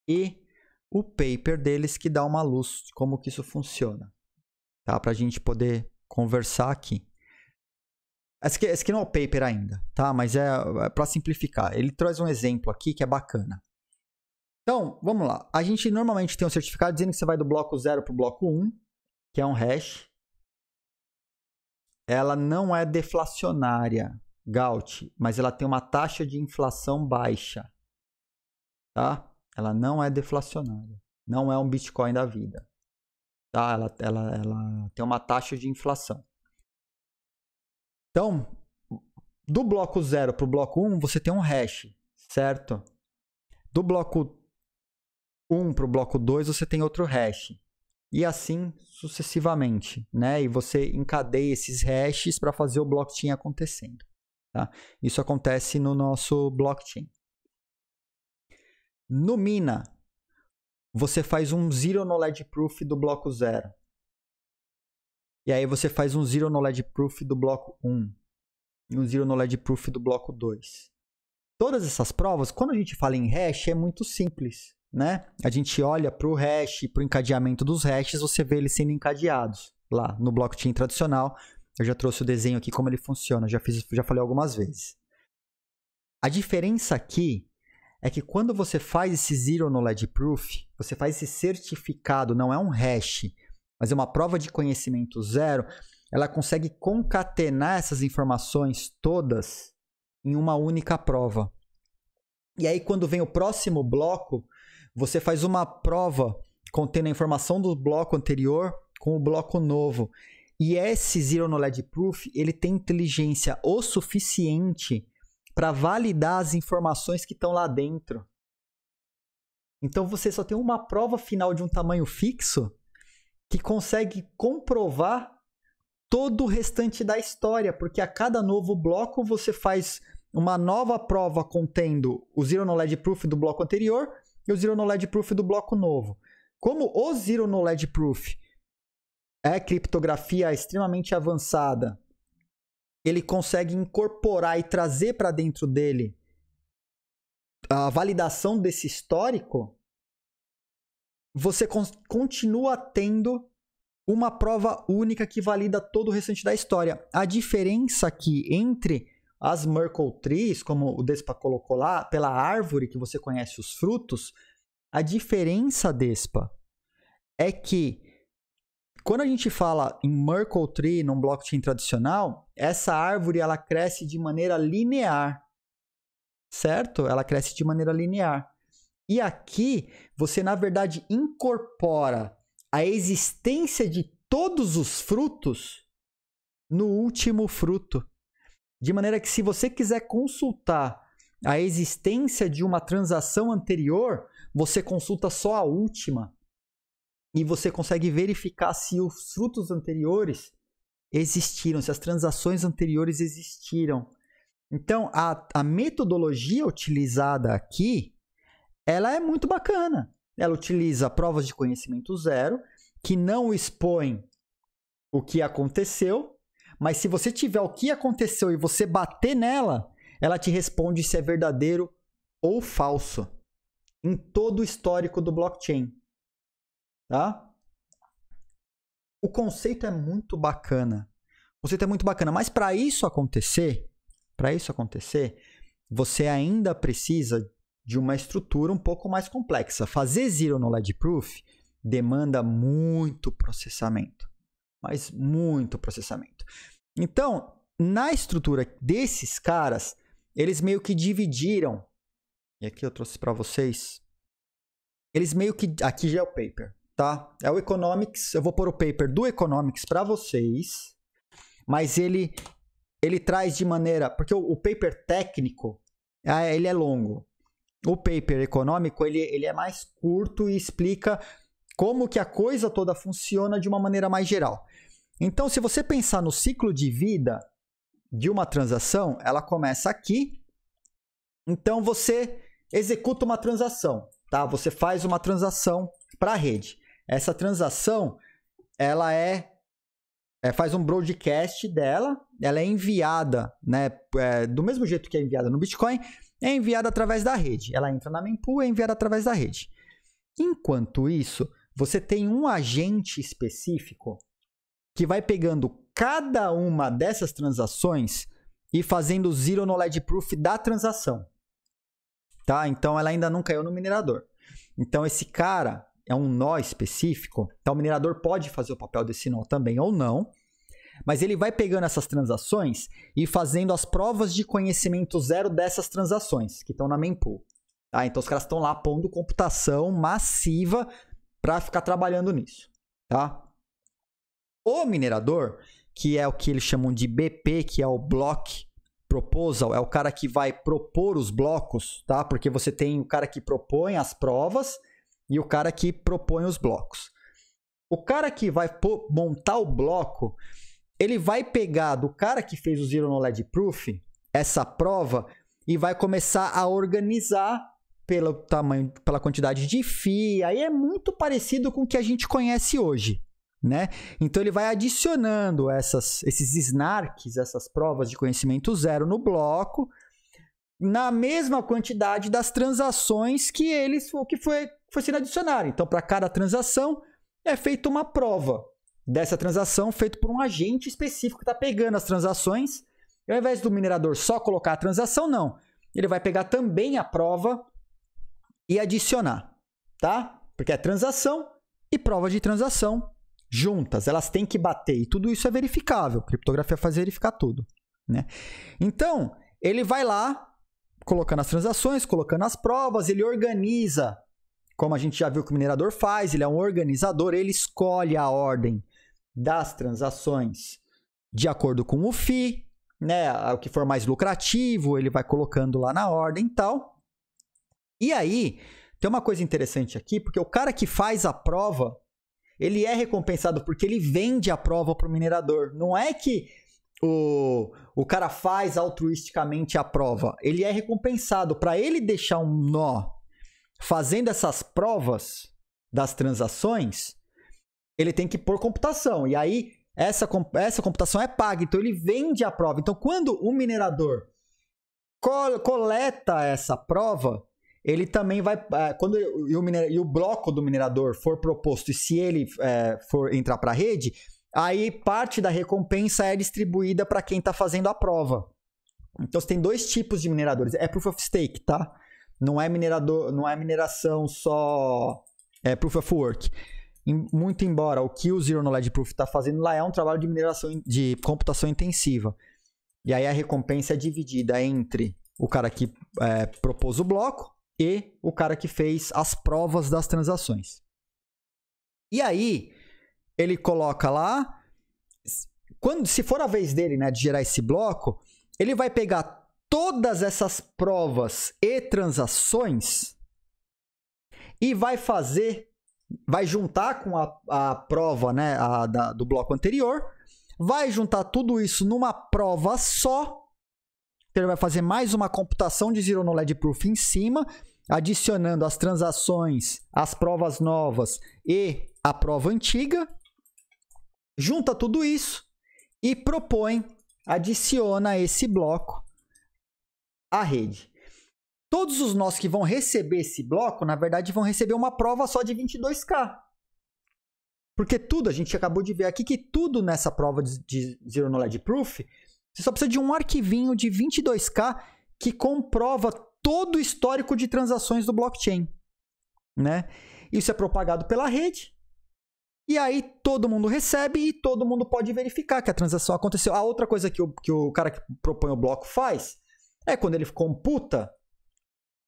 A: e o paper deles que dá uma luz de como que isso funciona. Tá? Pra gente poder conversar aqui. Esse aqui, esse aqui não é o paper ainda, tá? Mas é, é para simplificar. Ele traz um exemplo aqui que é bacana. Então, vamos lá. A gente normalmente tem um certificado dizendo que você vai do bloco 0 para o bloco 1, um, que é um hash. Ela não é deflacionária. Gaut, mas ela tem uma taxa de inflação baixa. Tá? Ela não é deflacionária. Não é um Bitcoin da vida. Tá? Ela, ela, ela tem uma taxa de inflação. Então, do bloco 0 para o bloco 1, um, você tem um hash, certo? Do bloco 1 um para o bloco 2, você tem outro hash. E assim sucessivamente, né? E você encadeia esses hashes para fazer o blockchain acontecendo. Tá? Isso acontece no nosso blockchain. No Mina, você faz um zero knowledge proof do bloco zero. E aí você faz um zero knowledge proof do bloco 1. Um, e um zero knowledge proof do bloco 2. Todas essas provas, quando a gente fala em hash, é muito simples. Né? A gente olha para o hash, para o encadeamento dos hashes, você vê eles sendo encadeados lá no blockchain tradicional. Eu já trouxe o desenho aqui, como ele funciona, já, fiz, já falei algumas vezes. A diferença aqui é que quando você faz esse Zero Knowledge Proof, você faz esse certificado, não é um hash, mas é uma prova de conhecimento zero, ela consegue concatenar essas informações todas em uma única prova. E aí, quando vem o próximo bloco, você faz uma prova contendo a informação do bloco anterior com o bloco novo. E esse Zero Knowledge Proof, ele tem inteligência o suficiente para validar as informações que estão lá dentro. Então você só tem uma prova final de um tamanho fixo que consegue comprovar todo o restante da história, porque a cada novo bloco você faz uma nova prova contendo o Zero Knowledge Proof do bloco anterior e o Zero Knowledge Proof do bloco novo. Como o Zero Knowledge Proof é criptografia extremamente avançada, ele consegue incorporar e trazer para dentro dele a validação desse histórico, você continua tendo uma prova única que valida todo o restante da história. A diferença aqui entre as Merkle Trees, como o Despa colocou lá, pela árvore que você conhece os frutos, a diferença, Despa, é que quando a gente fala em Merkle Tree, num blockchain tradicional, essa árvore ela cresce de maneira linear, certo? Ela cresce de maneira linear. E aqui você, na verdade, incorpora a existência de todos os frutos no último fruto. De maneira que, se você quiser consultar a existência de uma transação anterior, você consulta só a última e você consegue verificar se os frutos anteriores existiram, se as transações anteriores existiram. Então, a, a metodologia utilizada aqui, ela é muito bacana. Ela utiliza provas de conhecimento zero, que não expõem o que aconteceu, mas se você tiver o que aconteceu e você bater nela, ela te responde se é verdadeiro ou falso em todo o histórico do blockchain. Tá? O conceito é muito bacana. O conceito é muito bacana, mas para isso acontecer, para isso acontecer, você ainda precisa de uma estrutura um pouco mais complexa. Fazer zero knowledge proof demanda muito processamento, mas muito processamento. Então, na estrutura desses caras, eles meio que dividiram. E aqui eu trouxe para vocês. Eles meio que aqui já é o paper tá? É o Economics. Eu vou pôr o paper do Economics para vocês, mas ele ele traz de maneira, porque o, o, paper técnico, ah, é, ele é longo. O paper econômico, ele, ele é mais curto e explica como que a coisa toda funciona de uma maneira mais geral. Então, se você pensar no ciclo de vida de uma transação, ela começa aqui. Então, você executa uma transação, tá? Você faz uma transação para a rede. Essa transação, ela é, é faz um broadcast dela, ela é enviada, né, é, do mesmo jeito que é enviada no Bitcoin, é enviada através da rede. Ela entra na mempool e é enviada através da rede. Enquanto isso, você tem um agente específico que vai pegando cada uma dessas transações e fazendo o zero knowledge proof da transação. Tá? Então ela ainda não caiu no minerador. Então esse cara, é um nó específico, então o minerador pode fazer o papel desse nó também ou não, mas ele vai pegando essas transações e fazendo as provas de conhecimento zero dessas transações que estão na mempool. Tá? Então os caras estão lá pondo computação massiva para ficar trabalhando nisso. Tá? O minerador, que é o que eles chamam de BP, que é o Block Proposal, é o cara que vai propor os blocos, tá? Porque você tem o cara que propõe as provas e o cara que propõe os blocos. O cara que vai montar o bloco, ele vai pegar do cara que fez o Zero Knowledge Proof essa prova e vai começar a organizar pelo tamanho, pela quantidade de fia, Aí é muito parecido com o que a gente conhece hoje. Né? Então ele vai adicionando essas, esses snarks, essas provas de conhecimento zero no bloco, na mesma quantidade das transações que ele que foi foi sendo adicionário. Então, para cada transação, é feita uma prova dessa transação feita por um agente específico que está pegando as transações. E ao invés do minerador só colocar a transação, não. Ele vai pegar também a prova e adicionar, tá? Porque é transação e prova de transação juntas, elas têm que bater e tudo isso é verificável. Criptografia faz verificar tudo, né? Então, ele vai lá colocando as transações, colocando as provas, ele organiza como a gente já viu que o minerador faz, ele é um organizador, ele escolhe a ordem das transações de acordo com o FII, né, o que for mais lucrativo, ele vai colocando lá na ordem e tal. E aí, tem uma coisa interessante aqui, porque o cara que faz a prova, ele é recompensado porque ele vende a prova para o minerador. Não é que o, o cara faz altruisticamente a prova. Ele é recompensado para ele deixar um nó fazendo essas provas das transações, ele tem que pôr computação. E aí, essa, essa computação é paga, então ele vende a prova. Então, quando o minerador col coleta essa prova, ele também vai. É, quando e o, e o bloco do minerador for proposto e se ele é, for entrar para a rede, aí parte da recompensa é distribuída para quem está fazendo a prova. Então você tem dois tipos de mineradores. É proof of stake, tá? Não é minerador, não é mineração só é, proof of work. Muito embora o que o Zero Knowledge Proof está fazendo lá é um trabalho de mineração de computação intensiva. E aí a recompensa é dividida entre o cara que é, propôs o bloco e o cara que fez as provas das transações. E aí ele coloca lá, quando se for a vez dele, né, de gerar esse bloco, ele vai pegar todas essas provas e transações e vai fazer, vai juntar com a, a prova né, a, da, do bloco anterior, vai juntar tudo isso numa prova só. Então ele vai fazer mais uma computação de zero knowledge proof em cima, adicionando as transações, as provas novas e a prova antiga. Junta tudo isso e propõe, adiciona esse bloco a rede. Todos os nossos que vão receber esse bloco, na verdade, vão receber uma prova só de 22K. Porque tudo, a gente acabou de ver aqui que tudo nessa prova de Zero Knowledge Proof, você só precisa de um arquivinho de 22K que comprova todo o histórico de transações do blockchain. Né? Isso é propagado pela rede, e aí todo mundo recebe e todo mundo pode verificar que a transação aconteceu. A outra coisa que o, que o cara que propõe o bloco faz é quando ele computa,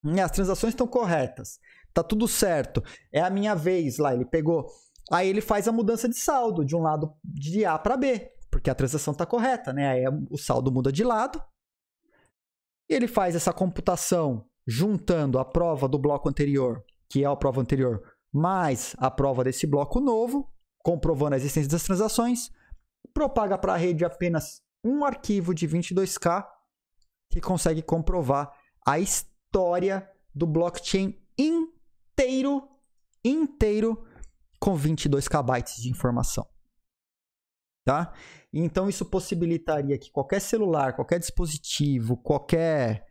A: né, as transações estão corretas, tá tudo certo, é a minha vez lá, ele pegou. Aí ele faz a mudança de saldo de um lado de A para B, porque a transação está correta, né? Aí é, o saldo muda de lado. E ele faz essa computação juntando a prova do bloco anterior, que é a prova anterior, mais a prova desse bloco novo, comprovando a existência das transações, propaga para a rede apenas um arquivo de 22K que consegue comprovar a história do blockchain inteiro, inteiro, com 22 KB de informação. Tá? Então isso possibilitaria que qualquer celular, qualquer dispositivo, qualquer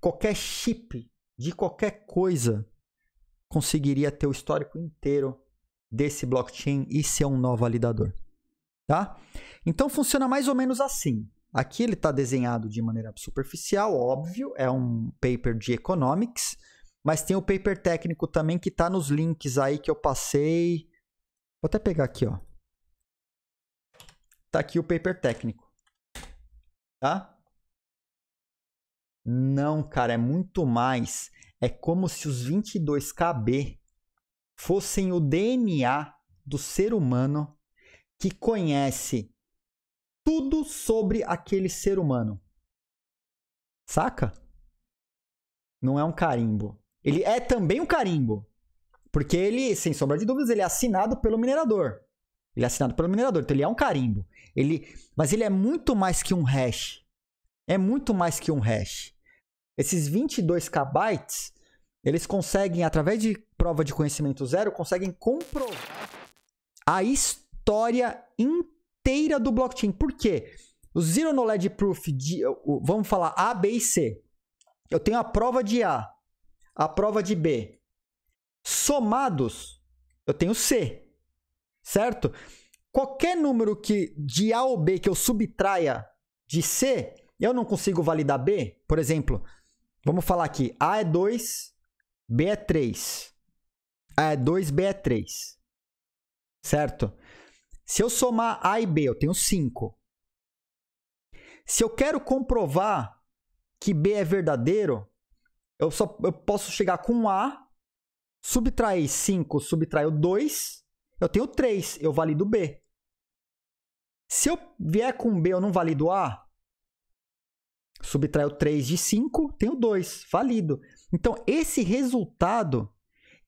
A: qualquer chip de qualquer coisa conseguiria ter o histórico inteiro desse blockchain e ser um nó validador, tá? Então funciona mais ou menos assim. Aqui ele está desenhado de maneira superficial, óbvio, é um paper de economics, mas tem o paper técnico também que está nos links aí que eu passei. Vou até pegar aqui, ó. Tá aqui o paper técnico. Tá? Não, cara, é muito mais. É como se os 22kb fossem o DNA do ser humano que conhece tudo sobre aquele ser humano. Saca? Não é um carimbo. Ele é também um carimbo. Porque ele, sem sombra de dúvidas, ele é assinado pelo minerador. Ele é assinado pelo minerador, então ele é um carimbo. Ele, mas ele é muito mais que um hash. É muito mais que um hash. Esses 22 KB, eles conseguem, através de prova de conhecimento zero, conseguem comprovar a história inteira inteira do blockchain. Por quê? O Zero Knowledge Proof, de, vamos falar A, B e C. Eu tenho a prova de A, a prova de B. Somados, eu tenho C, certo? Qualquer número que de A ou B que eu subtraia de C, eu não consigo validar B. Por exemplo, vamos falar aqui: A é 2, B é 3. A é 2, B é 3. Certo? Se eu somar A e B, eu tenho 5. Se eu quero comprovar que B é verdadeiro, eu só eu posso chegar com A, subtrair 5, subtrair 2, eu tenho 3, eu valido B. Se eu vier com B, eu não valido A, subtrair 3 de 5, tenho 2, valido. Então, esse resultado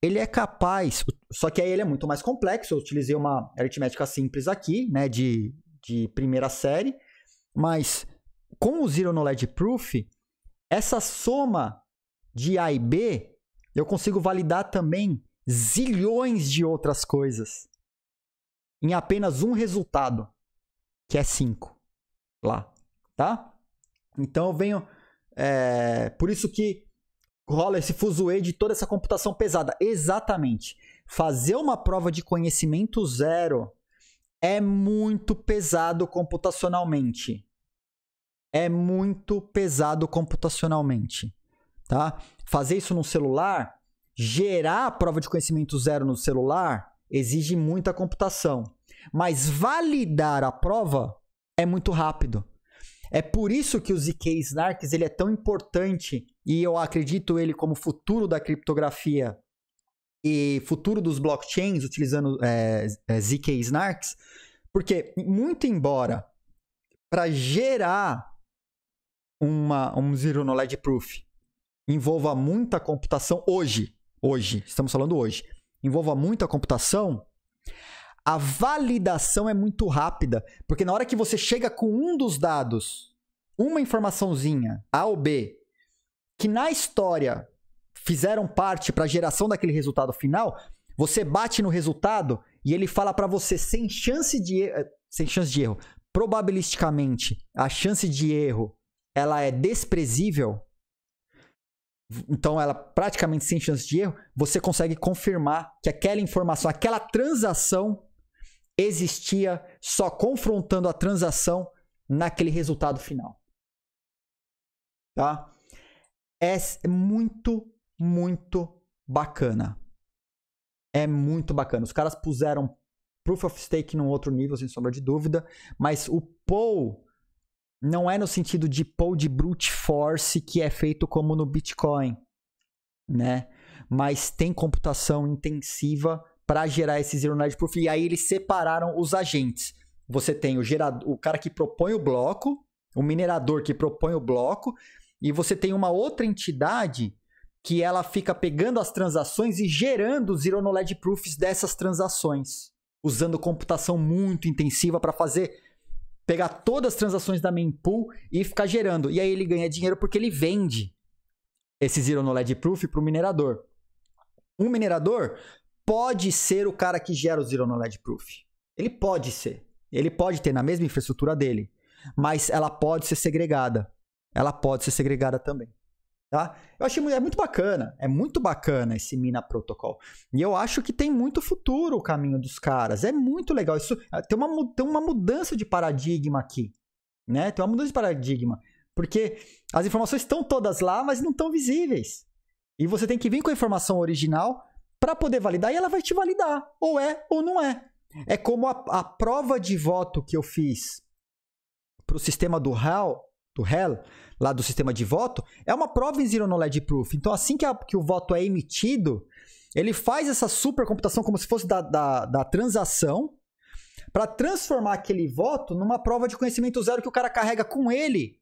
A: ele é capaz, só que aí ele é muito mais complexo. Eu utilizei uma aritmética simples aqui, né, de, de primeira série, mas com o Zero Knowledge Proof, essa soma de A e B, eu consigo validar também zilhões de outras coisas em apenas um resultado, que é 5 lá, tá? Então eu venho. É, por isso que rola esse fuzuê de toda essa computação pesada. Exatamente. Fazer uma prova de conhecimento zero é muito pesado computacionalmente. É muito pesado computacionalmente, tá? Fazer isso no celular, gerar a prova de conhecimento zero no celular exige muita computação, mas validar a prova é muito rápido. É por isso que o ZK Snarks ele é tão importante e eu acredito ele como futuro da criptografia e futuro dos blockchains utilizando é, é ZK Snarks, porque muito embora para gerar uma, um zero knowledge proof envolva muita computação hoje, hoje, estamos falando hoje, envolva muita computação, a validação é muito rápida, porque na hora que você chega com um dos dados, uma informaçãozinha A ou B, que na história fizeram parte para a geração daquele resultado final, você bate no resultado e ele fala para você sem chance de erro, eh, sem chance de erro, probabilisticamente a chance de erro ela é desprezível. Então ela praticamente sem chance de erro, você consegue confirmar que aquela informação, aquela transação existia só confrontando a transação naquele resultado final. Tá? É, é muito, muito bacana. É muito bacana. Os caras puseram Proof of Stake num outro nível, sem sombra de dúvida, mas o POU não é no sentido de POU de brute force que é feito como no Bitcoin, né? Mas tem computação intensiva para gerar esse zero knowledge proof e aí eles separaram os agentes. Você tem o gerador, o cara que propõe o bloco, o minerador que propõe o bloco, e você tem uma outra entidade que ela fica pegando as transações e gerando os zero knowledge proofs dessas transações, usando computação muito intensiva para fazer pegar todas as transações da mempool e ficar gerando. E aí ele ganha dinheiro porque ele vende esse zero knowledge proof para o minerador. Um minerador pode ser o cara que gera o zero knowledge proof. Ele pode ser. Ele pode ter na mesma infraestrutura dele, mas ela pode ser segregada ela pode ser segregada também. Tá? Eu achei é muito bacana, é muito bacana esse Mina Protocol. E eu acho que tem muito futuro o caminho dos caras. É muito legal. Isso ah, tem uma, tem uma mudança de paradigma aqui. Né? Tem uma mudança de paradigma. Porque as informações estão todas lá, mas não estão visíveis. E você tem que vir com a informação original para poder validar e ela vai te validar. Ou é ou não é. É como a, a prova de voto que eu fiz para o sistema do HAL do HEL, lá do sistema de voto, é uma prova em Zero Knowledge Proof. Então, assim que, a, que o voto é emitido, ele faz essa supercomputação como se fosse da, da, da transação para transformar aquele voto numa prova de conhecimento zero que o cara carrega com ele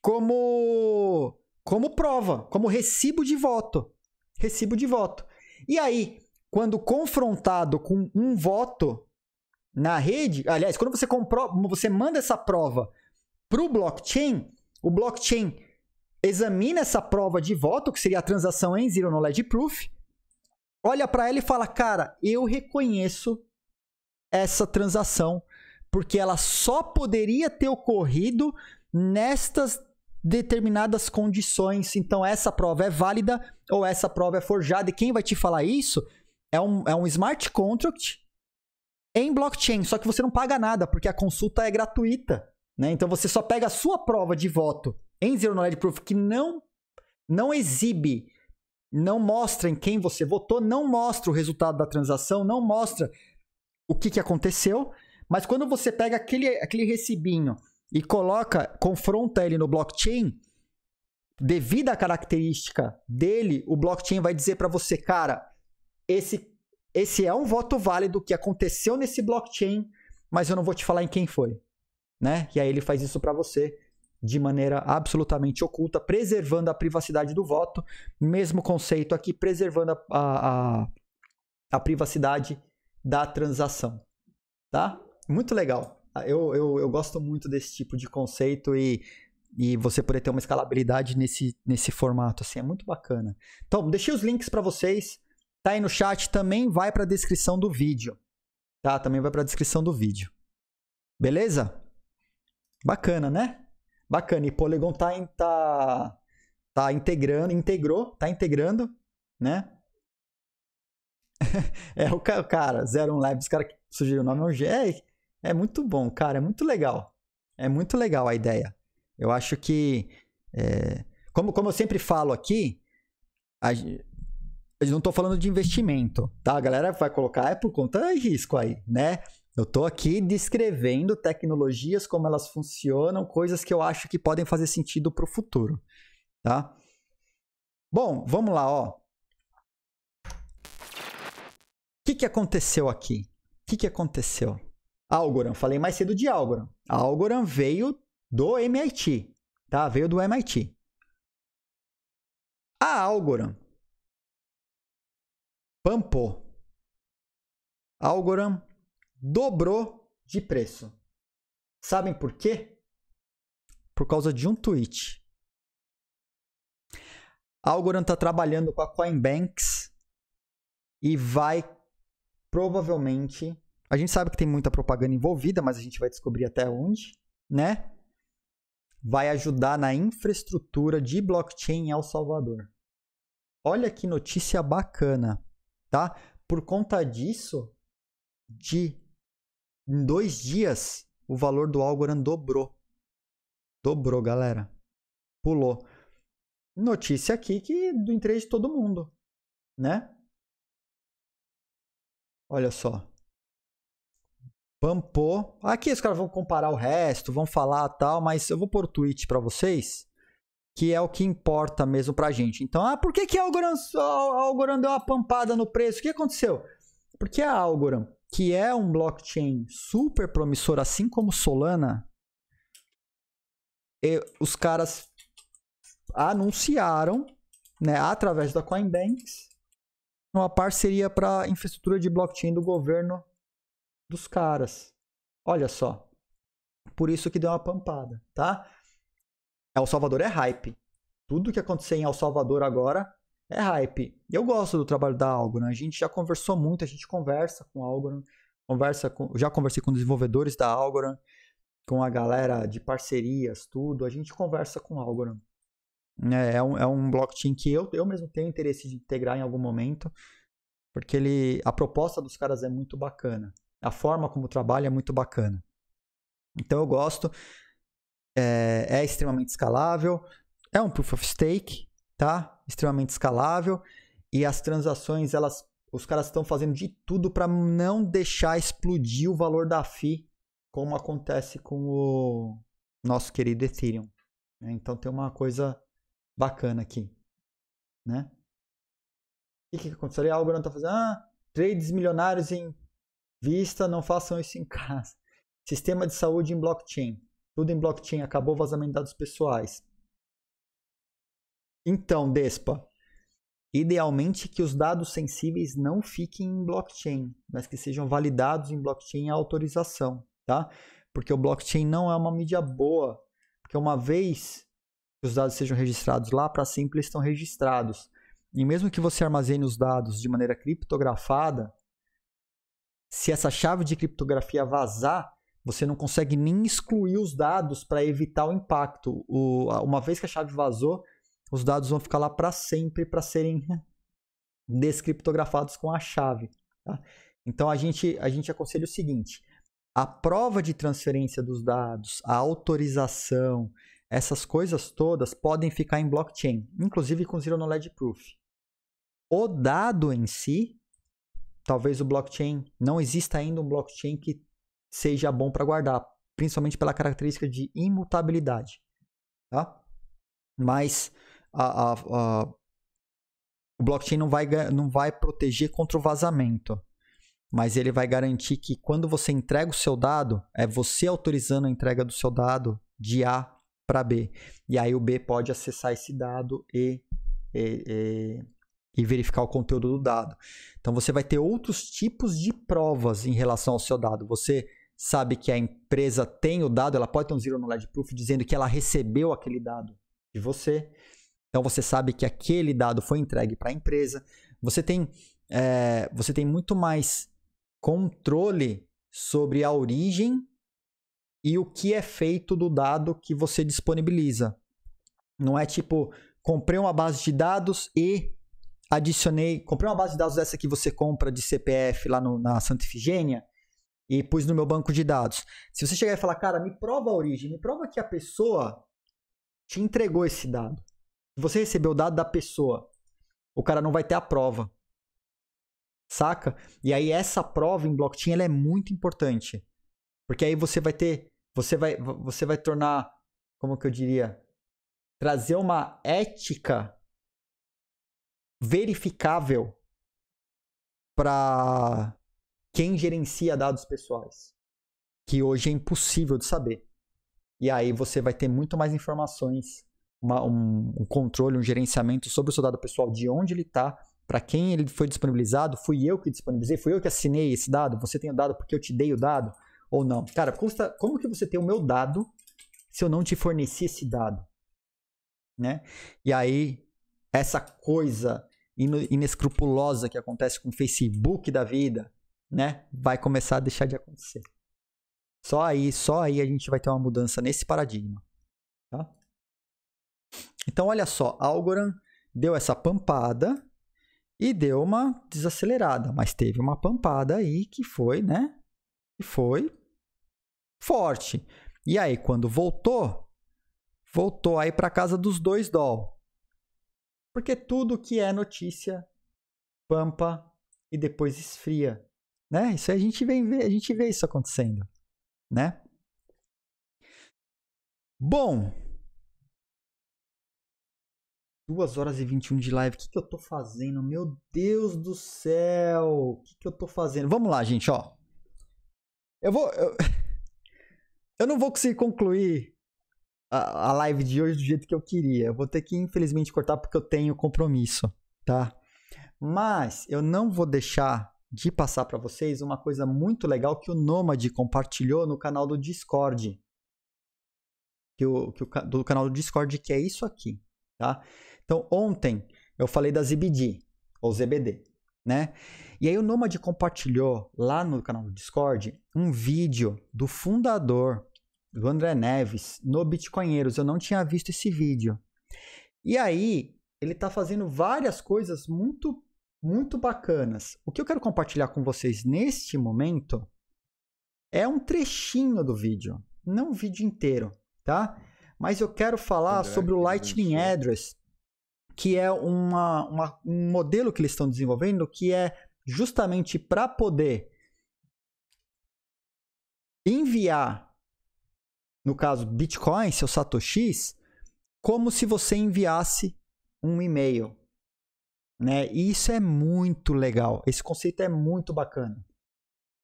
A: como como prova, como recibo de voto, recibo de voto. E aí, quando confrontado com um voto na rede, aliás, quando você comprova, você manda essa prova para o blockchain, o blockchain examina essa prova de voto, que seria a transação em Zero Knowledge Proof, olha para ela e fala: Cara, eu reconheço essa transação, porque ela só poderia ter ocorrido nestas determinadas condições. Então, essa prova é válida ou essa prova é forjada. E quem vai te falar isso é um, é um smart contract em blockchain, só que você não paga nada, porque a consulta é gratuita. Né? Então você só pega a sua prova de voto em Zero Knowledge Proof que não, não exibe, não mostra em quem você votou, não mostra o resultado da transação, não mostra o que, que aconteceu. Mas quando você pega aquele, aquele recibinho e coloca, confronta ele no blockchain, devido à característica dele, o blockchain vai dizer para você, cara, esse esse é um voto válido que aconteceu nesse blockchain, mas eu não vou te falar em quem foi né? E aí ele faz isso para você de maneira absolutamente oculta, preservando a privacidade do voto. Mesmo conceito aqui, preservando a, a, a privacidade da transação, tá? Muito legal. Eu, eu, eu gosto muito desse tipo de conceito e e você poder ter uma escalabilidade nesse, nesse formato, assim, é muito bacana. Então, deixei os links para vocês, tá aí no chat, também vai para a descrição do vídeo, tá? Também vai para a descrição do vídeo. Beleza? Bacana, né? Bacana. E Polygon tá, em, tá, tá integrando, integrou, tá integrando, né? *laughs* é o cara, o cara, Zero Labs, o cara que sugeriu o nome é, é, é muito bom, cara, é muito legal. É muito legal a ideia. Eu acho que, é, como, como eu sempre falo aqui, a, eu não estou falando de investimento, tá? A galera vai colocar é por conta de risco aí, né? Eu estou aqui descrevendo tecnologias, como elas funcionam, coisas que eu acho que podem fazer sentido para o futuro, tá? Bom, vamos lá, ó. O que, que aconteceu aqui? O que, que aconteceu? Algorand, falei mais cedo de
B: Algorand. Algorand veio do MIT, tá? Veio do MIT. A Algorand pampou. Algorand dobrou de preço.
A: Sabem por quê? Por causa de um tweet. Algorand está trabalhando com a Coinbanks e vai provavelmente. A gente sabe que tem muita propaganda envolvida, mas a gente vai descobrir até onde, né? Vai ajudar na infraestrutura de blockchain em El Salvador. Olha que notícia bacana, tá? Por conta disso, de em dois dias, o valor do Algorand dobrou. Dobrou, galera. Pulou.
B: Notícia aqui que do interesse de todo mundo, né? Olha só. Pampou. Aqui os caras vão
A: comparar o resto, vão falar tal, mas eu vou pôr o tweet para vocês, que é o que importa mesmo pra gente. Então, ah, por que que a Algorand, a Algorand deu uma pampada no preço? O que aconteceu? Porque a Algorand que é um blockchain super promissor, assim como Solana, os caras anunciaram, né, através da Coinbanks, uma parceria para infraestrutura de blockchain do governo dos caras. Olha só. Por isso que deu uma pampada, tá? El Salvador é hype. Tudo que acontecer em El Salvador agora é hype. eu gosto do trabalho da Algorand. A gente já conversou muito, a gente conversa com a Algorand, conversa com, já conversei com desenvolvedores da Algorand, com a galera de parcerias, tudo. A gente conversa com a Algo. É, é, um, é um blockchain que eu, eu mesmo tenho interesse de integrar em algum momento, porque ele, a proposta dos caras é muito bacana. A forma como trabalha é muito bacana. Então eu gosto. É, é extremamente escalável. É um proof of stake, tá? Extremamente escalável e as transações elas os caras estão fazendo de tudo para não deixar explodir o valor da FI, como acontece com o nosso querido Ethereum. Né? Então tem uma coisa bacana aqui, né? O que, que aconteceria? Ah, o tá fazendo, ah, trades milionários em vista, não façam isso em *laughs* casa. Sistema de saúde em blockchain. Tudo em blockchain, acabou o vazamento de dados pessoais. Então, Despa, idealmente que os dados sensíveis não fiquem em blockchain, mas que sejam validados em blockchain a autorização, tá? Porque o blockchain não é uma mídia boa, porque uma vez que os dados sejam registrados lá, para sempre eles estão registrados. E mesmo que você armazene os dados de maneira criptografada, se essa chave de criptografia vazar, você não consegue nem excluir os dados para evitar o impacto. O, uma vez que a chave vazou, os dados vão ficar lá para sempre para serem *laughs* descriptografados com a chave. Tá? Então a gente, a gente aconselha o seguinte: a prova de transferência dos dados, a autorização, essas coisas todas podem ficar em blockchain, inclusive com zero knowledge proof. O dado em si, talvez o blockchain não exista ainda um blockchain que seja bom para guardar, principalmente pela característica de imutabilidade, tá? Mas a, a, a, o blockchain não vai, não vai proteger contra o vazamento, mas ele vai garantir que quando você entrega o seu dado, é você autorizando a entrega do seu dado de A para B. E aí o B pode acessar esse dado e, e, e, e verificar o conteúdo do dado. Então você vai ter outros tipos de provas em relação ao seu dado. Você sabe que a empresa tem o dado, ela pode ter um zero knowledge proof dizendo que ela recebeu aquele dado de você. Então você sabe que aquele dado foi entregue para a empresa. Você tem, é, você tem muito mais controle sobre a origem e o que é feito do dado que você disponibiliza. Não é tipo, comprei uma base de dados e adicionei. Comprei uma base de dados dessa que você compra de CPF lá no, na Santa Ifigênia e pus no meu banco de dados. Se você chegar e falar, cara, me prova a origem, me prova que a pessoa te entregou esse dado você recebeu o dado da pessoa, o cara não vai ter a prova. Saca? E aí essa prova em blockchain ela é muito importante. Porque aí você vai ter, você vai, você vai tornar, como que eu diria, trazer uma ética verificável para quem gerencia dados pessoais, que hoje é impossível de saber. E aí você vai ter muito mais informações uma, um, um, controle, um gerenciamento sobre o seu dado pessoal, de onde ele está, para quem ele foi disponibilizado, fui eu que disponibilizei, fui eu que assinei esse dado, você tem o dado porque eu te dei o dado ou não. Cara, custa, como que você tem o meu dado se eu não te forneci esse dado? Né? E aí, essa coisa inescrupulosa que acontece com o Facebook da vida, né? Vai começar a deixar de acontecer. Só aí, só aí a gente vai ter uma mudança nesse paradigma, tá? Então, olha só, Algorand deu essa pampada e deu uma desacelerada, mas teve uma pampada aí que foi, né? Que foi forte. E aí, quando voltou, voltou aí para casa dos dois doll. Porque tudo que é notícia pampa e depois
B: esfria, né? Isso a gente vem ver, a gente vê isso acontecendo, né? Bom, 2 horas e 21 de live. O que, que eu tô fazendo? Meu Deus do céu!
A: O que, que eu tô fazendo? Vamos lá, gente, ó. Eu vou. Eu, *laughs* eu não vou conseguir concluir a, a live de hoje do jeito que eu queria. Eu vou ter que, infelizmente, cortar porque eu tenho compromisso, tá? Mas eu não vou deixar de passar para vocês uma coisa muito legal que o Nômade compartilhou no canal do Discord. Que o, que o, do canal do Discord, que é isso aqui, tá? Então, ontem eu falei da ZBD, ou ZBD, né? E aí o Nomad compartilhou lá no canal do Discord um vídeo do fundador, do André Neves, no Bitcoinheiros. Eu não tinha visto esse vídeo. E aí, ele está fazendo várias coisas muito, muito bacanas. O que eu quero compartilhar com vocês neste momento é um trechinho do vídeo, não o vídeo inteiro, tá? Mas eu quero falar André, sobre o Lightning Address, que é uma, uma, um modelo que eles estão desenvolvendo que é justamente para poder enviar, no caso Bitcoin, seu Satoshis, como se você enviasse um e-mail. Né? E isso é muito legal. Esse conceito é muito bacana.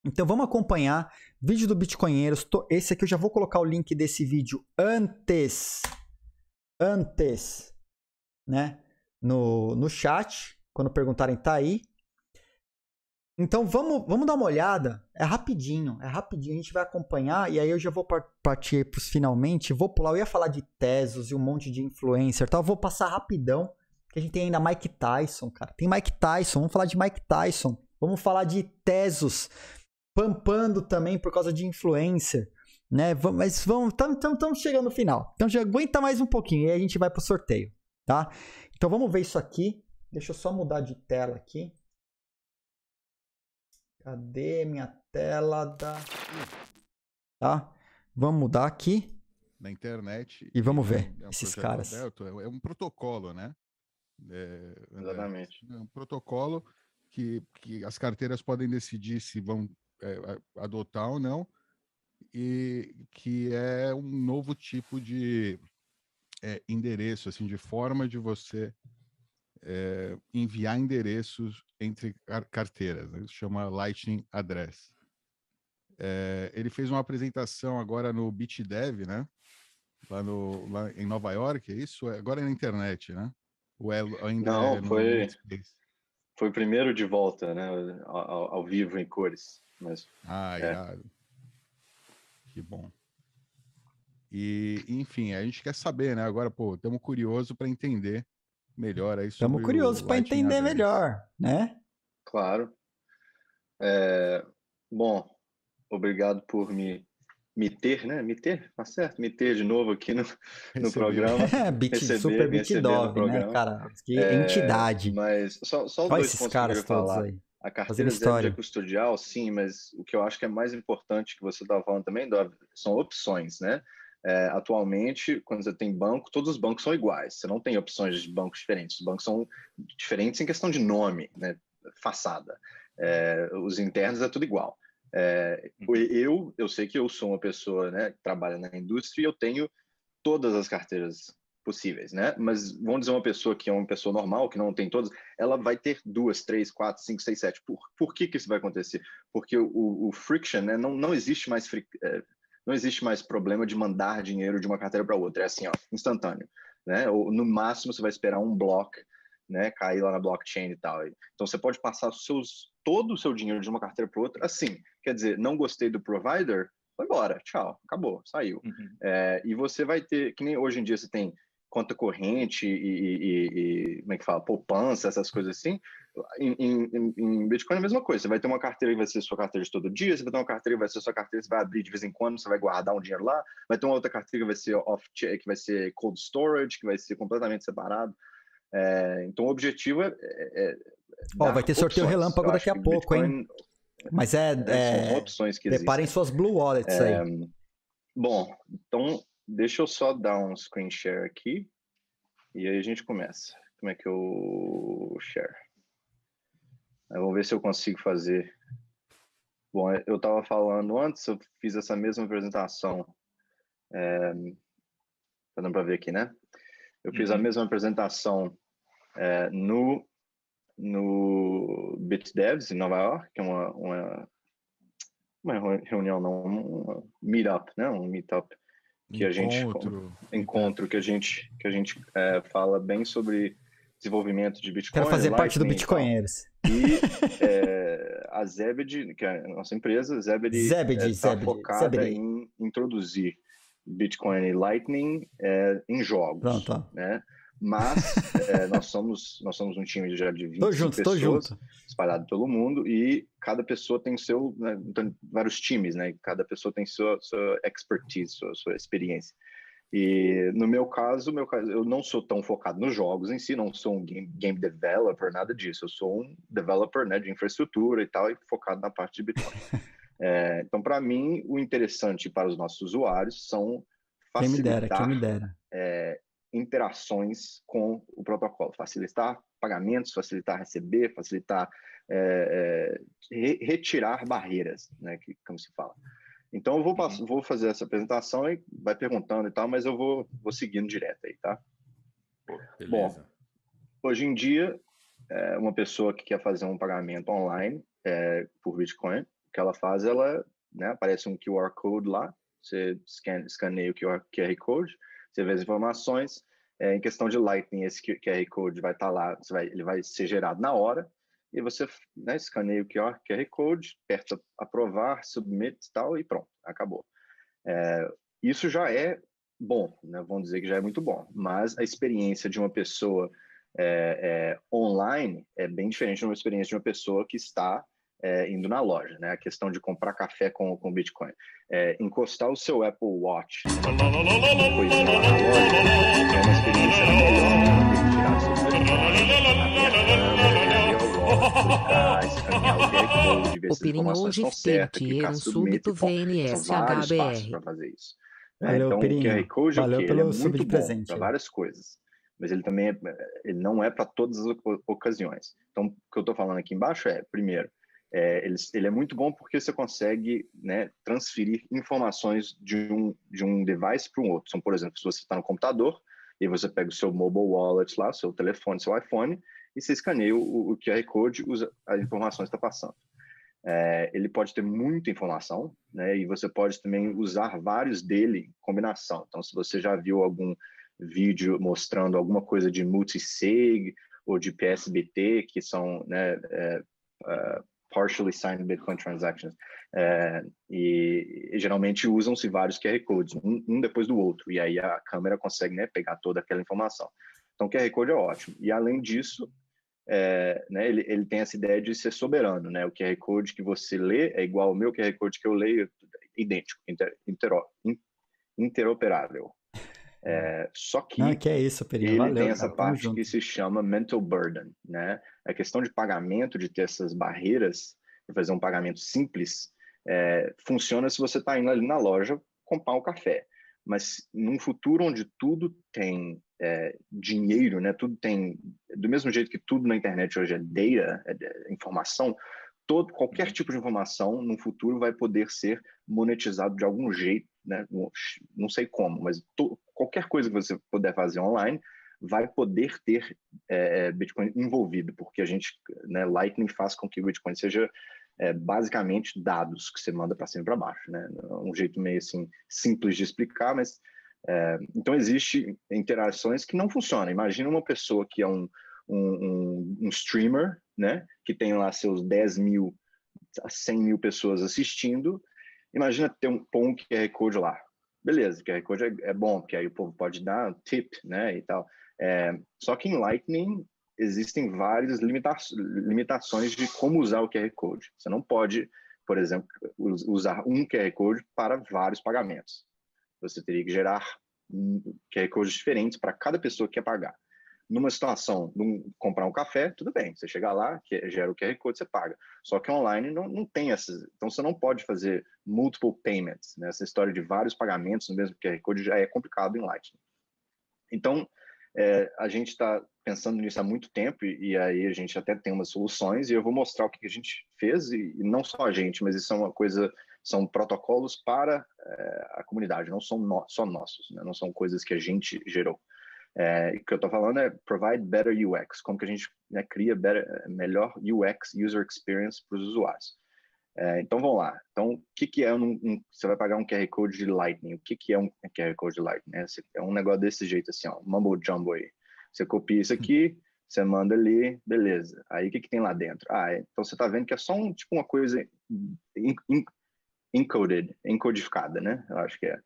A: Então vamos acompanhar vídeo do Bitcoinheiros. Esse aqui eu já vou colocar o link desse vídeo antes, antes, né? no, no chat, quando perguntarem, tá aí. Então vamos, vamos dar uma olhada. É rapidinho, é rapidinho. A gente vai acompanhar e aí eu já vou partir para os finalmente. Vou pular, eu ia falar de Tesos e um monte de influencer, tal. Tá? Vou passar rapidão. Que a gente tem ainda Mike Tyson, cara. Tem Mike Tyson. Vamos falar de Mike Tyson. Vamos falar de Tesos pampando também por causa de influencer, né? Mas vamos, estamos chegando no final. Então já aguenta mais um pouquinho e aí a gente vai pro sorteio, tá? Então vamos ver isso aqui. Deixa eu só mudar de tela aqui.
C: Cadê minha tela da.
A: Tá? Vamos mudar aqui.
C: Na internet. E vamos ver é um esses caras. Aberto, é, é um protocolo, né? É, é, Exatamente. É um protocolo que, que as carteiras podem decidir se vão é, adotar ou não, e que é um novo tipo de, é, endereço, assim, de forma de você é, enviar endereços entre car carteiras, né? Isso chama Lightning Address. É, ele fez uma apresentação agora no BitDev, né? Lá, no, lá em Nova York, é isso? É, agora é na internet, né? Ou é, ainda Não, é foi,
D: foi o primeiro de volta, né? Ao, ao vivo, em cores. Mas, ah, é. Irado. Que bom.
C: E, enfim, a gente quer saber, né? Agora, pô, estamos curioso para entender
D: melhor aí Estamos curiosos para entender melhor, né? Claro. É, bom, obrigado por me, me ter, né? Me ter, tá certo? Me ter de novo aqui no, no programa. *laughs* É, bit, receber, super BitDove, né, cara? Que é, entidade. Mas só, só dois esses pontos caras que eu falar. aí. A carteira zero custodial, sim, mas o que eu acho que é mais importante que você está falando também, Dove, são opções, né? É, atualmente, quando você tem banco, todos os bancos são iguais. Você não tem opções de bancos diferentes. Os bancos são diferentes em questão de nome, né? façada. É, os internos é tudo igual. É, uhum. eu, eu sei que eu sou uma pessoa né, que trabalha na indústria e eu tenho todas as carteiras possíveis, né? Mas vamos dizer uma pessoa que é uma pessoa normal, que não tem todas, ela vai ter duas, três, quatro, cinco, seis, sete. Por, por que, que isso vai acontecer? Porque o, o friction, né? Não, não existe mais fric, é, não existe mais problema de mandar dinheiro de uma carteira para outra, é assim, ó, instantâneo. Né? Ou, no máximo, você vai esperar um bloco né, cair lá na blockchain e tal. Então, você pode passar seus, todo o seu dinheiro de uma carteira para outra assim. Quer dizer, não gostei do provider, foi embora, tchau, acabou, saiu. Uhum. É, e você vai ter, que nem hoje em dia você tem conta corrente e, e, e, como é que fala, poupança, essas coisas assim. Em, em, em, Bitcoin é a mesma coisa. Você vai ter uma carteira que vai ser sua carteira de todo dia, você vai ter uma carteira que vai ser sua carteira, você vai abrir de vez em quando, você vai guardar um dinheiro lá, vai ter uma outra carteira que vai ser off que vai ser cold storage, que vai ser completamente separado. É, então o objetivo é. é oh, vai ter sorteio opções. relâmpago daqui a pouco, Bitcoin, hein?
A: Mas é. é, é opções que Preparem suas Blue Wallets é, aí.
D: Bom, então Deixa eu só dar um screen share aqui e aí a gente começa. Como é que eu share? Aí vamos ver se eu consigo fazer. Bom, é, eu estava falando antes, eu fiz essa mesma apresentação. É, tá dando para ver aqui, né? Eu fiz uhum. a mesma apresentação é, no, no BitDevs em Nova York, que é uma, uma, uma reunião, não, um meetup, né? Um meetup que encontro. a gente encontro que a gente que a gente é, fala bem sobre desenvolvimento de Bitcoin. Quero fazer parte do
A: Bitcoinheiros. E
D: é, a Zebed, que é a nossa empresa, Zebed está é, tá focada Zebed. em introduzir Bitcoin e Lightning é, em jogos. Pronto. Né? Mas *laughs* é, nós, somos, nós somos um time já de 20 tô junto, pessoas, tô junto. espalhado pelo mundo, e cada pessoa tem seu, né, então, vários times, né? Cada pessoa tem sua, sua expertise, sua, sua experiência. E no meu caso, meu caso, eu não sou tão focado nos jogos em si, não sou um game, game developer, nada disso. Eu sou um developer né, de infraestrutura e tal, e focado na parte de Bitcoin. *laughs* é, então, para mim, o interessante para os nossos usuários são facilitar quem me dera, quem me dera. É, interações com o protocolo, facilitar pagamentos, facilitar receber, facilitar é, é, re retirar barreiras, né, que, como se fala. Então, eu vou, uhum. vou fazer essa apresentação e vai perguntando e tal, mas eu vou, vou seguindo direto aí, tá? Beleza. Bom, hoje em dia, é, uma pessoa que quer fazer um pagamento online é, por Bitcoin, o que ela faz, ela né, aparece um QR Code lá, você escaneia o QR Code, você vê as informações. É, em questão de Lightning, esse QR Code vai estar tá lá, vai, ele vai ser gerado na hora, e você né, escaneia o QR, QR Code, aperta aprovar, submit e tal, e pronto, acabou. É, isso já é bom, né, vamos dizer que já é muito bom, mas a experiência de uma pessoa é, é online é bem diferente de uma experiência de uma pessoa que está é, indo na loja, né? A questão de comprar café com, com Bitcoin. É, encostar o seu Apple Watch depois ir na loja é uma experiência melhor do né? que tirar um súbito
B: VNS para
D: fazer isso. Valeu, então, Pirinho. o QR Code né? Valeu então, é pelo é bom presente. para várias coisas, mas ele também é, ele não é para todas as ocasiões. Então, o que eu estou falando aqui embaixo é, primeiro, é, ele, ele, é muito bom porque você consegue né, transferir informações de um, de um device para um outro. Então, por exemplo, se você está no computador e você pega o seu mobile wallet lá, seu telefone, seu iPhone, e você escaneia o, o QR Code, usa, as informações está passando. É, ele pode ter muita informação, né, e você pode também usar vários dele em combinação. Então, se você já viu algum vídeo mostrando alguma coisa de multisig ou de PSBT, que são né, é, é partially signed Bitcoin transactions. É, e, e, geralmente usam-se vários QR codes, um, um, depois do outro, e aí a câmera consegue né, pegar toda aquela informação. Então, QR Code é ótimo. E além disso, é, né, ele, ele, tem essa ideia de ser soberano, né? O QR Code que você lê é igual ao meu QR Code que eu leio, idêntico, inter, intero, interoperável. É, só que, ah, que é isso, ele Valeu, tem essa cara, parte que se chama mental burden, né? A questão de pagamento, de ter essas barreiras, de fazer um pagamento simples, é, funciona se você está indo ali na loja comprar um café. Mas num futuro onde tudo tem é, dinheiro, né? Tudo tem, do mesmo jeito que tudo na internet hoje é data, é, é informação, todo qualquer uhum. tipo de informação no futuro vai poder ser monetizado de algum jeito, né? Não sei como, mas to, qualquer coisa que você puder fazer online vai poder ter é, é, Bitcoin envolvido, porque a gente, né, Lightning faz com que o Bitcoin seja é, basicamente dados que você manda para cima e para baixo, né? Um jeito meio assim simples de explicar, mas é, então existe interações que não funcionam. Imagina uma pessoa que é um, um, um streamer, né, que tem lá seus 10 mil 100 mil pessoas assistindo. Imagina ter um, um QR Code lá, beleza, QR Code é, é bom, porque aí o povo pode dar um tip, né, e tal. É, só que em Lightning existem várias limita limitações de como usar o QR Code. Você não pode, por exemplo, usar um QR Code para vários pagamentos. Você teria que gerar QR Codes diferentes para cada pessoa que quer pagar numa situação, num, comprar um café, tudo bem, você chega lá, é, gera o QR Code, você paga. Só que online não, não tem essas. Então você não pode fazer multiple payments, né? Essa história de vários pagamentos no mesmo QR Code já é complicado em Lightning. Então, é, a gente está pensando nisso há muito tempo e, e, aí a gente até tem umas soluções e eu vou mostrar o que, a gente fez e, e não só a gente, mas isso é uma coisa, são protocolos para é, a comunidade, não são no, só nossos, né? não são coisas que a gente gerou. É, e o que eu estou falando é provide better UX, como que a gente né, cria better, melhor UX, user experience para os usuários. É, então vamos lá. Então o que, que é um, um, você vai pagar um QR code de Lightning? O que, que é um QR code de Lightning? É, é um negócio desse jeito assim, ó, mumbo jumbo aí. Você copia isso aqui, você manda ali, beleza. Aí o que, que tem lá dentro? Ah, é, então você está vendo que é só um tipo uma coisa in, in, encoded, encodificada, né? Eu acho que é.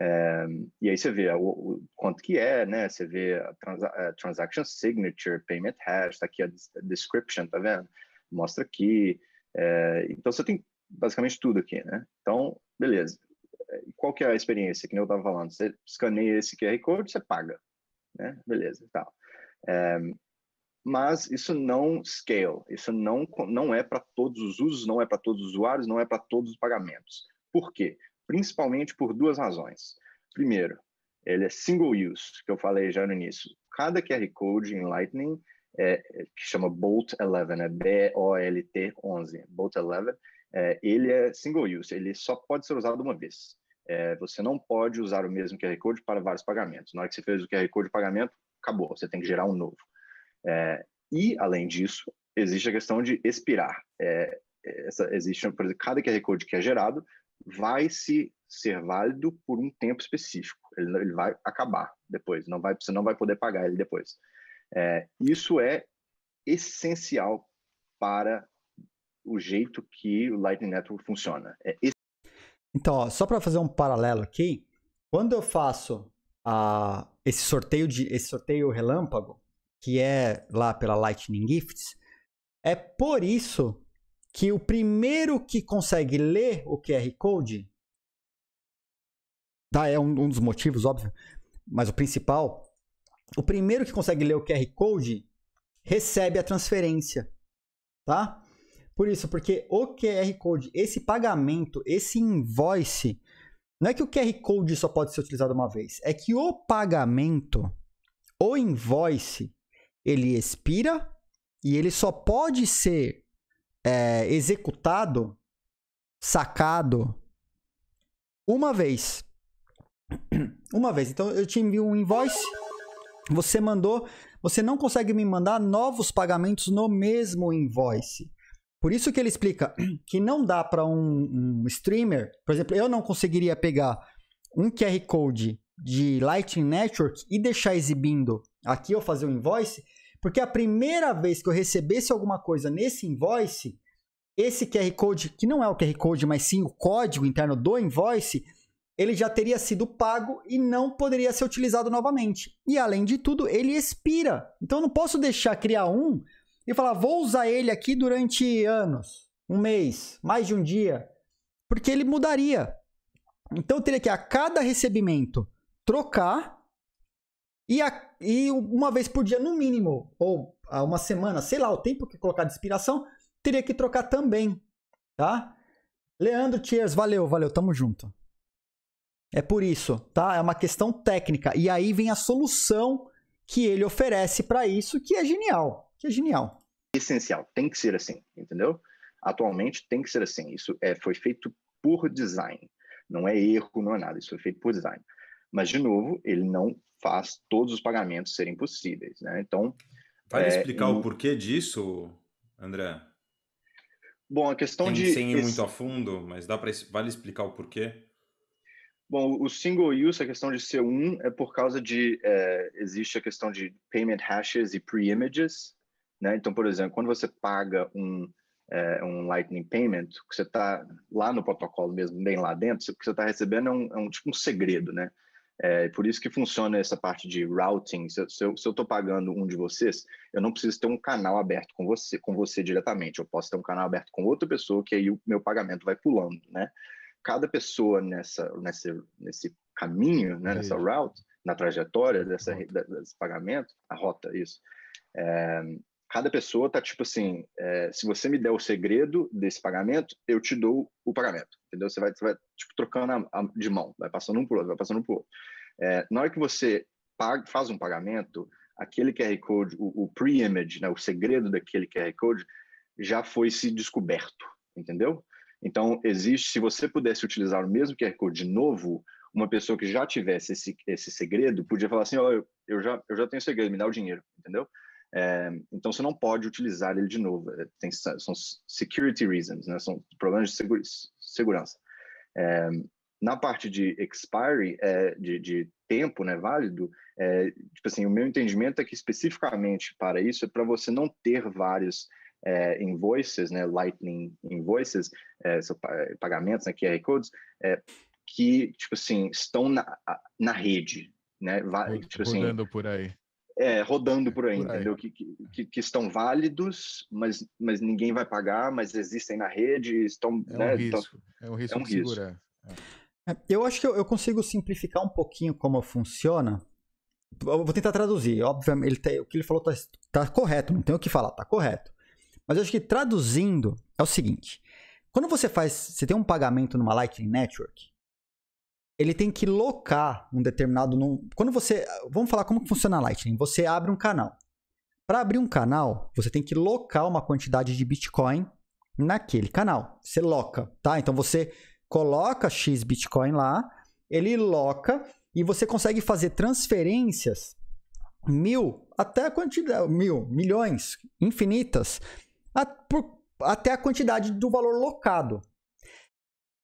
D: É, e aí você vê o, o, quanto que é, né? Você vê a, transa a transaction signature, payment hash, tá aqui a, description, tá vendo? Mostra aqui. É, então você tem basicamente tudo aqui, né? Então, beleza. É, qual que é a experiência que eu tava falando? Você escaneia esse QR Code, você paga, né? Beleza, tal. É, mas isso não scale, isso não, não é para todos os usos, não é para todos os usuários, não é para todos os pagamentos. Por quê? principalmente por duas razões. Primeiro, ele é single use, que eu falei já no início. Cada QR Code em Lightning, é, é que chama Bolt 11, é né? B-O-L-T 11, Bolt 11, é, ele é single use, ele só pode ser usado uma vez. É, você não pode usar o mesmo QR Code para vários pagamentos. Na hora que você fez o QR Code de pagamento, acabou, você tem que gerar um novo. É, e, além disso, existe a questão de expirar. É, essa, existe, por exemplo, cada QR Code que é gerado vai se ser válido por um tempo específico. Ele, ele, vai acabar depois, não vai, você não vai poder pagar ele depois. É, isso é essencial para o jeito que o Lightning Network funciona. É
A: então, ó, só para fazer um paralelo aqui, quando eu faço a, esse sorteio de esse sorteio relâmpago, que é lá pela Lightning Gifts, é por isso que o primeiro que consegue ler o QR Code, tá? É um, um dos motivos, óbvio, mas o principal, o primeiro que consegue ler o QR Code recebe a transferência, tá? Por isso, porque o QR Code, esse pagamento, esse invoice, não é que o QR Code só pode ser utilizado uma vez, é que o pagamento, o invoice, ele expira e ele só pode ser é, executado, sacado, uma vez. *clears throat* Uma vez. Então eu te envio um invoice, você mandou, você não consegue me mandar novos pagamentos no mesmo invoice. Por isso que ele explica *clears throat* que não dá para um, um, streamer, por exemplo, eu não conseguiria pegar um QR Code de Lightning Network e deixar exibindo aqui ou fazer um invoice porque a primeira vez que eu recebesse alguma coisa nesse invoice, esse QR Code, que não é o QR Code, mas sim o código interno do invoice, ele já teria sido pago e não poderia ser utilizado novamente. E além de tudo, ele expira. Então eu não posso deixar criar um e falar, vou usar ele aqui durante anos, um mês, mais de um dia, porque ele mudaria. Então eu teria que a cada recebimento trocar e a e uma vez por dia, no mínimo, ou ah, uma semana, sei lá, o tempo que colocar de inspiração, teria que trocar também, tá? Leandro Tiers, valeu, valeu, tamo junto. É por isso, tá? É uma questão técnica. E aí vem a solução que ele oferece para isso, que é genial, que é genial.
D: Essencial, tem que ser assim, entendeu? Atualmente tem que ser assim. Isso é, foi feito por design. Não é erro, não é nada. Isso foi feito por design. Mas, de novo, ele não faz todos os pagamentos serem possíveis. Né? Então. vale é, explicar em... o porquê disso, André? Bom, a questão Tem, de. Sem ir muito a fundo, mas dá para vale explicar o porquê? Bom, o single use, a questão de ser um, é por causa de. É, existe a questão de payment hashes e pre-images. Né? Então, por exemplo, quando você paga um, é, um Lightning Payment, que você está lá no protocolo mesmo, bem lá dentro, o que você está recebendo é, um, é um, tipo um segredo, né? É por isso que funciona essa parte de routing. Se eu estou pagando um de vocês, eu não preciso ter um canal aberto com você, com você diretamente. Eu posso ter um canal aberto com outra pessoa, que aí o meu pagamento vai pulando, né? Cada pessoa nessa, nessa, nesse caminho, né, nessa route, na trajetória dessa, desse pagamento, a rota, isso, é, cada pessoa tá tipo assim, é, se você me der o segredo desse pagamento, eu te dou o pagamento, entendeu? Você vai, você vai tipo, trocando a, a, de mão, vai passando um por outro, vai passando um por outro. É, na hora que você paga, faz um pagamento, aquele QR Code, o, o pre-image, né, o segredo daquele QR Code, já foi se descoberto, entendeu? Então, existe, se você pudesse utilizar o mesmo QR Code de novo, uma pessoa que já tivesse esse, esse segredo podia falar assim, ó, oh, eu, eu, já, eu já tenho segredo, me dá o dinheiro, entendeu? É, então você não pode utilizar ele de novo. É, tem, são security reasons, né? são problemas de segura, segurança. É, na parte de expiry, é, de, de, tempo né, válido, é, tipo assim, o meu entendimento é que especificamente para isso é para você não ter vários é, invoices, né, Lightning invoices, é, pagamentos, né, QR codes, que tipo assim estão na, na rede, né, tipo assim, por aí é, rodando por aí, por aí. entendeu? Que, que, que, estão válidos, mas, mas ninguém vai pagar, mas existem na rede, estão. É um né, risco. é um risco. É um risco. É.
A: é. Eu acho que eu, eu, consigo simplificar um pouquinho como funciona. Eu vou tentar traduzir. Obviamente, ele tem, tá, o que ele falou está tá correto, não tem o que falar, está correto. Mas eu acho que traduzindo é o seguinte: quando você faz, você tem um pagamento numa Lightning Network, ele tem que locar um determinado. Quando você. Vamos falar como funciona a Lightning. Você abre um canal. Para abrir um canal, você tem que locar uma quantidade de Bitcoin naquele canal. Você loca, tá? Então você coloca X Bitcoin lá, ele loca e você consegue fazer transferências mil até a quantidade mil milhões infinitas a, por, até a quantidade do valor locado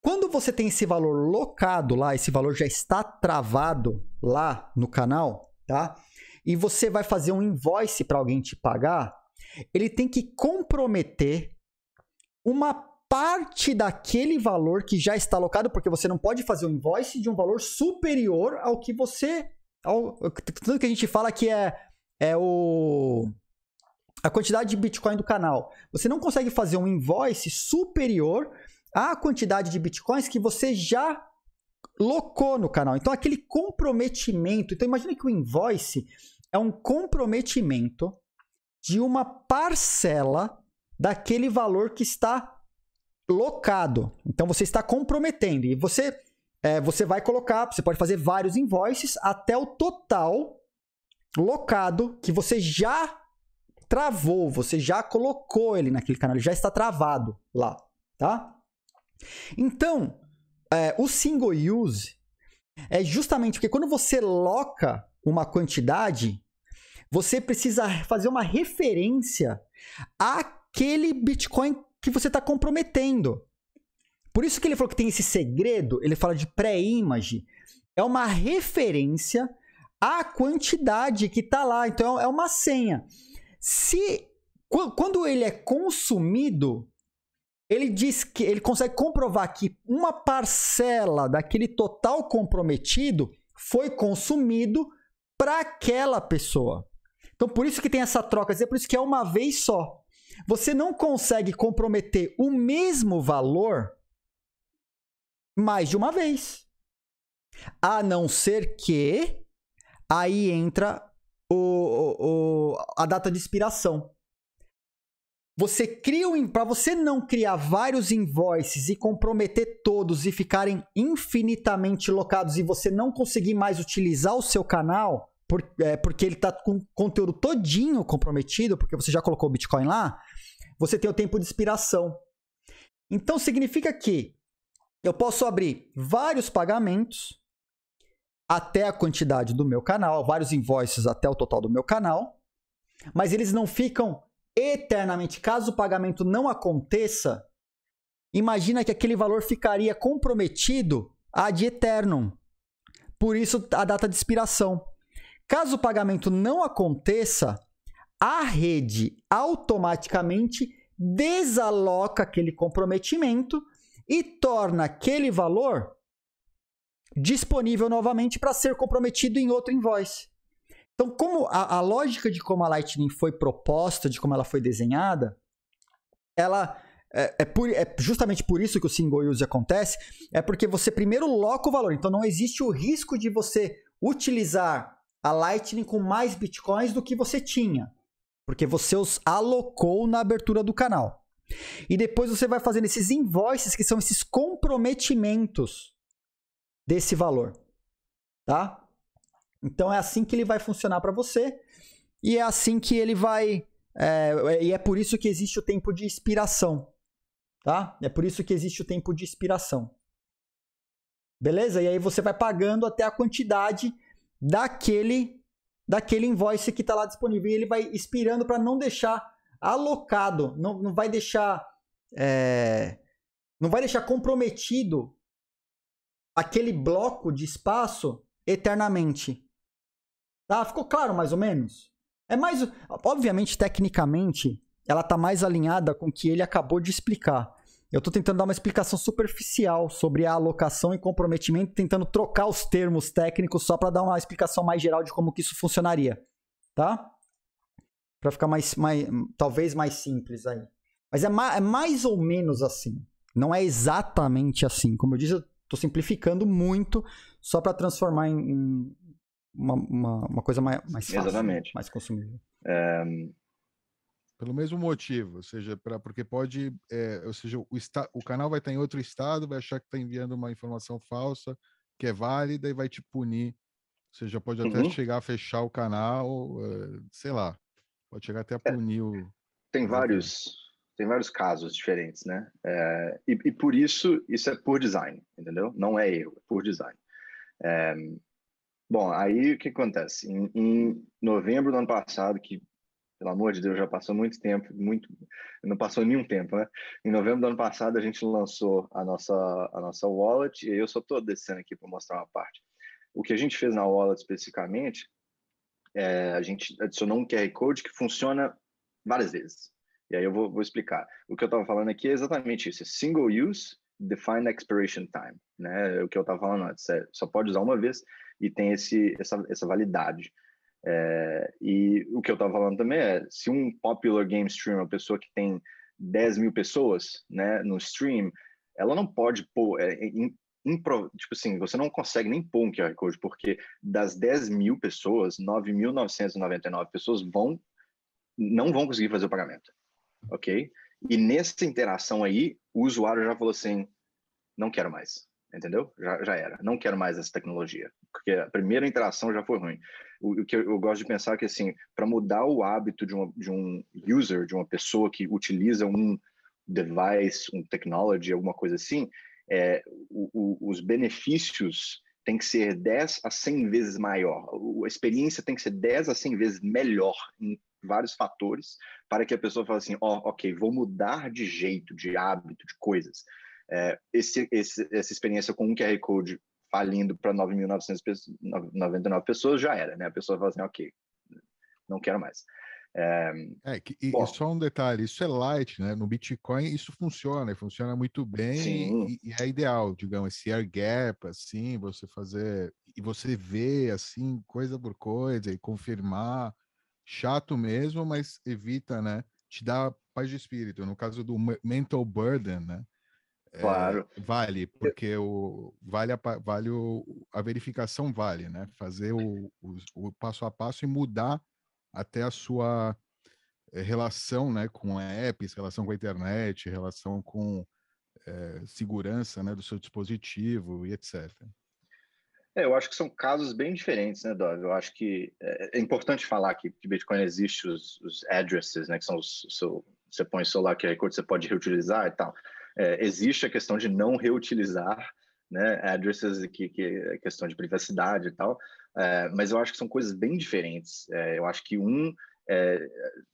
A: quando você tem esse valor locado lá, esse valor já está travado lá no canal, tá? E você vai fazer um invoice para alguém te pagar, ele tem que comprometer uma parte daquele valor que já está alocado, porque você não pode fazer um invoice de um valor superior ao que você. Ao, tudo que a gente fala que é, é o, a quantidade de Bitcoin do canal. Você não consegue fazer um invoice superior a quantidade de bitcoins que você já locou no canal. Então, aquele comprometimento. Então, imagine que o invoice é um comprometimento de uma parcela daquele valor que está locado. Então, você está comprometendo. E você, é, você vai colocar, você pode fazer vários invoices até o total locado que você já travou, você já colocou ele naquele canal, ele já está travado lá, tá? Então, é, o single use é justamente porque quando você loca uma quantidade, você precisa fazer uma referência àquele Bitcoin que você está comprometendo. Por isso que ele falou que tem esse segredo, ele fala de pré-image. É uma referência à quantidade que está lá. Então é uma senha. Se quando ele é consumido, ele diz que ele consegue comprovar que uma parcela daquele total comprometido foi consumido para aquela pessoa. Então, por isso que tem essa troca, é por isso que é uma vez só. Você não consegue comprometer o mesmo valor mais de uma vez. A não ser que aí entra o, o, o, a data de expiração. Você cria um, para você não criar vários invoices e comprometer todos e ficarem infinitamente locados e você não conseguir mais utilizar o seu canal por, é, porque ele está com conteúdo todinho comprometido, porque você já colocou o Bitcoin lá, você tem o tempo de expiração. Então significa que eu posso abrir vários pagamentos até a quantidade do meu canal, vários invoices até o total do meu canal, mas eles não ficam eternamente, caso o pagamento não aconteça, imagina que aquele valor ficaria comprometido ad eternum. Por isso, a data de expiração. Caso o pagamento não aconteça, a rede automaticamente desaloca aquele comprometimento e torna aquele valor disponível novamente para ser comprometido em outro invoice. Então, como a, a lógica de como a Lightning foi proposta, de como ela foi desenhada, ela é, é, por, é, justamente por isso que o single use acontece, é porque você primeiro loca o valor. Então não existe o risco de você utilizar a Lightning com mais bitcoins do que você tinha, porque você os alocou na abertura do canal. E depois você vai fazendo esses invoices, que são esses comprometimentos desse valor, tá? Então é assim que ele vai funcionar para você e é assim que ele vai. É, é, e é por isso que existe o tempo de inspiração, tá? É por isso que existe o tempo de inspiração. Beleza? E aí você vai pagando até a quantidade daquele daquele invoice que está lá disponível. E ele vai expirando para não deixar alocado, não, não vai deixar é, não vai deixar comprometido aquele bloco de espaço eternamente. Tá? Ficou claro mais ou menos? É mais. Obviamente, tecnicamente, ela está mais alinhada com o que ele acabou de explicar. Eu estou tentando dar uma explicação superficial sobre a alocação e comprometimento, tentando trocar os termos técnicos só para dar uma explicação mais geral de como que isso funcionaria, tá? Para ficar mais, mais, talvez mais simples aí. Mas é, ma é, mais ou menos assim. Não é exatamente assim. Como eu disse, eu estou simplificando muito só para transformar em, em uma, uma, uma coisa mais, mais fácil, né? Exatamente. mais consumível.
D: É...
C: Pelo mesmo motivo, ou seja, pra, porque pode, é, ou seja, o, esta, o canal vai estar em outro estado, vai achar que está enviando uma informação falsa, que é válida e vai te punir. ou seja pode até uhum. chegar a fechar o canal, é, sei lá, pode chegar até a é, punir é, o.
D: Tem vários, tem vários casos diferentes, né? É, e, e, por isso, isso é por design, entendeu? Não é erro, é por design. É, Bom, aí o que acontece? Em, em, novembro do ano passado, que, pelo amor de Deus, já passou muito tempo, muito, não passou nenhum tempo, né? Em novembro do ano passado, a gente lançou a nossa, a nossa wallet, e eu só estou descendo aqui para mostrar uma parte. O que a gente fez na wallet especificamente, é, a gente adicionou um QR Code que funciona várias vezes. E aí eu vou, vou explicar. O que eu estava falando aqui é exatamente isso: é single use, define expiration time. Né? É o que eu estava falando antes. É, só pode usar uma vez e tem esse, essa, essa validade. É, e o que eu estava falando também é, se um popular game stream, uma pessoa que tem 10 mil pessoas né, no stream, ela não pode pôr, é, é in, tipo assim, você não consegue nem pôr um QR Code, porque das 10 mil pessoas, 9.999 pessoas vão, não vão conseguir fazer o pagamento, ok? E nessa interação aí, o usuário já falou assim, não quero mais, entendeu? Já, já era. Não quero mais essa tecnologia, porque a primeira interação já foi ruim. O, o que eu, eu, gosto de pensar é que, assim, para mudar o hábito de, uma, de um user, de uma pessoa que utiliza um device, um technology, alguma coisa assim, é, o, o, os benefícios tem que ser 10 a 100 vezes maior. A experiência tem que ser 10 a 100 vezes melhor em vários fatores para que a pessoa fale assim, ó, oh, ok, vou mudar de jeito, de hábito, de coisas. É, esse, esse, essa experiência com um QR Code falindo para 9.999 pessoas já era, né? A pessoa fala assim, ok, não quero mais. É,
C: é que, e, só um detalhe, isso é light, né? No Bitcoin isso funciona, funciona muito bem e, e, é ideal, digamos, esse air gap, assim, você fazer e você ver assim, coisa por coisa, e confirmar, chato mesmo, mas evita, né? Te dá paz de espírito. No caso do mental burden, né? É, claro. É, vale, porque o, vale, a, vale o, a verificação vale, né? Fazer o, o, o, passo a passo e mudar até a sua eh, relação né, com apps, relação com a internet, relação com é, segurança né, do seu dispositivo e etc.
D: É, eu acho que são casos bem diferentes, né, Dove? Eu acho que eh, é, importante falar que, que Bitcoin existe os, os addresses, né, que são os, o seu, você põe o celular QR Code, você pode reutilizar e tal é, existe a questão de não reutilizar né, addresses, que, que é questão de privacidade e tal, é, mas eu acho que são coisas bem diferentes. É, eu acho que um, é,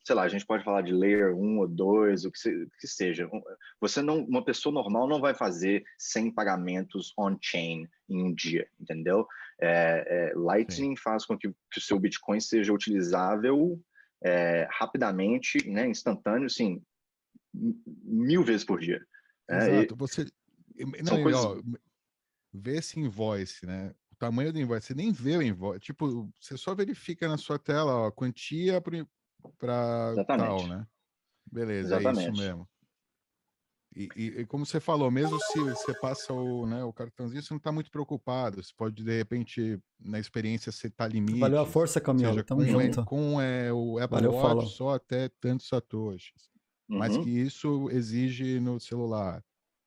D: sei lá, a gente pode falar de layer 1 ou 2, o que, se, o que seja. Você não, uma pessoa normal não vai fazer 100 pagamentos on-chain em um dia, entendeu? É, é, Lightning Sim. faz com que, que o seu Bitcoin seja utilizável rapidamente, né, instantâneo, assim, mil vezes por dia. É, Exato. E... Você... Não, coisas... ó,
C: vê esse invoice, né? O tamanho do invoice, você nem vê o invoice. Tipo, você só verifica na sua tela ó, a quantia para tal, né? Beleza, Exatamente. é isso mesmo. E, e, e, como você falou, mesmo se você passa o, né, o cartãozinho, você não está muito preocupado. Você pode, de repente, na experiência, setar limite. Valeu a força, Camila. Tamo com, é, junto. com é, o Apple Valeu, Watch, só até tantos satoshis mas uhum. que isso exige no celular.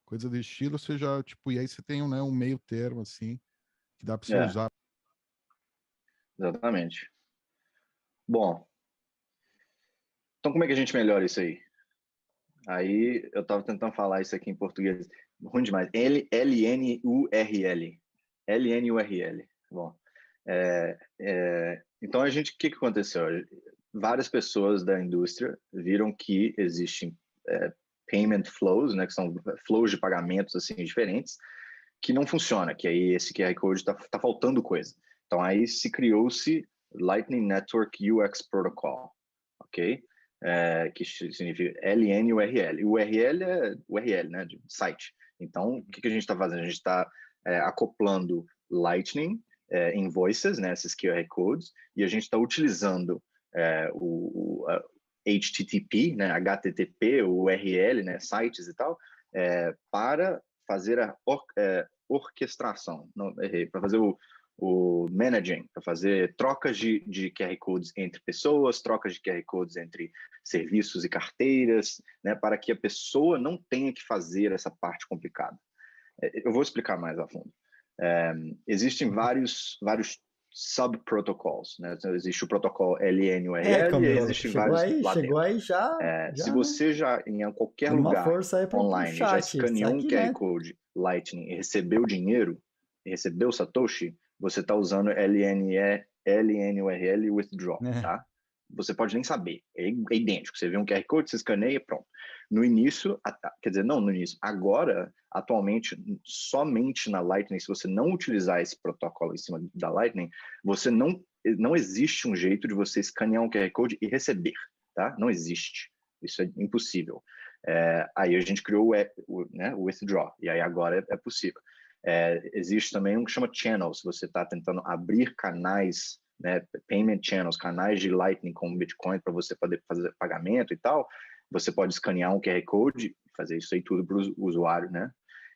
C: Coisa do estilo, você já, tipo, e aí você tem né, um meio termo, assim, que dá para você é. usar.
D: Exatamente. Bom, então como é que a gente melhora isso aí? Aí eu estava tentando falar isso aqui em português. Ruim demais. L-N-U-R-L. L-N-U-R-L. Bom, é, é, então a gente, o que, que aconteceu? várias pessoas da indústria viram que existem é, payment flows, né, que são flows de pagamentos assim diferentes, que não funciona, que aí esse QR Code está tá faltando coisa. Então aí se criou-se Lightning Network UX Protocol, ok? É, que significa LNURL. URL é URL, né, de site. Então, o que, que a gente está fazendo? A gente está é, acoplando Lightning, é, invoices, né, esses QR codes, e a gente está utilizando é, o, o HTTP, né, HTTP, o URL, né, sites e tal, é, para fazer a or, é, orquestração, não errei, para fazer o, o managing, para fazer trocas de, de, QR codes entre pessoas, trocas de QR codes entre serviços e carteiras, né, para que a pessoa não tenha que fazer essa parte complicada. É, eu vou explicar mais a fundo. É, existem vários, vários sub protocols, né? Então, existe o protocolo LNURL, é, existe chegou vários aí, chegou
A: aí já, é, já, Se né? você
D: já em qualquer lugar online chat, já escaneou um QR né? Code Lightning e recebeu dinheiro, e recebeu Satoshi, você está usando LNE, LNURL withdraw, é. tá? Você pode nem saber, é idêntico. Você vê um QR Code, você escaneia e pronto. No início, quer dizer, não no início, agora Atualmente, somente na Lightning, se você não utilizar esse protocolo em cima da Lightning, você não, eh, não existe um jeito de você escanear um QR Code e receber, tá? Não existe. Isso é impossível. É, aí a gente criou o, o, né, o Withdraw, e aí agora é, é possível. É, existe também um que chama Channel, se você está tentando abrir canais, né, payment channels, canais de Lightning com Bitcoin para você poder fazer pagamento e tal, você pode escanear um QR Code fazer isso aí tudo para o usuário, né?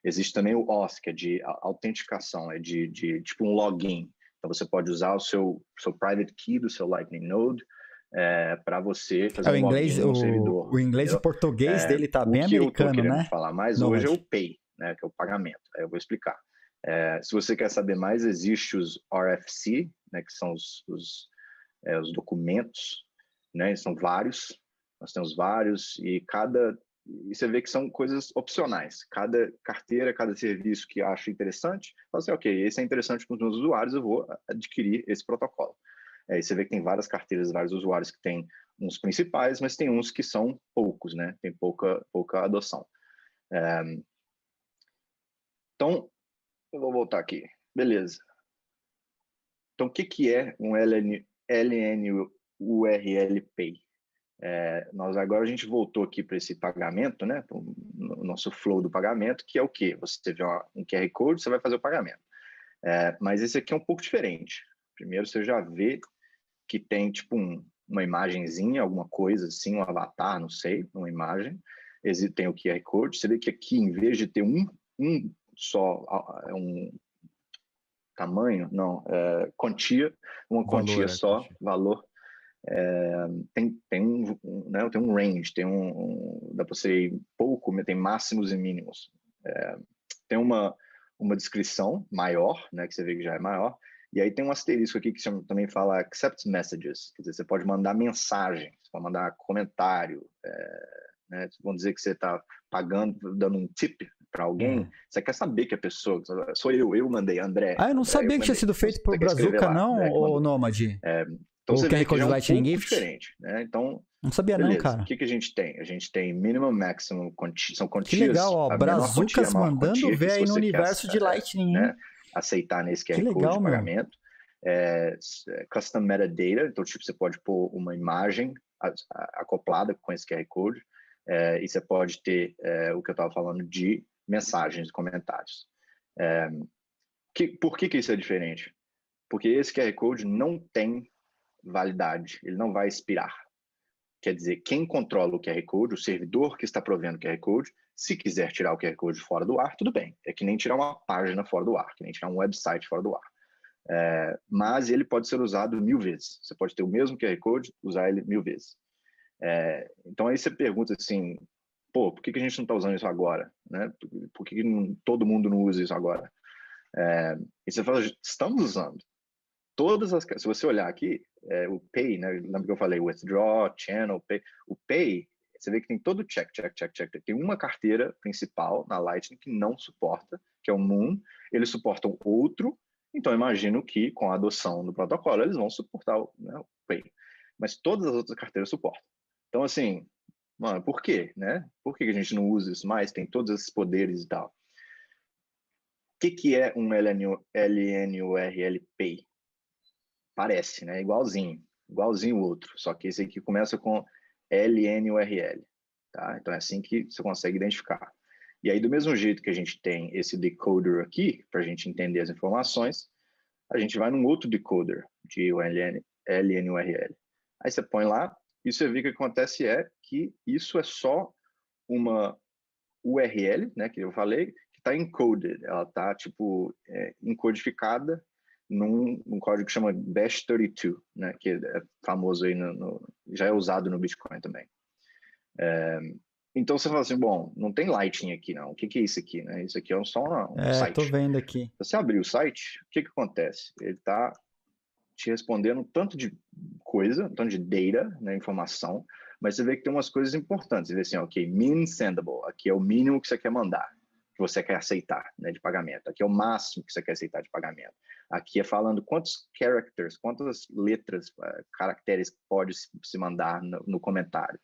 D: Existe também o auth, que é de autenticação, é de, de tipo um login. Então você pode usar o seu, seu private key do seu Lightning Node é, para você fazer é, o um inglês, o, servidor. O inglês e o português é, dele tá bem americano, né? eu tô né? falar mais Não, hoje mas... É, é o Pay, né? Que é o pagamento. Aí eu vou explicar. É, se você quer saber mais, existe os RFC, né? Que são os, os, é, os documentos, né? São vários. Nós temos vários e cada e você vê que são coisas opcionais. Cada carteira, cada serviço que acha interessante, fala assim, ok, esse é interessante para os meus usuários, eu vou adquirir esse protocolo. É, e você vê que tem várias carteiras, vários usuários que têm uns principais, mas tem uns que são poucos, né? Tem pouca, pouca adoção. É... Então, eu vou voltar aqui. Beleza. Então, o que, que é um LN, LNURL Pay? É, nós agora a gente voltou aqui para esse pagamento, né? O nosso flow do pagamento, que é o quê? Você vê uma, um QR Code, você vai fazer o pagamento. É, mas esse aqui é um pouco diferente. Primeiro você já vê que tem tipo um, uma imagenzinha, alguma coisa assim, um avatar, não sei, uma imagem. Tem o QR Code. Você vê que aqui, em vez de ter um, um só, é um tamanho, não, é, quantia, uma valor, é quantia só, valor é, tem, tem, um, né, tem um range, tem um, um dá para você ir pouco, tem máximos e mínimos. É, tem uma, uma descrição maior, né, que você vê que já é maior, e aí tem um asterisco aqui que chama, também fala accept messages, quer dizer, você pode mandar mensagem, você pode mandar comentário, é, né, vão dizer que você está pagando, dando um tip para alguém, hum. você quer saber que a pessoa, sou eu, eu mandei, André. Ah, eu não André, sabia eu que tinha sido feito por Brazuca, não, né, ô Nômade? É, então, o você QR vê que já é um diferente, né? Então, não sabia beleza. não, cara. O que, que a gente tem? A gente tem minimum, maximum, quanti... são quantias... Que legal, ó, Brazucas quantia, é mandando ver aí no universo quer, de Lightning. Né? Aceitar nesse QR legal, Code de pagamento. É, custom metadata, então, tipo, você pode pôr uma imagem acoplada com esse QR Code é, e você pode ter é, o que eu estava falando de mensagens e comentários. É, que, por que, que isso é diferente? Porque esse QR Code não tem validade, ele não vai expirar. Quer dizer, quem controla o QR Code, o servidor que está provendo o QR Code, se quiser tirar o QR Code fora do ar, tudo bem. É que nem tirar uma página fora do ar, que nem tirar um website fora do ar. É, mas ele pode ser usado mil vezes. Você pode ter o mesmo QR Code, usar ele mil vezes. É, então aí você pergunta assim, pô, por que, que a gente não está usando isso agora? Né? Por que, que não, todo mundo não usa isso agora? É, e você fala, estamos usando todas as. Se você olhar aqui, é, o Pay, né? Lembra que eu falei Withdraw, Channel, Pay. O Pay, você vê que tem todo check, check, check, check. Tem uma carteira principal na Lightning que não suporta, que é o Moon. Eles suportam outro. Então, imagino que com a adoção do protocolo, eles vão suportar né, o Pay. Mas todas as outras carteiras suportam. Então, assim, mano, por quê? Né? Por que a gente não usa isso mais? Tem todos esses poderes e tal. O que, que é um LNURL Pay? Parece, né? Igualzinho, igualzinho o outro, só que esse aqui começa com LNURL, tá? Então é assim que você consegue identificar. E aí, do mesmo jeito que a gente tem esse decoder aqui, para a gente entender as informações, a gente vai num outro decoder de LNURL. Aí você põe lá e você vê que o que acontece é que isso é só uma URL, né, que eu falei, que está encoded, ela está, tipo, é, encodificada num, código que chama bash 32, né, que é famoso aí, no, no já é usado no Bitcoin também. É, então você fala assim, bom, não tem Lightning aqui não, o que, que é isso aqui? Né? Isso aqui é só um, um é, site.
A: Tô vendo aqui.
D: Você abrir o site, o que, que acontece? Ele está te respondendo um tanto de coisa, um tanto de data, né, informação, mas você vê que tem umas coisas importantes. Você vê assim, ok, min sendable, aqui é o mínimo que você quer mandar, que você quer aceitar né, de pagamento. Aqui é o máximo que você quer aceitar de pagamento. Aqui é falando quantos characters, quantas letras, eh, caracteres pode se mandar no, no comentário.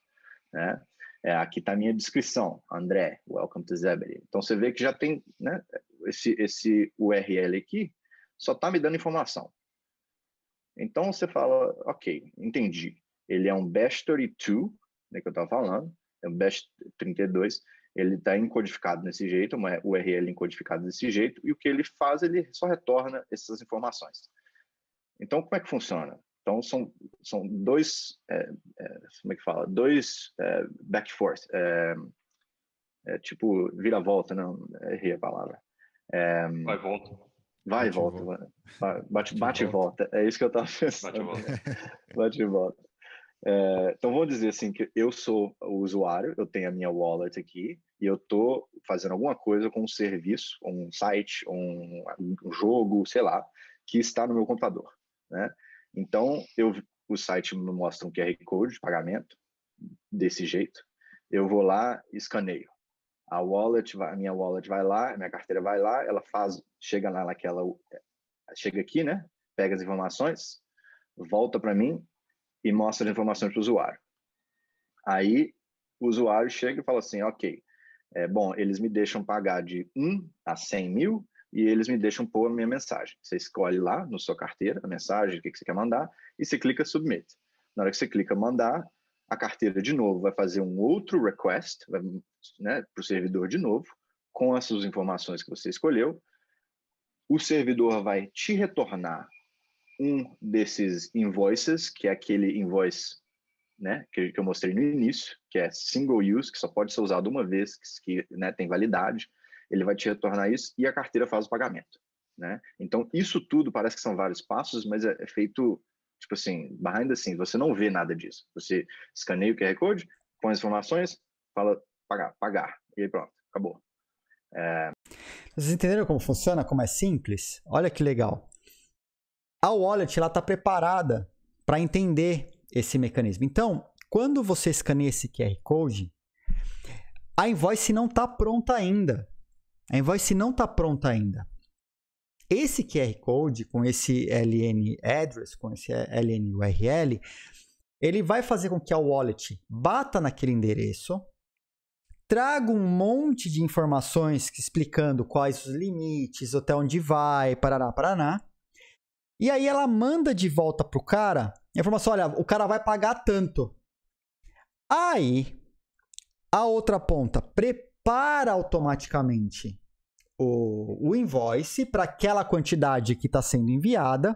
D: Né? É, aqui está a minha descrição, André, welcome to Zebedee. Então você vê que já tem né, esse, esse URL aqui, só está me dando informação. Então você fala, ok, entendi. Ele é um Bash 32, né, que eu estava falando, é um Bash 32, ele está encodificado desse jeito, uma URL encodificada desse jeito, e o que ele faz, ele só retorna essas informações. Então, como é que funciona? Então, são, são dois, é, é, como é que fala? Dois é, back forth, é, é, tipo, vira-volta, não, errei a palavra. É, vai e volta. Vai e volta, volta. Bate, bate, bate, e volta. volta, é isso que eu estava pensando. *laughs* Bate e volta. bate e volta. É, então vamos dizer assim que eu sou o usuário, eu tenho a minha wallet aqui e eu estou fazendo alguma coisa com um serviço, um site, um, um jogo, sei lá, que está no meu computador, né? Então eu o site me mostra um QR code de pagamento desse jeito, eu vou lá, escaneio. A wallet, vai, a minha wallet vai lá, a minha carteira vai lá, ela faz, chega lá naquela, é, chega aqui, né? Pega as informações, volta para mim, e mostra as informações para o usuário. Aí o usuário chega e fala assim, ok, é, bom, eles me deixam pagar de 1 a 100 mil e eles me deixam pôr a minha mensagem. Você escolhe lá na sua carteira a mensagem, o que, que você quer mandar, e você clica Submit. Na hora que você clica mandar, a carteira de novo vai fazer um outro request né, para o servidor de novo, com essas informações que você escolheu. O servidor vai te retornar um desses invoices, que é aquele invoice né, que, que eu mostrei no início, que é single use, que só pode ser usado uma vez, que, que né, tem validade, ele vai te retornar isso e a carteira faz o pagamento. Né? Então, isso tudo parece que são vários passos, mas é, é feito, tipo assim, behind the scenes, você não vê nada disso. Você escaneia o QR Code, põe as informações, fala pagar, pagar, e aí pronto, acabou. É...
A: Vocês entenderam como funciona? Como é simples? Olha que legal a wallet ela está preparada para entender esse mecanismo. Então, quando você escaneia esse QR Code, a invoice não está pronta ainda. A invoice não está pronta ainda. Esse QR Code com esse LN address, com esse LN URL, ele vai fazer com que a wallet bata naquele endereço, traga um monte de informações explicando quais os limites, até onde vai, parará, paraná. E aí ela manda de volta pro cara a informação: assim, olha, o cara vai pagar tanto. Aí, a outra ponta prepara automaticamente o, o invoice para aquela quantidade que está sendo enviada,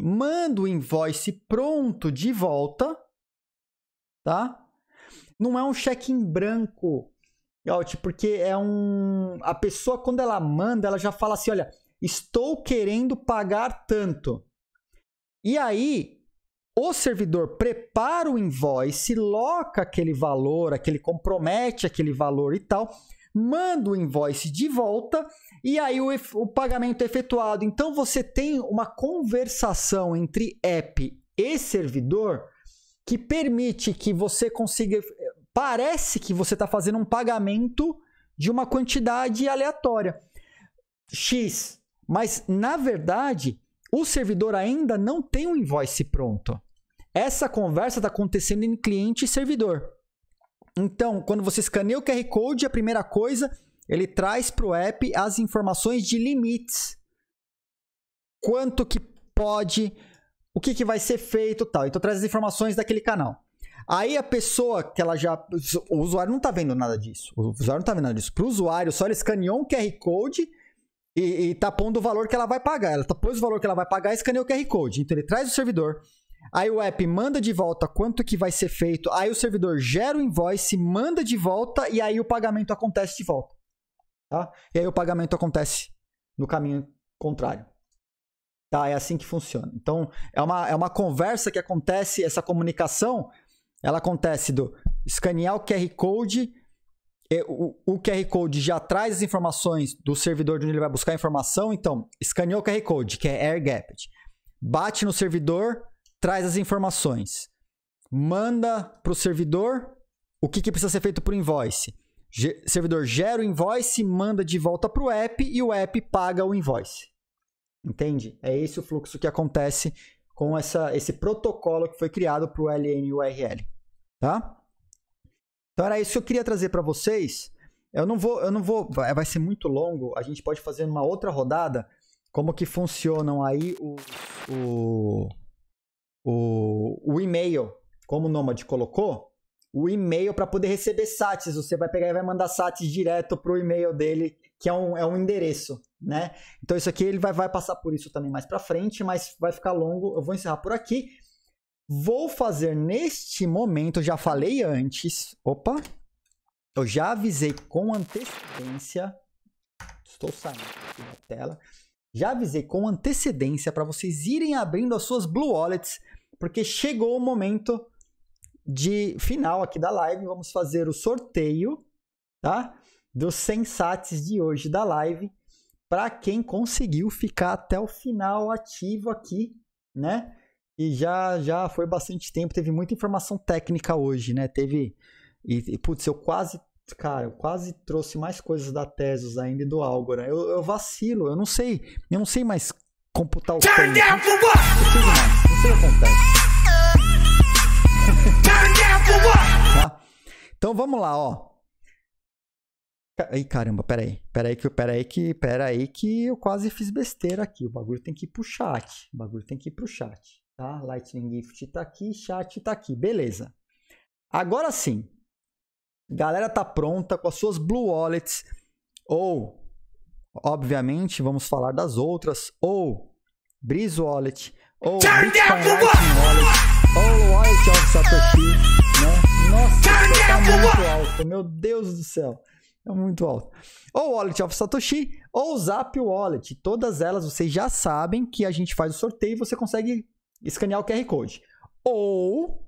A: manda o invoice pronto de volta, tá? Não é um cheque em branco, porque é um. A pessoa, quando ela manda, ela já fala assim: olha, Estou querendo pagar tanto. E aí, o servidor prepara o invoice, loca aquele valor, aquele compromete aquele valor e tal, manda o invoice de volta e aí o, o pagamento é efetuado. Então você tem uma conversação entre app e servidor que permite que você consiga. Parece que você está fazendo um pagamento de uma quantidade aleatória. X mas, na verdade, o servidor ainda não tem o invoice pronto. Essa conversa está acontecendo em cliente e servidor. Então, quando você escaneia o QR Code, a primeira coisa, ele traz para o app as informações de limites. Quanto que pode, o que, que vai ser feito tal. Então, traz as informações daquele canal. Aí a pessoa que ela já. O usuário não está vendo nada disso. O usuário não está vendo nada disso. Para o usuário, só ele escaneou um QR Code e, e tá pondo o valor que ela vai pagar. Ela tá pôs o valor que ela vai pagar e escaneou o QR Code. Então ele traz o servidor, aí o app manda de volta quanto que vai ser feito, aí o servidor gera o invoice, manda de volta e aí o pagamento acontece de volta. Tá? E aí o pagamento acontece no caminho contrário. Tá? É assim que funciona. Então é uma, é uma conversa que acontece, essa comunicação, ela acontece do escanear o QR Code é, o, o QR Code já traz as informações do servidor de onde ele vai buscar a informação. Então, escaneou o QR Code, que é AirGapped. Bate no servidor, traz as informações. Manda para o servidor o que, que precisa ser feito o invoice. Ge servidor gera o invoice, manda de volta para o app e o app paga o invoice. Entende? É esse o fluxo que acontece com essa, esse protocolo que foi criado para o LN URL. Tá? Então era isso que eu queria trazer para vocês. Eu não vou, eu não vou, vai ser muito longo. A gente pode fazer uma outra rodada como que funcionam aí o o, o, o e-mail, como o Nomad colocou, o e-mail para poder receber SATs. Você vai pegar e vai mandar SATs direto pro e-mail dele, que é um, é um endereço, né? Então isso aqui ele vai, vai passar por isso também mais para frente, mas vai ficar longo. Eu vou encerrar por aqui. Vou fazer neste momento, já falei antes. Opa! Eu já avisei com antecedência. Estou saindo aqui da tela. Já avisei com antecedência para vocês irem abrindo as suas Blue Wallets, porque chegou o momento de final aqui da live. Vamos fazer o sorteio, tá? Dos sensates de hoje da live para quem conseguiu ficar até o final ativo aqui, né? E já, já foi bastante tempo, teve muita informação técnica hoje, né? Teve. E, e putz, eu quase. Cara, eu quase trouxe mais coisas da Tesos ainda e do Algora. Eu, eu vacilo, eu não sei. Eu não sei mais computar o tempo. Turn down for what? Não sei mais, não sei o que acontece.
B: Turn down for what? Tá?
A: Então vamos lá, ó. Ai, caramba, peraí. Peraí que, peraí que, peraí que eu quase fiz besteira aqui. O bagulho tem que ir pro chat. O bagulho tem que ir pro chat. Tá? Lightning Gift está aqui, chat está aqui, beleza. Agora sim, galera tá pronta com as suas Blue Wallets ou, obviamente, vamos falar das outras ou Breeze Wallet ou Turn Bitcoin Lightning Wallet ou Wallet of Satoshi, né? Nossa, tá muito alto, meu Deus do céu. É muito alto. Ou Wallet of Satoshi ou Zap Wallet. Todas elas vocês já sabem que a gente faz o sorteio e você consegue escanear o QR Code. Ou,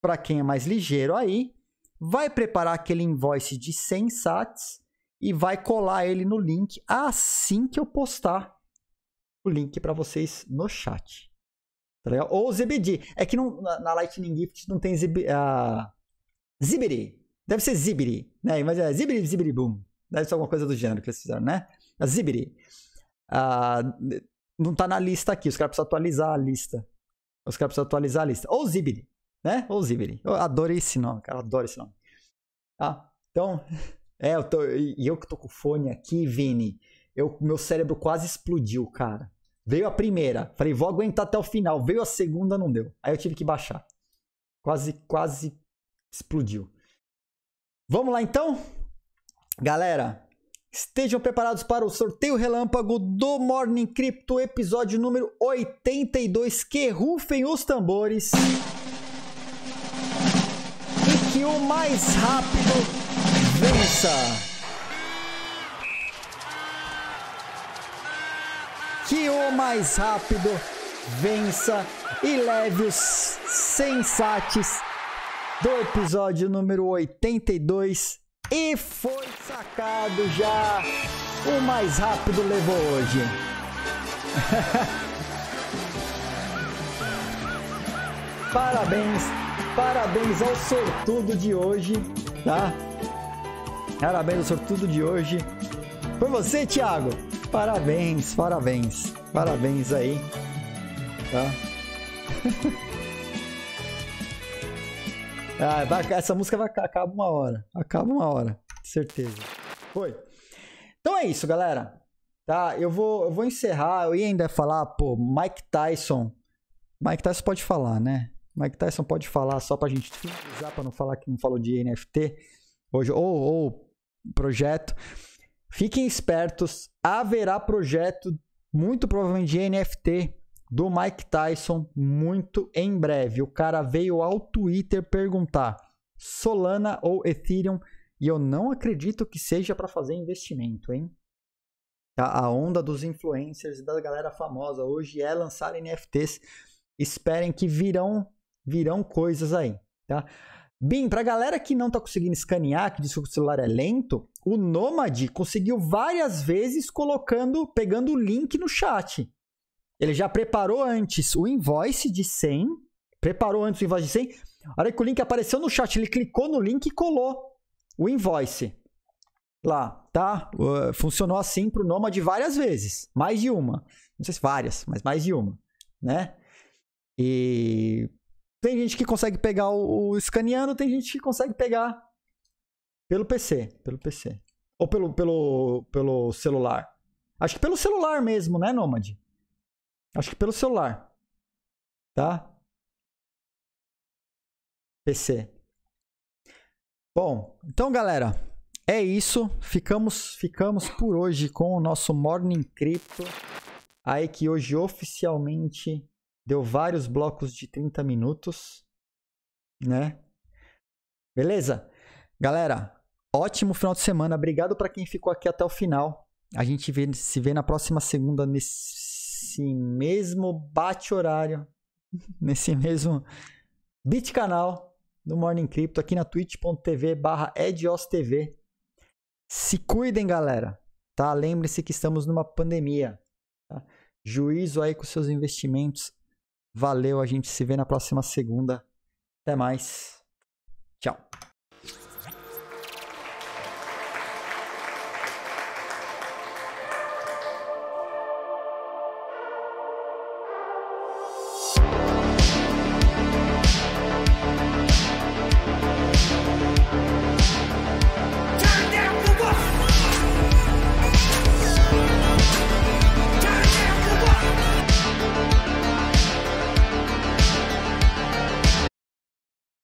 A: para quem é mais ligeiro aí, vai preparar aquele invoice de 100 sats e vai colar ele no link assim que eu postar o link para vocês no chat. Tá legal? Ou ZBD. É que não, na Lightning Gift não tem zib, uh, ah, Zibiri. Deve ser Zibiri, né? Mas é Zibiri, Zibiri Boom. Deve ser alguma coisa do gênero que eles fizeram, né? A Zibiri. Uh, não tá na lista aqui. Os caras precisam atualizar a lista. Os caras precisam atualizar a lista. Ou Zibiri, né? Ou Zibiri. Eu adorei esse nome, cara. Adoro esse nome. Ah, então. *laughs* É, eu tô, e eu que tô com fone aqui, Vini. Eu, meu cérebro quase explodiu, cara. Veio a primeira. Falei, vou aguentar até o final. Veio a segunda, não deu. Aí eu tive que baixar. Quase, quase explodiu. Vamos lá então? Galera, Estejam preparados para o sorteio relâmpago do Morning Crypto, episódio número 82. Que rufem os tambores. E que o mais rápido vença. Que o mais rápido vença e leve os sensates do episódio número 82 e foi sacado já. O mais rápido levou hoje. *laughs* parabéns, parabéns ao sortudo de hoje, tá? Parabéns ao sortudo de hoje. Foi você, Thiago. Parabéns, parabéns, parabéns aí, tá? *laughs* Ah, essa música vai, acaba uma hora. Acaba uma hora, certeza. Foi. Então é isso, galera. Tá, eu vou, eu vou encerrar. Eu ia ainda falar, pô, Mike Tyson. Mike Tyson pode falar, né? Mike Tyson pode falar só pra gente finalizar, pra não falar que não falou de NFT hoje, ou, ou projeto. Fiquem espertos, haverá projeto, muito provavelmente de NFT, do Mike Tyson muito em breve. O cara veio ao Twitter perguntar: Solana ou Ethereum? E eu não acredito que seja para fazer investimento, hein? A onda dos influencers e da galera famosa hoje é lançar NFTs. Esperem que virão virão coisas aí, tá? Bem, para a galera que não está conseguindo escanear, que diz que o celular é lento, o Nomad conseguiu várias vezes colocando, pegando o link no chat. Ele já preparou antes o invoice de 100. Preparou antes o invoice de 100. A hora que o link apareceu no chat, ele clicou no link e colou o invoice. Lá, tá? Funcionou assim para o Nomad várias vezes. Mais de uma. Não sei se várias, mas mais de uma. Né? E tem gente que consegue pegar o, o escaneando, tem gente que consegue pegar pelo PC, pelo PC. Ou pelo, pelo, pelo celular. Acho que pelo celular mesmo, né, Nômade? Acho que pelo
B: celular. Tá? PC. Bom, então galera, é isso. Ficamos, ficamos
A: por hoje com o nosso Morning Crypto. Aí que hoje oficialmente deu vários blocos de 30 minutos, né? Beleza? Galera, ótimo final de semana. Obrigado para quem ficou aqui até o final. A gente vê, se vê na próxima segunda nesse nesse mesmo bate-horário, *laughs* nesse mesmo bit-canal do Morning Crypto, aqui na twitch.tv barra edostv. Se cuidem, galera, tá? Lembre-se que estamos numa pandemia. Tá? Juízo aí com seus investimentos. Valeu, a gente se vê na próxima segunda. Até mais. Tchau.